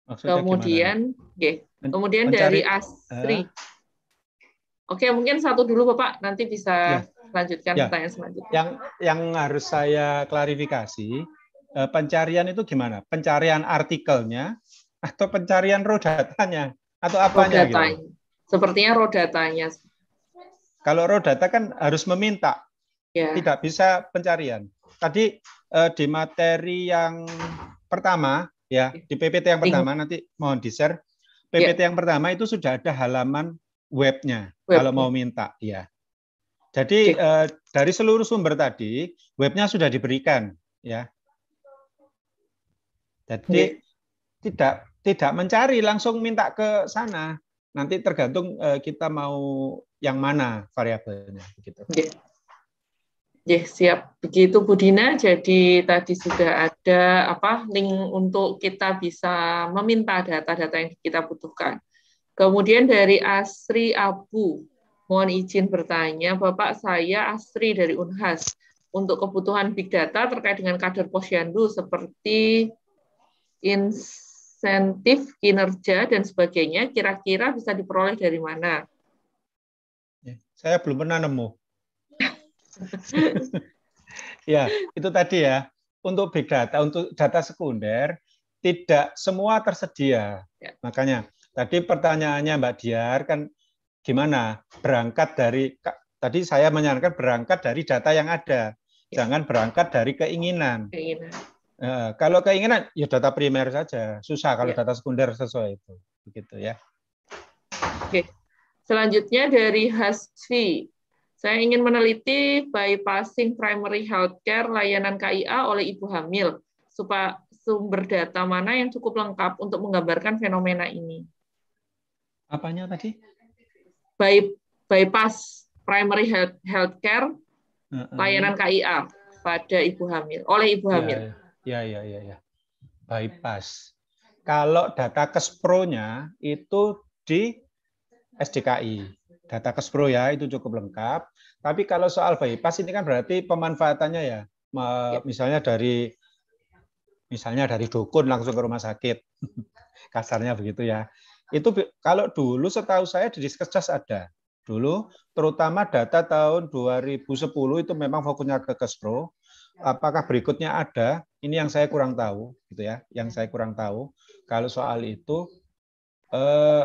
Maksudnya kemudian, okay. kemudian Mencari, dari eh? ASRI. Uh, Oke, mungkin satu dulu Bapak, nanti bisa ya. lanjutkan ya. pertanyaan selanjutnya. Yang yang harus saya klarifikasi, eh, pencarian itu gimana? Pencarian artikelnya atau pencarian raw datanya? atau apanya roda gitu? Sepertinya roda tanya. Kalau roda data kan harus meminta. Ya. Tidak bisa pencarian. Tadi eh, di materi yang pertama ya, ya. di PPT yang pertama Ding. nanti mohon di-share. PPT ya. yang pertama itu sudah ada halaman webnya Web. kalau mau minta ya. Jadi eh, dari seluruh sumber tadi webnya sudah diberikan ya. Jadi ya tidak tidak mencari langsung minta ke sana nanti tergantung uh, kita mau yang mana variabelnya begitu. Ya. ya siap begitu Budina Jadi tadi sudah ada apa link untuk kita bisa meminta data-data yang kita butuhkan. Kemudian dari Asri Abu, mohon izin bertanya, Bapak saya Asri dari Unhas untuk kebutuhan big data terkait dengan kader posyandu seperti ins insentif kinerja dan sebagainya kira-kira bisa diperoleh dari mana? Ya, saya belum pernah nemu. ya, itu tadi ya. Untuk big data, untuk data sekunder, tidak semua tersedia. Ya. Makanya tadi pertanyaannya Mbak Diar kan gimana berangkat dari tadi saya menyarankan berangkat dari data yang ada, ya. jangan berangkat dari keinginan. keinginan. Eh, kalau keinginan ya data primer saja. Susah kalau ya. data sekunder sesuai itu. Begitu ya. Oke. Selanjutnya dari Hasfi. Saya ingin meneliti bypassing primary healthcare layanan KIA oleh ibu hamil. Supaya sumber data mana yang cukup lengkap untuk menggambarkan fenomena ini? Apanya tadi? By, bypass primary health, healthcare layanan KIA pada ibu hamil oleh ibu ya, hamil. Ya, ya. Ya, ya, ya, ya. Bypass. Kalau data kespronya itu di SDKI. Data Kespro ya, itu cukup lengkap. Tapi kalau soal bypass ini kan berarti pemanfaatannya ya. ya. Misalnya dari misalnya dari dukun langsung ke rumah sakit. Kasarnya begitu ya. Itu kalau dulu setahu saya di Diskesjas ada. Dulu terutama data tahun 2010 itu memang fokusnya ke Kespro apakah berikutnya ada? Ini yang saya kurang tahu, gitu ya. Iya. Yang saya kurang tahu kalau soal itu eh,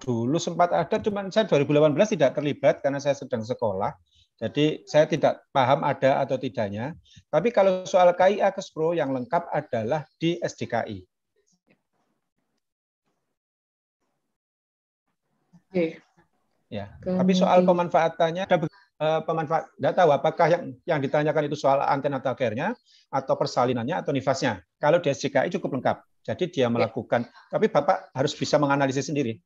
dulu sempat ada, cuman saya 2018 tidak terlibat karena saya sedang sekolah. Jadi saya tidak paham ada atau tidaknya. Tapi kalau soal KIA Kespro yang lengkap adalah di SDKI. Oke. Ya. Tapi soal pemanfaatannya ada Eh, pemanfaat tidak tahu apakah yang yang ditanyakan itu soal antenatal care-nya atau persalinannya atau nifasnya. Kalau di SCKI cukup lengkap. Jadi dia melakukan tapi Bapak harus bisa menganalisis sendiri.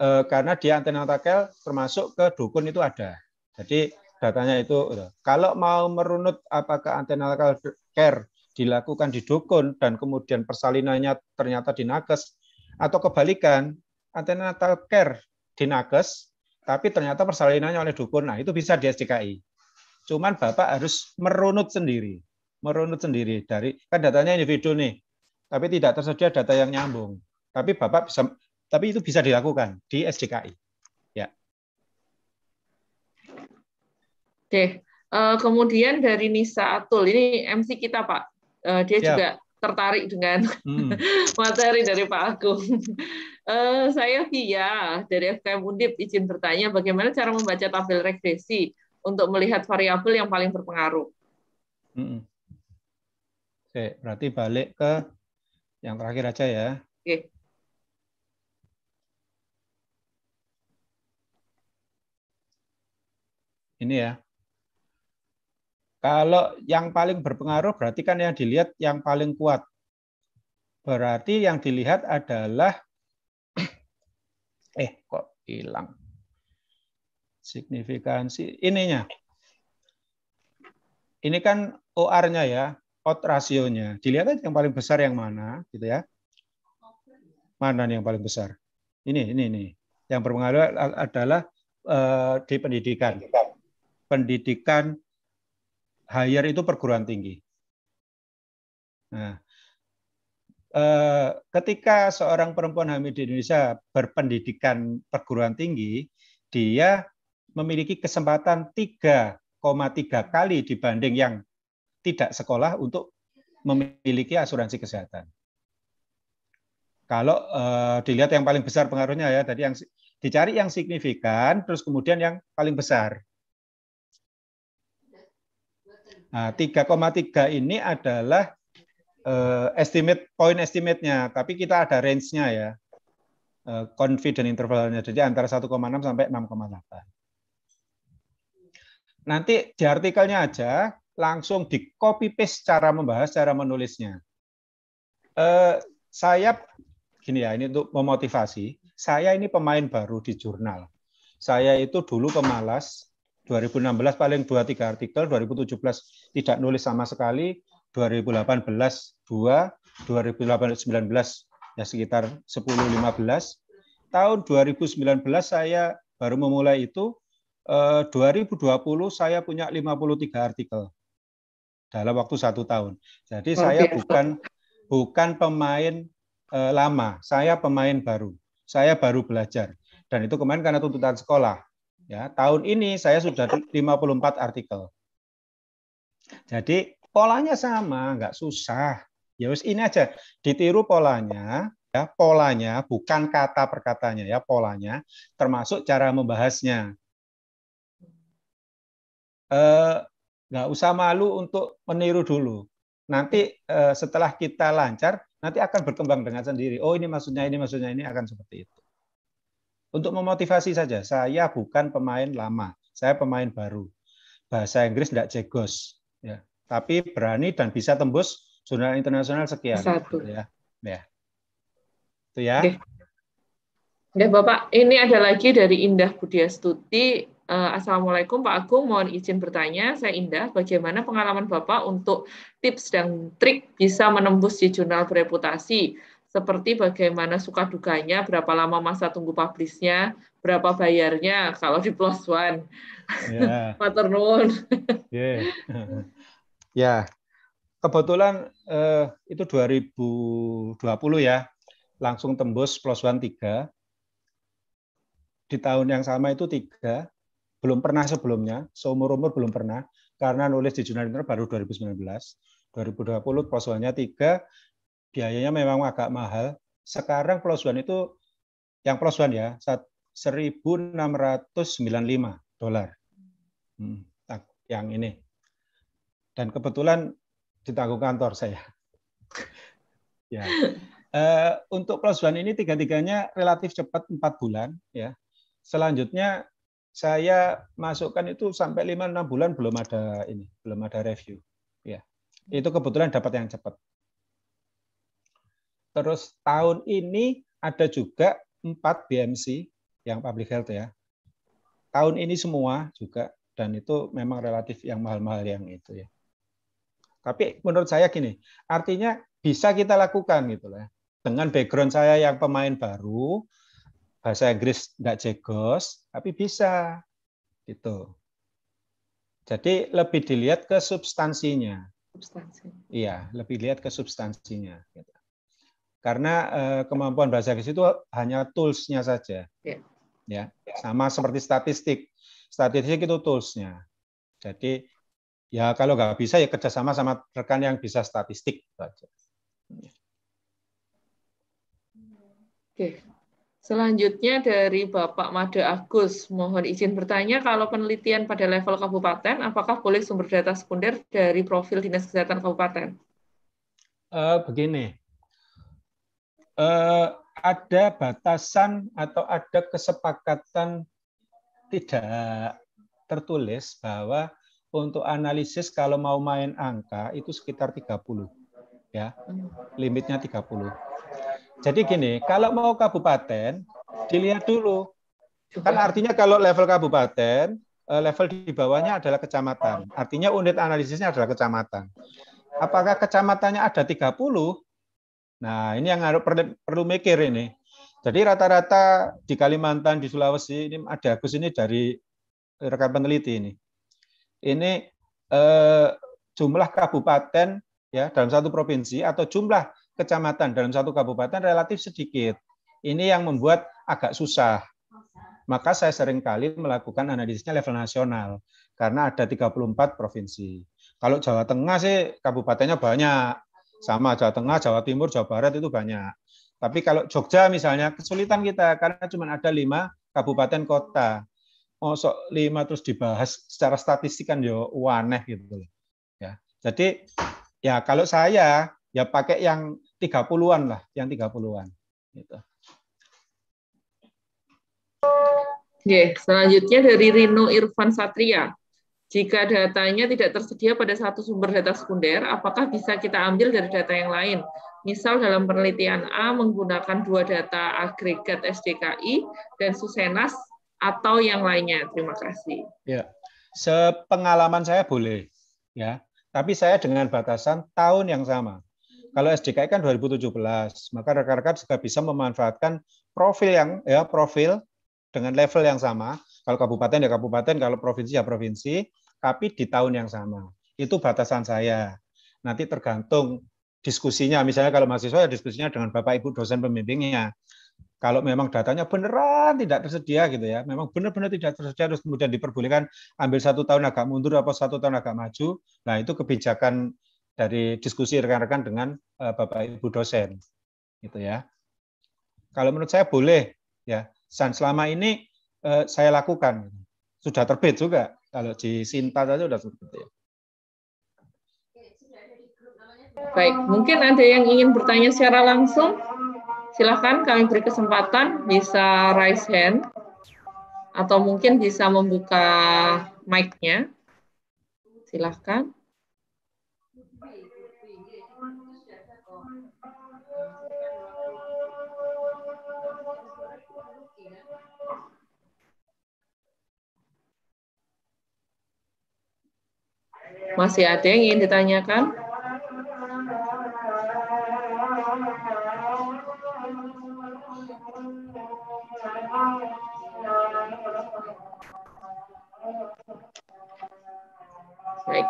E, karena dia antenatal care termasuk ke dukun itu ada. Jadi datanya itu gitu. kalau mau merunut apakah antenatal care dilakukan di dukun dan kemudian persalinannya ternyata di nakes atau kebalikan antenatal care di nakes tapi ternyata persalinannya oleh dukun. Nah, itu bisa di SDKI. Cuman Bapak harus merunut sendiri. Merunut sendiri dari kan datanya individu nih. Tapi tidak tersedia data yang nyambung. Tapi Bapak bisa tapi itu bisa dilakukan di SDKI. Ya. Oke. Eh, kemudian dari Nisa Atul ini MC kita, Pak. Eh, dia Siap. juga tertarik dengan hmm. materi dari Pak Agung. Eh, saya Kia dari FKM Undip izin bertanya bagaimana cara membaca tabel regresi untuk melihat variabel yang paling berpengaruh. Hmm. Oke, berarti balik ke yang terakhir aja ya. Oke. Ini ya. Kalau yang paling berpengaruh berarti kan yang dilihat yang paling kuat. Berarti yang dilihat adalah Eh, kok hilang. Signifikansi ininya. Ini kan OR-nya ya, odd rasionya. Dilihat aja yang paling besar yang mana, gitu ya. Mana yang paling besar? Ini, ini, ini. Yang berpengaruh adalah uh, di pendidikan. Pendidikan higher itu perguruan tinggi. Nah, Eh, ketika seorang perempuan hamil di Indonesia berpendidikan perguruan tinggi, dia memiliki kesempatan 3,3 kali dibanding yang tidak sekolah untuk memiliki asuransi kesehatan. Kalau uh, dilihat yang paling besar pengaruhnya ya tadi yang dicari yang signifikan, terus kemudian yang paling besar. Nah, 3,3 ini adalah uh, estimate point estimate-nya, tapi kita ada range-nya ya. Uh, confident nya jadi antara 1,6 sampai 6,8. Nanti di artikelnya aja langsung di copy paste cara membahas cara menulisnya. Uh, saya gini ya, ini untuk memotivasi. Saya ini pemain baru di jurnal. Saya itu dulu pemalas, 2016 paling 2 3 artikel, 2017 tidak nulis sama sekali, 2018 2, 2019 ya sekitar 10-15. Tahun 2019 saya baru memulai itu, eh, dua 2020 saya punya 53 artikel dalam waktu satu tahun. Jadi saya biasa. bukan bukan pemain eh, lama, saya pemain baru. Saya baru belajar dan itu kemarin karena tuntutan sekolah. Ya, tahun ini saya sudah 54 artikel. Jadi Polanya sama, nggak susah. Ya wis ini aja, ditiru polanya, ya polanya bukan kata perkatanya ya polanya, termasuk cara membahasnya. Eh, nggak usah malu untuk meniru dulu. Nanti eh, setelah kita lancar, nanti akan berkembang dengan sendiri. Oh ini maksudnya ini maksudnya ini akan seperti itu. Untuk memotivasi saja, saya bukan pemain lama, saya pemain baru. Bahasa Inggris tidak jegos. Ya tapi berani dan bisa tembus jurnal internasional sekian. Satu. Gitu ya. ya. Itu ya. Oke. Oke, Bapak, ini ada lagi dari Indah Budia Stuti. Eh, Assalamualaikum Pak Agung, mohon izin bertanya. Saya Indah, bagaimana pengalaman Bapak untuk tips dan trik bisa menembus di jurnal bereputasi? Seperti bagaimana suka dukanya, berapa lama masa tunggu publisnya, berapa bayarnya kalau di plus one. Yeah. Matur nuwun. yeah. Ya, kebetulan eh, itu 2020 ya, langsung tembus plus one tiga. Di tahun yang sama itu tiga belum pernah sebelumnya, seumur-umur belum pernah, karena nulis di jurnal internet baru 2019. 2020 plus one-nya tiga biayanya memang agak mahal. Sekarang plus one itu, yang plus one ya, 1.695 dolar. Hmm, yang ini dan kebetulan ditanggung kantor saya. ya. Uh, untuk plus one ini tiga-tiganya relatif cepat empat bulan ya. Selanjutnya saya masukkan itu sampai lima enam bulan belum ada ini, belum ada review. Ya. Itu kebetulan dapat yang cepat. Terus tahun ini ada juga empat BMC yang public health ya. Tahun ini semua juga dan itu memang relatif yang mahal-mahal yang itu ya. Tapi menurut saya gini, artinya bisa kita lakukan gitu lah. Ya. Dengan background saya yang pemain baru, bahasa Inggris nggak jegos, tapi bisa gitu. Jadi lebih dilihat ke substansinya. Substansi. Iya, lebih lihat ke substansinya. Gitu. Karena eh, kemampuan bahasa Inggris itu hanya toolsnya saja. Ya. ya, sama seperti statistik. Statistik itu toolsnya. Jadi Ya kalau nggak bisa ya kerjasama sama rekan yang bisa statistik aja. Oke. Selanjutnya dari Bapak Made Agus, mohon izin bertanya, kalau penelitian pada level kabupaten, apakah boleh sumber data sekunder dari profil Dinas Kesehatan Kabupaten? Uh, begini, uh, ada batasan atau ada kesepakatan tidak tertulis bahwa untuk analisis kalau mau main angka itu sekitar 30. Ya. Limitnya 30. Jadi gini, kalau mau kabupaten dilihat dulu. Kan artinya kalau level kabupaten, eh, level di bawahnya adalah kecamatan. Artinya unit analisisnya adalah kecamatan. Apakah kecamatannya ada 30? Nah, ini yang harus perlu, perlu mikir ini. Jadi rata-rata di Kalimantan, di Sulawesi, ini ada Agus ini dari rekan peneliti ini ini eh, jumlah kabupaten ya dalam satu provinsi atau jumlah kecamatan dalam satu kabupaten relatif sedikit. Ini yang membuat agak susah. Maka saya sering kali melakukan analisisnya level nasional karena ada 34 provinsi. Kalau Jawa Tengah sih kabupatennya banyak. Sama Jawa Tengah, Jawa Timur, Jawa Barat itu banyak. Tapi kalau Jogja misalnya kesulitan kita karena cuma ada lima kabupaten kota mosok oh, lima terus dibahas secara statistik kan yo aneh gitu loh. Ya. Jadi ya kalau saya ya pakai yang 30-an lah, yang 30-an gitu. Oke, selanjutnya dari Rino Irfan Satria. Jika datanya tidak tersedia pada satu sumber data sekunder, apakah bisa kita ambil dari data yang lain? Misal dalam penelitian A menggunakan dua data agregat SDKI dan Susenas atau yang lainnya. Terima kasih. Ya, sepengalaman saya boleh, ya. Tapi saya dengan batasan tahun yang sama. Kalau SDKI kan 2017, maka rekan-rekan juga bisa memanfaatkan profil yang ya profil dengan level yang sama. Kalau kabupaten ya kabupaten, kalau provinsi ya provinsi, tapi di tahun yang sama. Itu batasan saya. Nanti tergantung diskusinya. Misalnya kalau mahasiswa ya diskusinya dengan Bapak Ibu dosen pembimbingnya kalau memang datanya beneran tidak tersedia gitu ya, memang benar-benar tidak tersedia terus kemudian diperbolehkan ambil satu tahun agak mundur atau satu tahun agak maju, nah itu kebijakan dari diskusi rekan-rekan dengan uh, bapak ibu dosen, gitu ya. Kalau menurut saya boleh ya, dan selama ini uh, saya lakukan, sudah terbit juga kalau di Sinta saja sudah terbit ya. Baik, mungkin ada yang ingin bertanya secara langsung. Silahkan kami beri kesempatan bisa raise hand atau mungkin bisa membuka mic-nya. Silahkan. Masih ada yang ingin ditanyakan? Baik.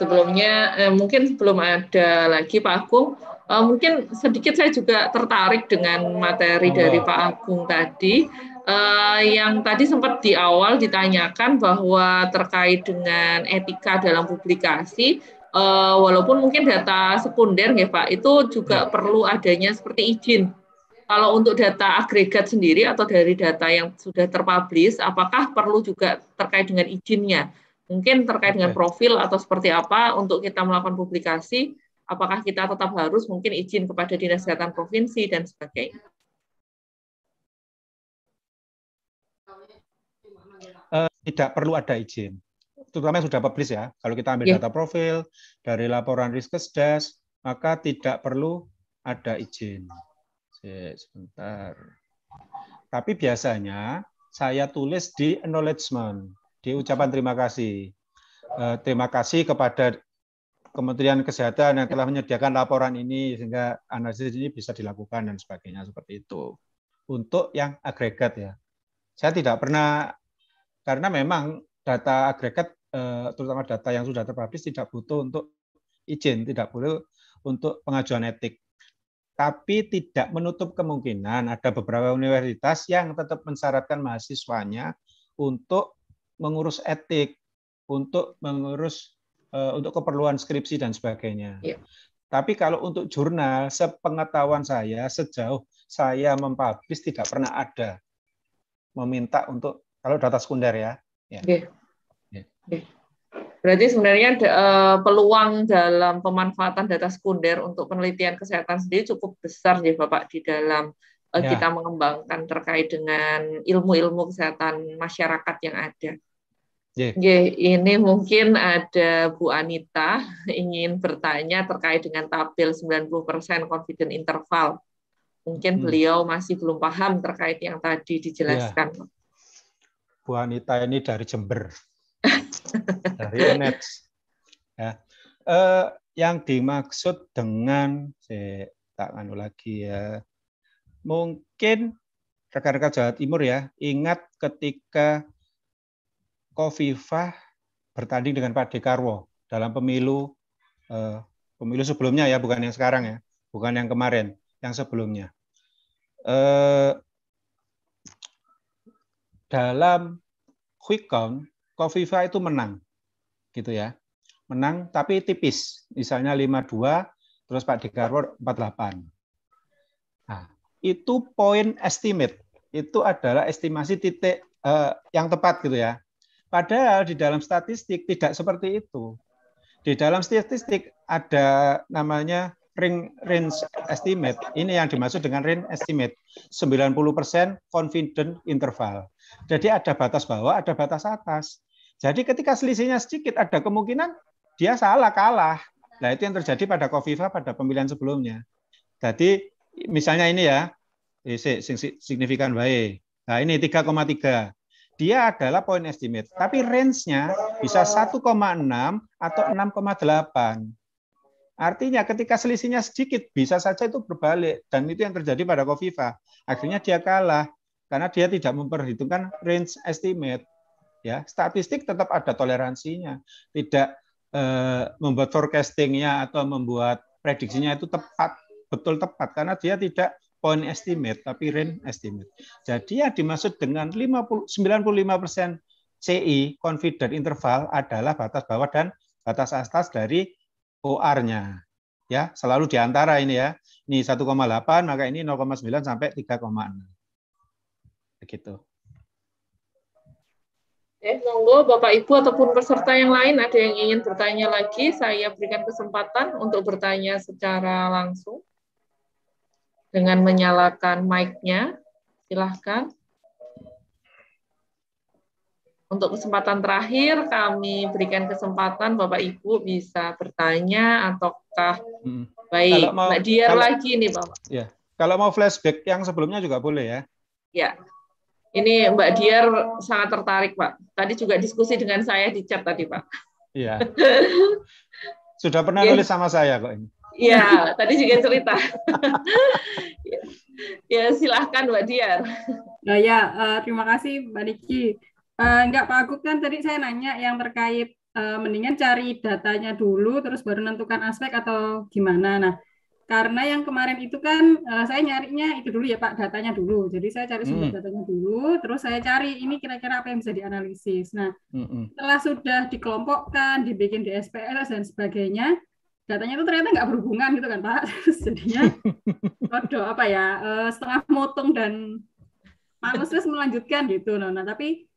Sebelumnya eh, mungkin belum ada lagi Pak Agung. Eh, mungkin sedikit saya juga tertarik dengan materi dari Pak Agung tadi eh, yang tadi sempat di awal ditanyakan bahwa terkait dengan etika dalam publikasi eh, walaupun mungkin data sekunder ya Pak itu juga ya. perlu adanya seperti izin. Kalau untuk data agregat sendiri atau dari data yang sudah terpublish apakah perlu juga terkait dengan izinnya? Mungkin terkait okay. dengan profil atau seperti apa untuk kita melakukan publikasi, apakah kita tetap harus mungkin izin kepada Dinas Kesehatan Provinsi dan sebagainya. Eh, tidak perlu ada izin, terutama yang sudah publish ya. Kalau kita ambil yeah. data profil dari laporan Riskesdas, maka tidak perlu ada izin. Sebentar. Tapi biasanya saya tulis di acknowledgement di ucapan terima kasih. Eh, terima kasih kepada Kementerian Kesehatan yang telah menyediakan laporan ini sehingga analisis ini bisa dilakukan dan sebagainya seperti itu. Untuk yang agregat ya. Saya tidak pernah karena memang data agregat eh, terutama data yang sudah terpublish tidak butuh untuk izin, tidak perlu untuk pengajuan etik. Tapi tidak menutup kemungkinan ada beberapa universitas yang tetap mensyaratkan mahasiswanya untuk mengurus etik, untuk mengurus eh, untuk keperluan skripsi dan sebagainya. Ya. Tapi kalau untuk jurnal, sepengetahuan saya sejauh saya mempublish tidak pernah ada meminta untuk kalau data sekunder ya. ya. Okay. Yeah. Ya. Berarti sebenarnya eh, peluang dalam pemanfaatan data sekunder untuk penelitian kesehatan sendiri cukup besar ya Bapak di dalam eh, ya. kita mengembangkan terkait dengan ilmu-ilmu kesehatan masyarakat yang ada. Yeah. yeah. ini mungkin ada Bu Anita ingin bertanya terkait dengan tabel 90% confident interval. Mungkin hmm. beliau masih belum paham terkait yang tadi dijelaskan. Yeah. Bu Anita ini dari Jember, dari Enet. Ya. Eh, yang dimaksud dengan tak anu lagi ya, mungkin rekan-rekan Jawa Timur ya ingat ketika Kofifah bertanding dengan Pak Dekarwo dalam pemilu eh, pemilu sebelumnya ya, bukan yang sekarang ya, bukan yang kemarin, yang sebelumnya. Eh, dalam quick count, Kofifa itu menang, gitu ya, menang tapi tipis, misalnya 52, terus Pak Dekarwo 48. Nah, itu poin estimate, itu adalah estimasi titik eh, yang tepat gitu ya. Padahal di dalam statistik tidak seperti itu. Di dalam statistik ada namanya ring range estimate. Ini yang dimaksud dengan range estimate. 90% confident interval. Jadi ada batas bawah, ada batas atas. Jadi ketika selisihnya sedikit, ada kemungkinan dia salah kalah. Nah itu yang terjadi pada Kofifa pada pemilihan sebelumnya. Jadi misalnya ini ya, signifikan baik. Nah ini 3,3 dia adalah point estimate, tapi range-nya bisa 1,6 atau 6,8. Artinya ketika selisihnya sedikit bisa saja itu berbalik dan itu yang terjadi pada Kofifa. Akhirnya dia kalah karena dia tidak memperhitungkan range estimate. Ya, statistik tetap ada toleransinya, tidak eh, membuat forecastingnya atau membuat prediksinya itu tepat, betul tepat karena dia tidak point estimate, tapi range estimate. Jadi yang dimaksud dengan 50, 95% CI, confident interval, adalah batas bawah dan batas atas dari OR-nya. Ya, selalu di antara ini ya. Ini 1,8, maka ini 0,9 sampai 3,6. Begitu. Oke, eh, monggo Bapak Ibu ataupun peserta yang lain ada yang ingin bertanya lagi, saya berikan kesempatan untuk bertanya secara langsung dengan menyalakan mic-nya. Silahkan. Untuk kesempatan terakhir, kami berikan kesempatan Bapak Ibu bisa bertanya ataukah hmm. baik. Kalau mau, Mbak Diar kalau, lagi nih Bapak. Ya. Kalau mau flashback yang sebelumnya juga boleh ya. Ya. Ini Mbak Diar sangat tertarik Pak. Tadi juga diskusi dengan saya di chat tadi Pak. Iya. Sudah pernah ya. nulis sama saya kok ini. Iya, tadi juga cerita. ya, silahkan Mbak Diar. Nah, ya, eh, terima kasih Mbak Niki. Uh, enggak, Pak Agus kan tadi saya nanya yang terkait uh, mendingan cari datanya dulu, terus baru menentukan aspek atau gimana. Nah, karena yang kemarin itu kan uh, saya nyarinya itu dulu ya Pak, datanya dulu. Jadi saya cari sumber hmm. datanya dulu, terus saya cari ini kira-kira apa yang bisa dianalisis. Nah, hmm. hmm. setelah sudah dikelompokkan, dibikin di SPS dan sebagainya, datanya itu ternyata nggak berhubungan gitu kan Pak. Terus jadinya rodo apa ya eh, setengah motong dan males terus melanjutkan gitu. Nah, nah, tapi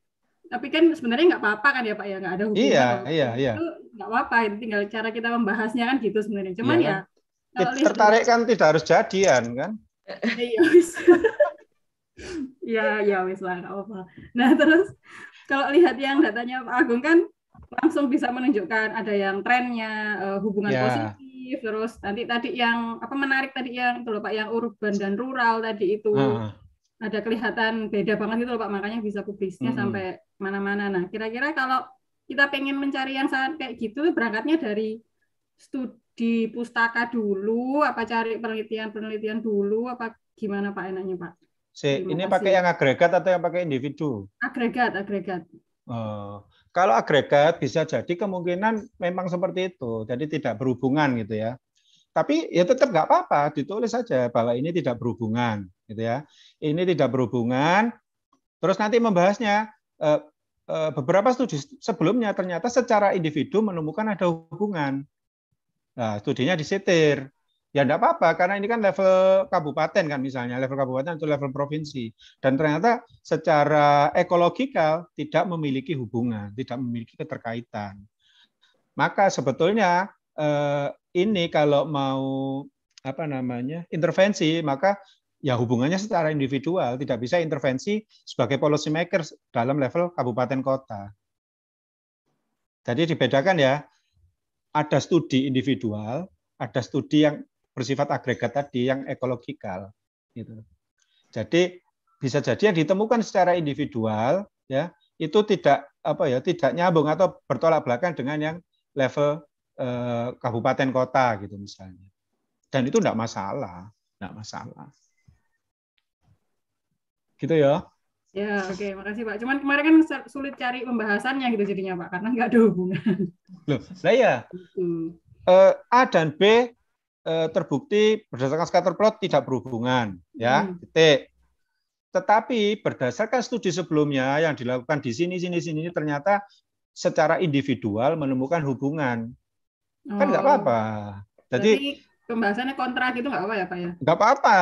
tapi kan sebenarnya nggak apa-apa kan ya Pak ya nggak ada hubungan. Iya iya iya. Itu nggak apa-apa itu tinggal cara kita membahasnya kan gitu sebenarnya. Cuman iya, ya, kan? ya kalau tertarik kan tidak harus jadian kan. Eh, iya wis. ya ya wis lah apa-apa. Nah terus kalau lihat yang datanya Pak Agung kan langsung bisa menunjukkan ada yang trennya uh, hubungan yeah. positif terus nanti tadi yang apa menarik tadi yang itu loh Pak yang urban dan rural tadi itu uh. ada kelihatan beda banget itu loh Pak makanya bisa publisnya -hmm. sampai mana-mana nah kira-kira kalau kita pengen mencari yang sangat kayak gitu berangkatnya dari studi pustaka dulu apa cari penelitian-penelitian dulu apa gimana Pak enaknya Pak? Si, ini pakai yang agregat atau yang pakai individu? Agregat, agregat. Oh. Kalau agregat bisa jadi kemungkinan memang seperti itu, jadi tidak berhubungan gitu ya. Tapi ya tetap nggak apa-apa, ditulis saja bahwa ini tidak berhubungan gitu ya. Ini tidak berhubungan. Terus nanti membahasnya eh, eh, beberapa studi sebelumnya ternyata secara individu menemukan ada hubungan. Nah, studinya disetir ya tidak apa-apa karena ini kan level kabupaten kan misalnya level kabupaten atau level provinsi dan ternyata secara ekologikal tidak memiliki hubungan tidak memiliki keterkaitan maka sebetulnya eh, ini kalau mau apa namanya intervensi maka ya hubungannya secara individual tidak bisa intervensi sebagai policy maker dalam level kabupaten kota jadi dibedakan ya ada studi individual ada studi yang bersifat agregat tadi yang ekologikal gitu. Jadi bisa jadi yang ditemukan secara individual ya itu tidak apa ya tidak nyambung atau bertolak belakang dengan yang level eh, kabupaten kota gitu misalnya. Dan itu enggak masalah, enggak masalah. Gitu ya. Ya, oke, okay. makasih Pak. Cuman kemarin kan sulit cari pembahasannya gitu jadinya Pak, karena nggak ada hubungan. Loh, saya uh, gitu. eh, A dan B Eh, terbukti berdasarkan scatter plot tidak berhubungan ya hmm. tetapi berdasarkan studi sebelumnya yang dilakukan di sini sini sini ternyata secara individual menemukan hubungan oh. kan nggak oh. apa-apa jadi, pembahasannya kontra gitu nggak apa ya pak ya nggak apa-apa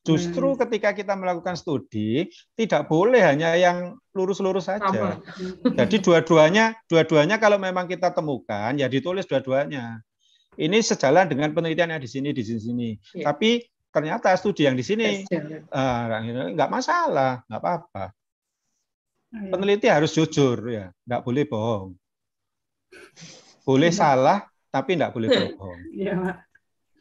justru hmm. ketika kita melakukan studi tidak boleh hanya yang lurus-lurus saja hmm. jadi dua-duanya dua-duanya kalau memang kita temukan ya ditulis dua-duanya ini sejalan dengan penelitian yang di sini di sini, sini. Ya. tapi ternyata studi yang di sini uh, nggak masalah nggak apa-apa hmm. peneliti harus jujur ya nggak boleh bohong boleh iya. salah tapi nggak boleh bohong ya, Pak.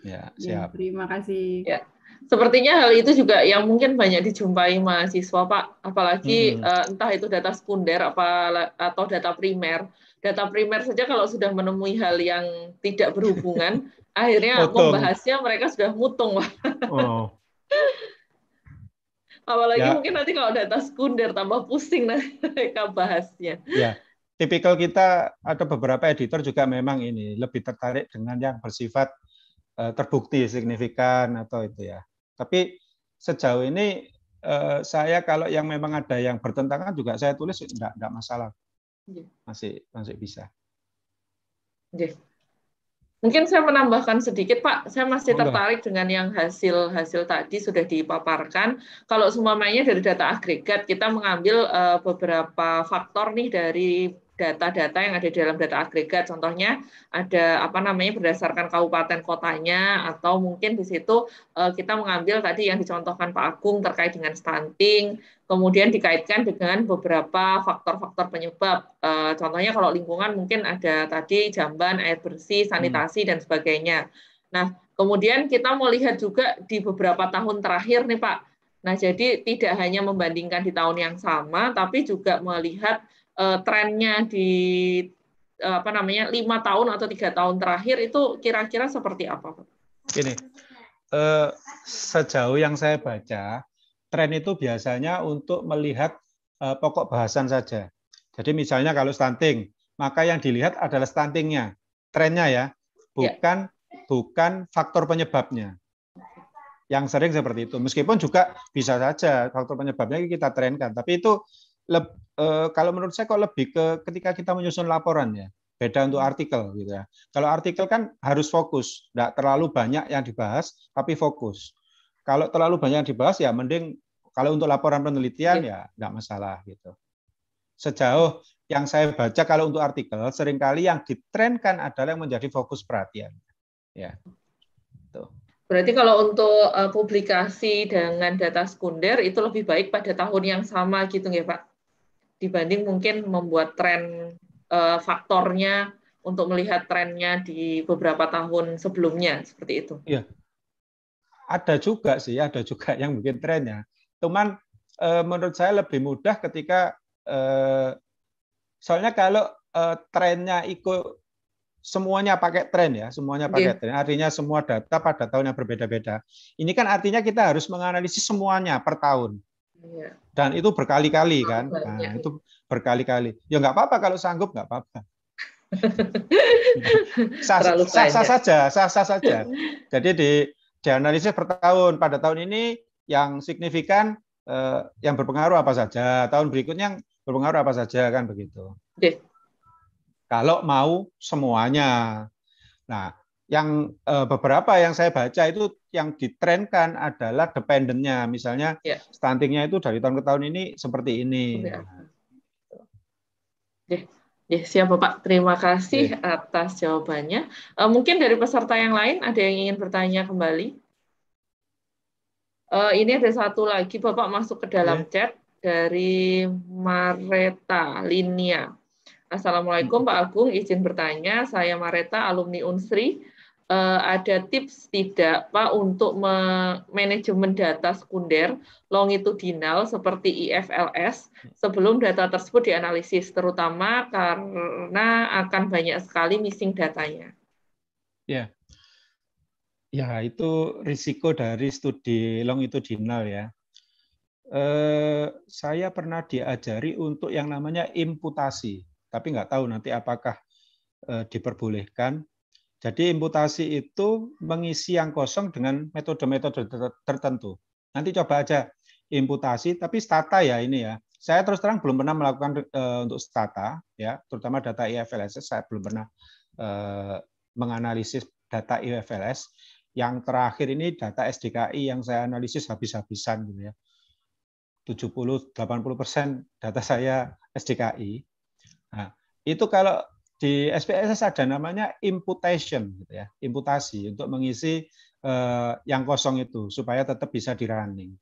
ya siap ya, terima kasih ya. Sepertinya hal itu juga yang mungkin banyak dijumpai mahasiswa, Pak. Apalagi hmm. uh, entah itu data sekunder apa atau data primer data primer saja kalau sudah menemui hal yang tidak berhubungan, akhirnya Potong. membahasnya mereka sudah mutung. oh. Apalagi ya. mungkin nanti kalau data sekunder tambah pusing nih mereka bahasnya. Ya. Tipikal kita atau beberapa editor juga memang ini lebih tertarik dengan yang bersifat eh, terbukti signifikan atau itu ya. Tapi sejauh ini eh, saya kalau yang memang ada yang bertentangan juga saya tulis tidak masalah. Iya. masih masih bisa. Yeah. Mungkin saya menambahkan sedikit, Pak. Saya masih oh, tertarik dengan yang hasil-hasil tadi sudah dipaparkan. Kalau semuanya dari data agregat, kita mengambil uh, beberapa faktor nih dari data-data yang ada di dalam data agregat. Contohnya ada apa namanya berdasarkan kabupaten kotanya atau mungkin di situ eh, kita mengambil tadi yang dicontohkan Pak Agung terkait dengan stunting, kemudian dikaitkan dengan beberapa faktor-faktor penyebab. E, contohnya kalau lingkungan mungkin ada tadi jamban, air bersih, hmm. sanitasi hmm. dan sebagainya. Nah, kemudian kita mau lihat juga di beberapa tahun terakhir nih Pak. Nah, jadi tidak hanya membandingkan di tahun yang sama, tapi juga melihat e, trennya di eh, apa namanya lima tahun atau tiga tahun terakhir itu kira-kira seperti apa, Pak? Gini, sejauh yang saya baca, tren itu biasanya untuk melihat eh, pokok bahasan saja. Jadi misalnya kalau stunting, maka yang dilihat adalah stuntingnya, trennya ya, ya. bukan ya. bukan faktor penyebabnya. Yang sering seperti itu. Meskipun juga bisa saja faktor penyebabnya kita trenkan, tapi itu le, e, eh, kalau menurut saya kok lebih ke ketika kita menyusun laporan ya. Beda untuk artikel gitu ya. Kalau artikel kan harus fokus, tidak terlalu banyak yang dibahas tapi fokus. Kalau terlalu banyak yang dibahas ya mending kalau untuk laporan penelitian iya. ya tidak masalah gitu. Sejauh yang saya baca kalau untuk artikel seringkali yang ditrenkan adalah yang menjadi fokus perhatian. Ya. Tuh. Berarti kalau untuk uh, publikasi dengan data sekunder itu lebih baik pada tahun yang sama gitu ya Pak, dibanding mungkin membuat tren uh, faktornya untuk melihat trennya di beberapa tahun sebelumnya seperti itu. Iya. Ada juga sih, ada juga yang bikin trennya. Cuman eh, menurut saya lebih mudah ketika eh, soalnya kalau eh, trennya ikut semuanya pakai tren ya, semuanya pakai yeah. tren. Artinya semua data pada tahun yang berbeda-beda. Ini kan artinya kita harus menganalisis semuanya per tahun. Iya. Dan itu berkali-kali kan, nah, ya. itu berkali-kali. Ya nggak apa-apa kalau sanggup nggak apa-apa. sah, sah, sah, saja, sah sah saja. Jadi di dianalisis per tahun. Pada tahun ini yang signifikan eh, yang berpengaruh apa saja, tahun berikutnya yang berpengaruh apa saja kan begitu. okay. Kalau mau semuanya. Nah, yang eh, beberapa yang saya baca itu yang ditrenkan adalah dependennya. Misalnya yeah. stuntingnya itu dari tahun ke tahun ini seperti ini. Ya. Ya, ya siap Bapak. Terima kasih atas jawabannya. Eh, mungkin dari peserta yang lain ada yang ingin bertanya kembali? Uh, ini ada satu lagi Bapak masuk ke dalam chat dari Mareta Linia. Assalamualaikum Pak Agung, izin bertanya, saya Mareta alumni Unsri. Uh, ada tips tidak Pak untuk manajemen data sekunder longitudinal seperti IFLS sebelum data tersebut dianalisis, terutama karena akan banyak sekali missing datanya. Ya, Ya, itu risiko dari studi longitudinal ya. Eh, saya pernah diajari untuk yang namanya imputasi, tapi nggak tahu nanti apakah eh, diperbolehkan. Jadi imputasi itu mengisi yang kosong dengan metode-metode tertentu. Nanti coba aja imputasi, tapi stata ya ini ya. Saya terus terang belum pernah melakukan eh, untuk stata, ya, terutama data IFLS. Saya belum pernah eh, menganalisis data IFLS yang terakhir ini data SDKI yang saya analisis habis-habisan gitu ya. 70 80 persen data saya SDKI. Nah, itu kalau di SPSS ada namanya imputation gitu ya, imputasi untuk mengisi eh, yang kosong itu supaya tetap bisa di running.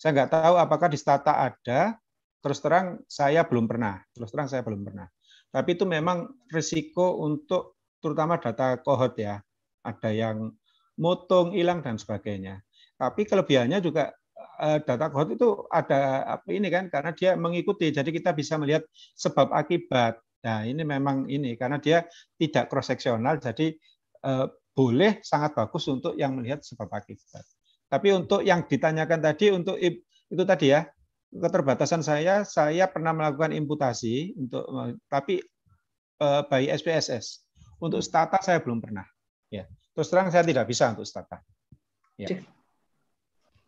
Saya nggak tahu apakah di stata ada, terus terang saya belum pernah, terus terang saya belum pernah. Tapi itu memang risiko untuk terutama data cohort ya, ada yang motong hilang dan sebagainya. Tapi kelebihannya juga eh, data quote itu ada apa ini kan karena dia mengikuti jadi kita bisa melihat sebab akibat. Nah, ini memang ini karena dia tidak cross sectional, jadi eh, boleh sangat bagus untuk yang melihat sebab akibat. Tapi untuk yang ditanyakan tadi untuk itu tadi ya keterbatasan saya saya pernah melakukan imputasi untuk tapi eh, by SPSS. Untuk hmm. stata saya belum pernah ya. Terus terang saya tidak bisa untuk up. Ya.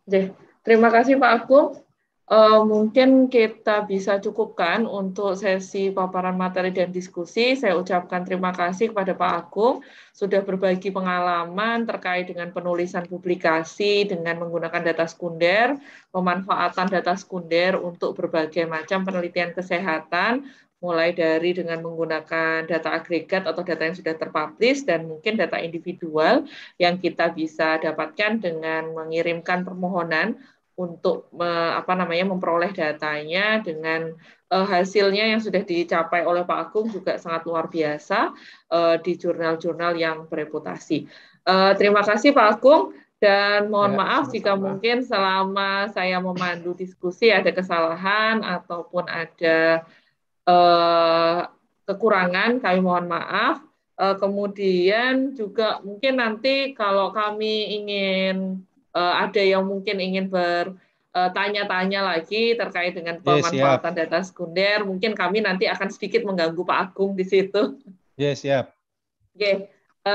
Jih. Terima kasih Pak Agung. Uh, mungkin kita bisa cukupkan untuk sesi paparan materi dan diskusi. Saya ucapkan terima kasih kepada Pak Agung sudah berbagi pengalaman terkait dengan penulisan publikasi dengan menggunakan data sekunder, pemanfaatan data sekunder untuk berbagai macam penelitian kesehatan, mulai dari dengan menggunakan data agregat atau data yang sudah terpublish dan mungkin data individual yang kita bisa dapatkan dengan mengirimkan permohonan untuk me, apa namanya memperoleh datanya dengan uh, hasilnya yang sudah dicapai oleh Pak Agung juga sangat luar biasa uh, di jurnal-jurnal yang bereputasi. Uh, terima kasih Pak Agung dan mohon ya, maaf sama-sama. jika mungkin selama saya memandu diskusi ada kesalahan ataupun ada Eh, kekurangan kami mohon maaf. Eh, kemudian juga mungkin nanti kalau kami ingin eh, ada yang mungkin ingin ber tanya-tanya lagi terkait dengan pemanfaatan yes, data sekunder. Mungkin kami nanti akan sedikit mengganggu Pak Agung di situ. Ya, yes, siap. Oke, okay.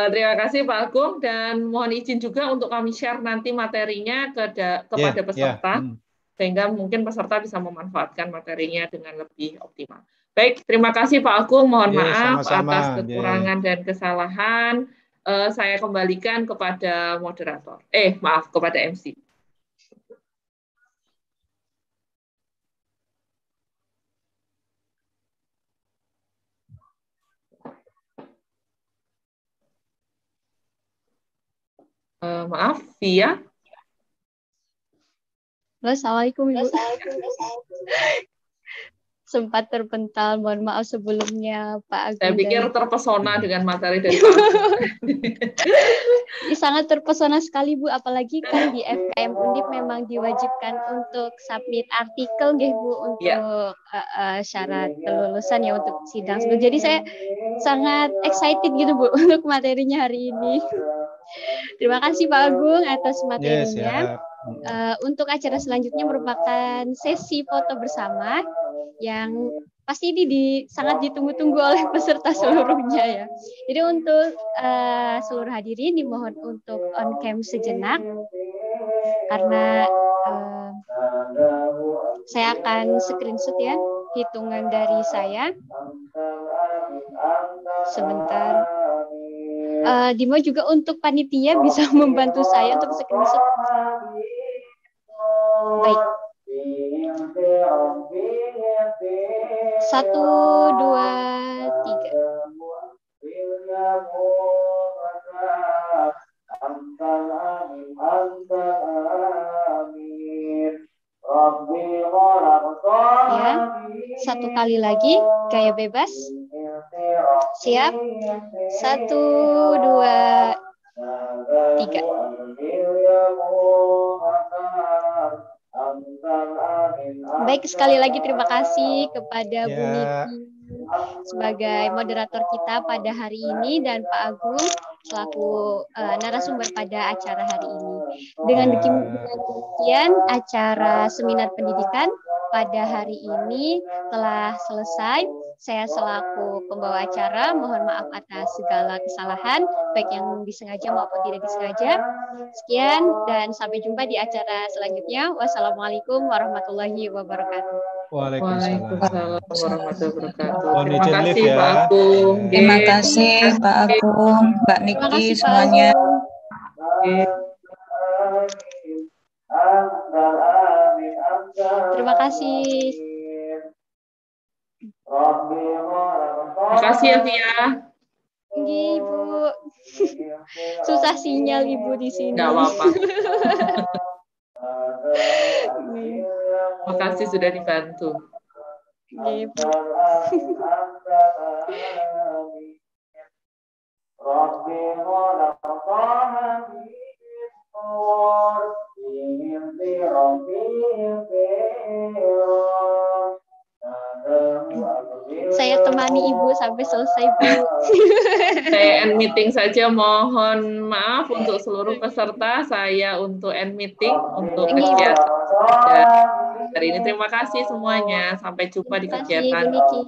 terima kasih Pak Agung dan mohon izin juga untuk kami share nanti materinya ke kepada yeah, ya. peserta yeah. Hmm. sehingga mungkin peserta bisa memanfaatkan materinya dengan lebih optimal. Baik, terima kasih Pak Agung. Mohon yeah, maaf sama-sama. atas iya. kekurangan yeah. dan kesalahan. Uh, saya kembalikan kepada moderator. Eh, maaf kepada MC. Uh, eh, maaf, Via. Assalamualaikum, sempat terpental. Mohon maaf sebelumnya Pak Agung. Saya pikir terpesona dengan materi dari Sangat terpesona sekali Bu, apalagi kan di iya. FKM Undip memang diwajibkan untuk submit artikel gih, Bu iya. untuk yeah. uh, eh, uh, syarat iya, kelulusan ya untuk sidang. Jadi saya sangat excited gitu Bu untuk materinya hari ini. Terima kasih Pak Agung atas materinya. Yes, ya. uh, untuk acara selanjutnya merupakan sesi foto bersama yang pasti ini di, sangat ditunggu-tunggu oleh peserta seluruhnya ya. Jadi untuk uh, seluruh hadirin dimohon untuk on cam sejenak karena uh, saya akan screenshot ya hitungan dari saya. Sebentar. Uh, Dimo juga untuk panitia bisa membantu saya untuk screenshot. Baik. Satu, dua, tiga. Ya, satu kali lagi gaya bebas. Siap? Satu, dua, tiga. Baik, sekali lagi terima kasih kepada ya. Bu Niki sebagai moderator kita pada hari ini dan Pak Agung selaku uh, narasumber pada acara hari ini. Dengan ya. demikian acara seminar pendidikan pada hari ini telah selesai. Saya selaku pembawa acara mohon maaf atas segala kesalahan, baik yang disengaja maupun tidak disengaja. Sekian dan sampai jumpa di acara selanjutnya. Wassalamualaikum warahmatullahi wabarakatuh. Waalaikumsalam. Waalaikumsalam warahmatullahi wabarakatuh. Ya. terima kasih Pak Agung. Terima kasih Pak Agung, Mbak Niki kasih, semuanya. Pak. Terima kasih. Terima kasih ya, Tia. Ibu. Susah sinyal Ibu di sini. Gak apa-apa. Terima kasih sudah dibantu. Ibu. Iya, رب Saya temani Ibu sampai selesai, Bu. saya end meeting saja. Mohon maaf untuk seluruh peserta. Saya untuk end meeting, untuk kegiatan. Hari ini terima kasih semuanya. Sampai jumpa di kegiatan.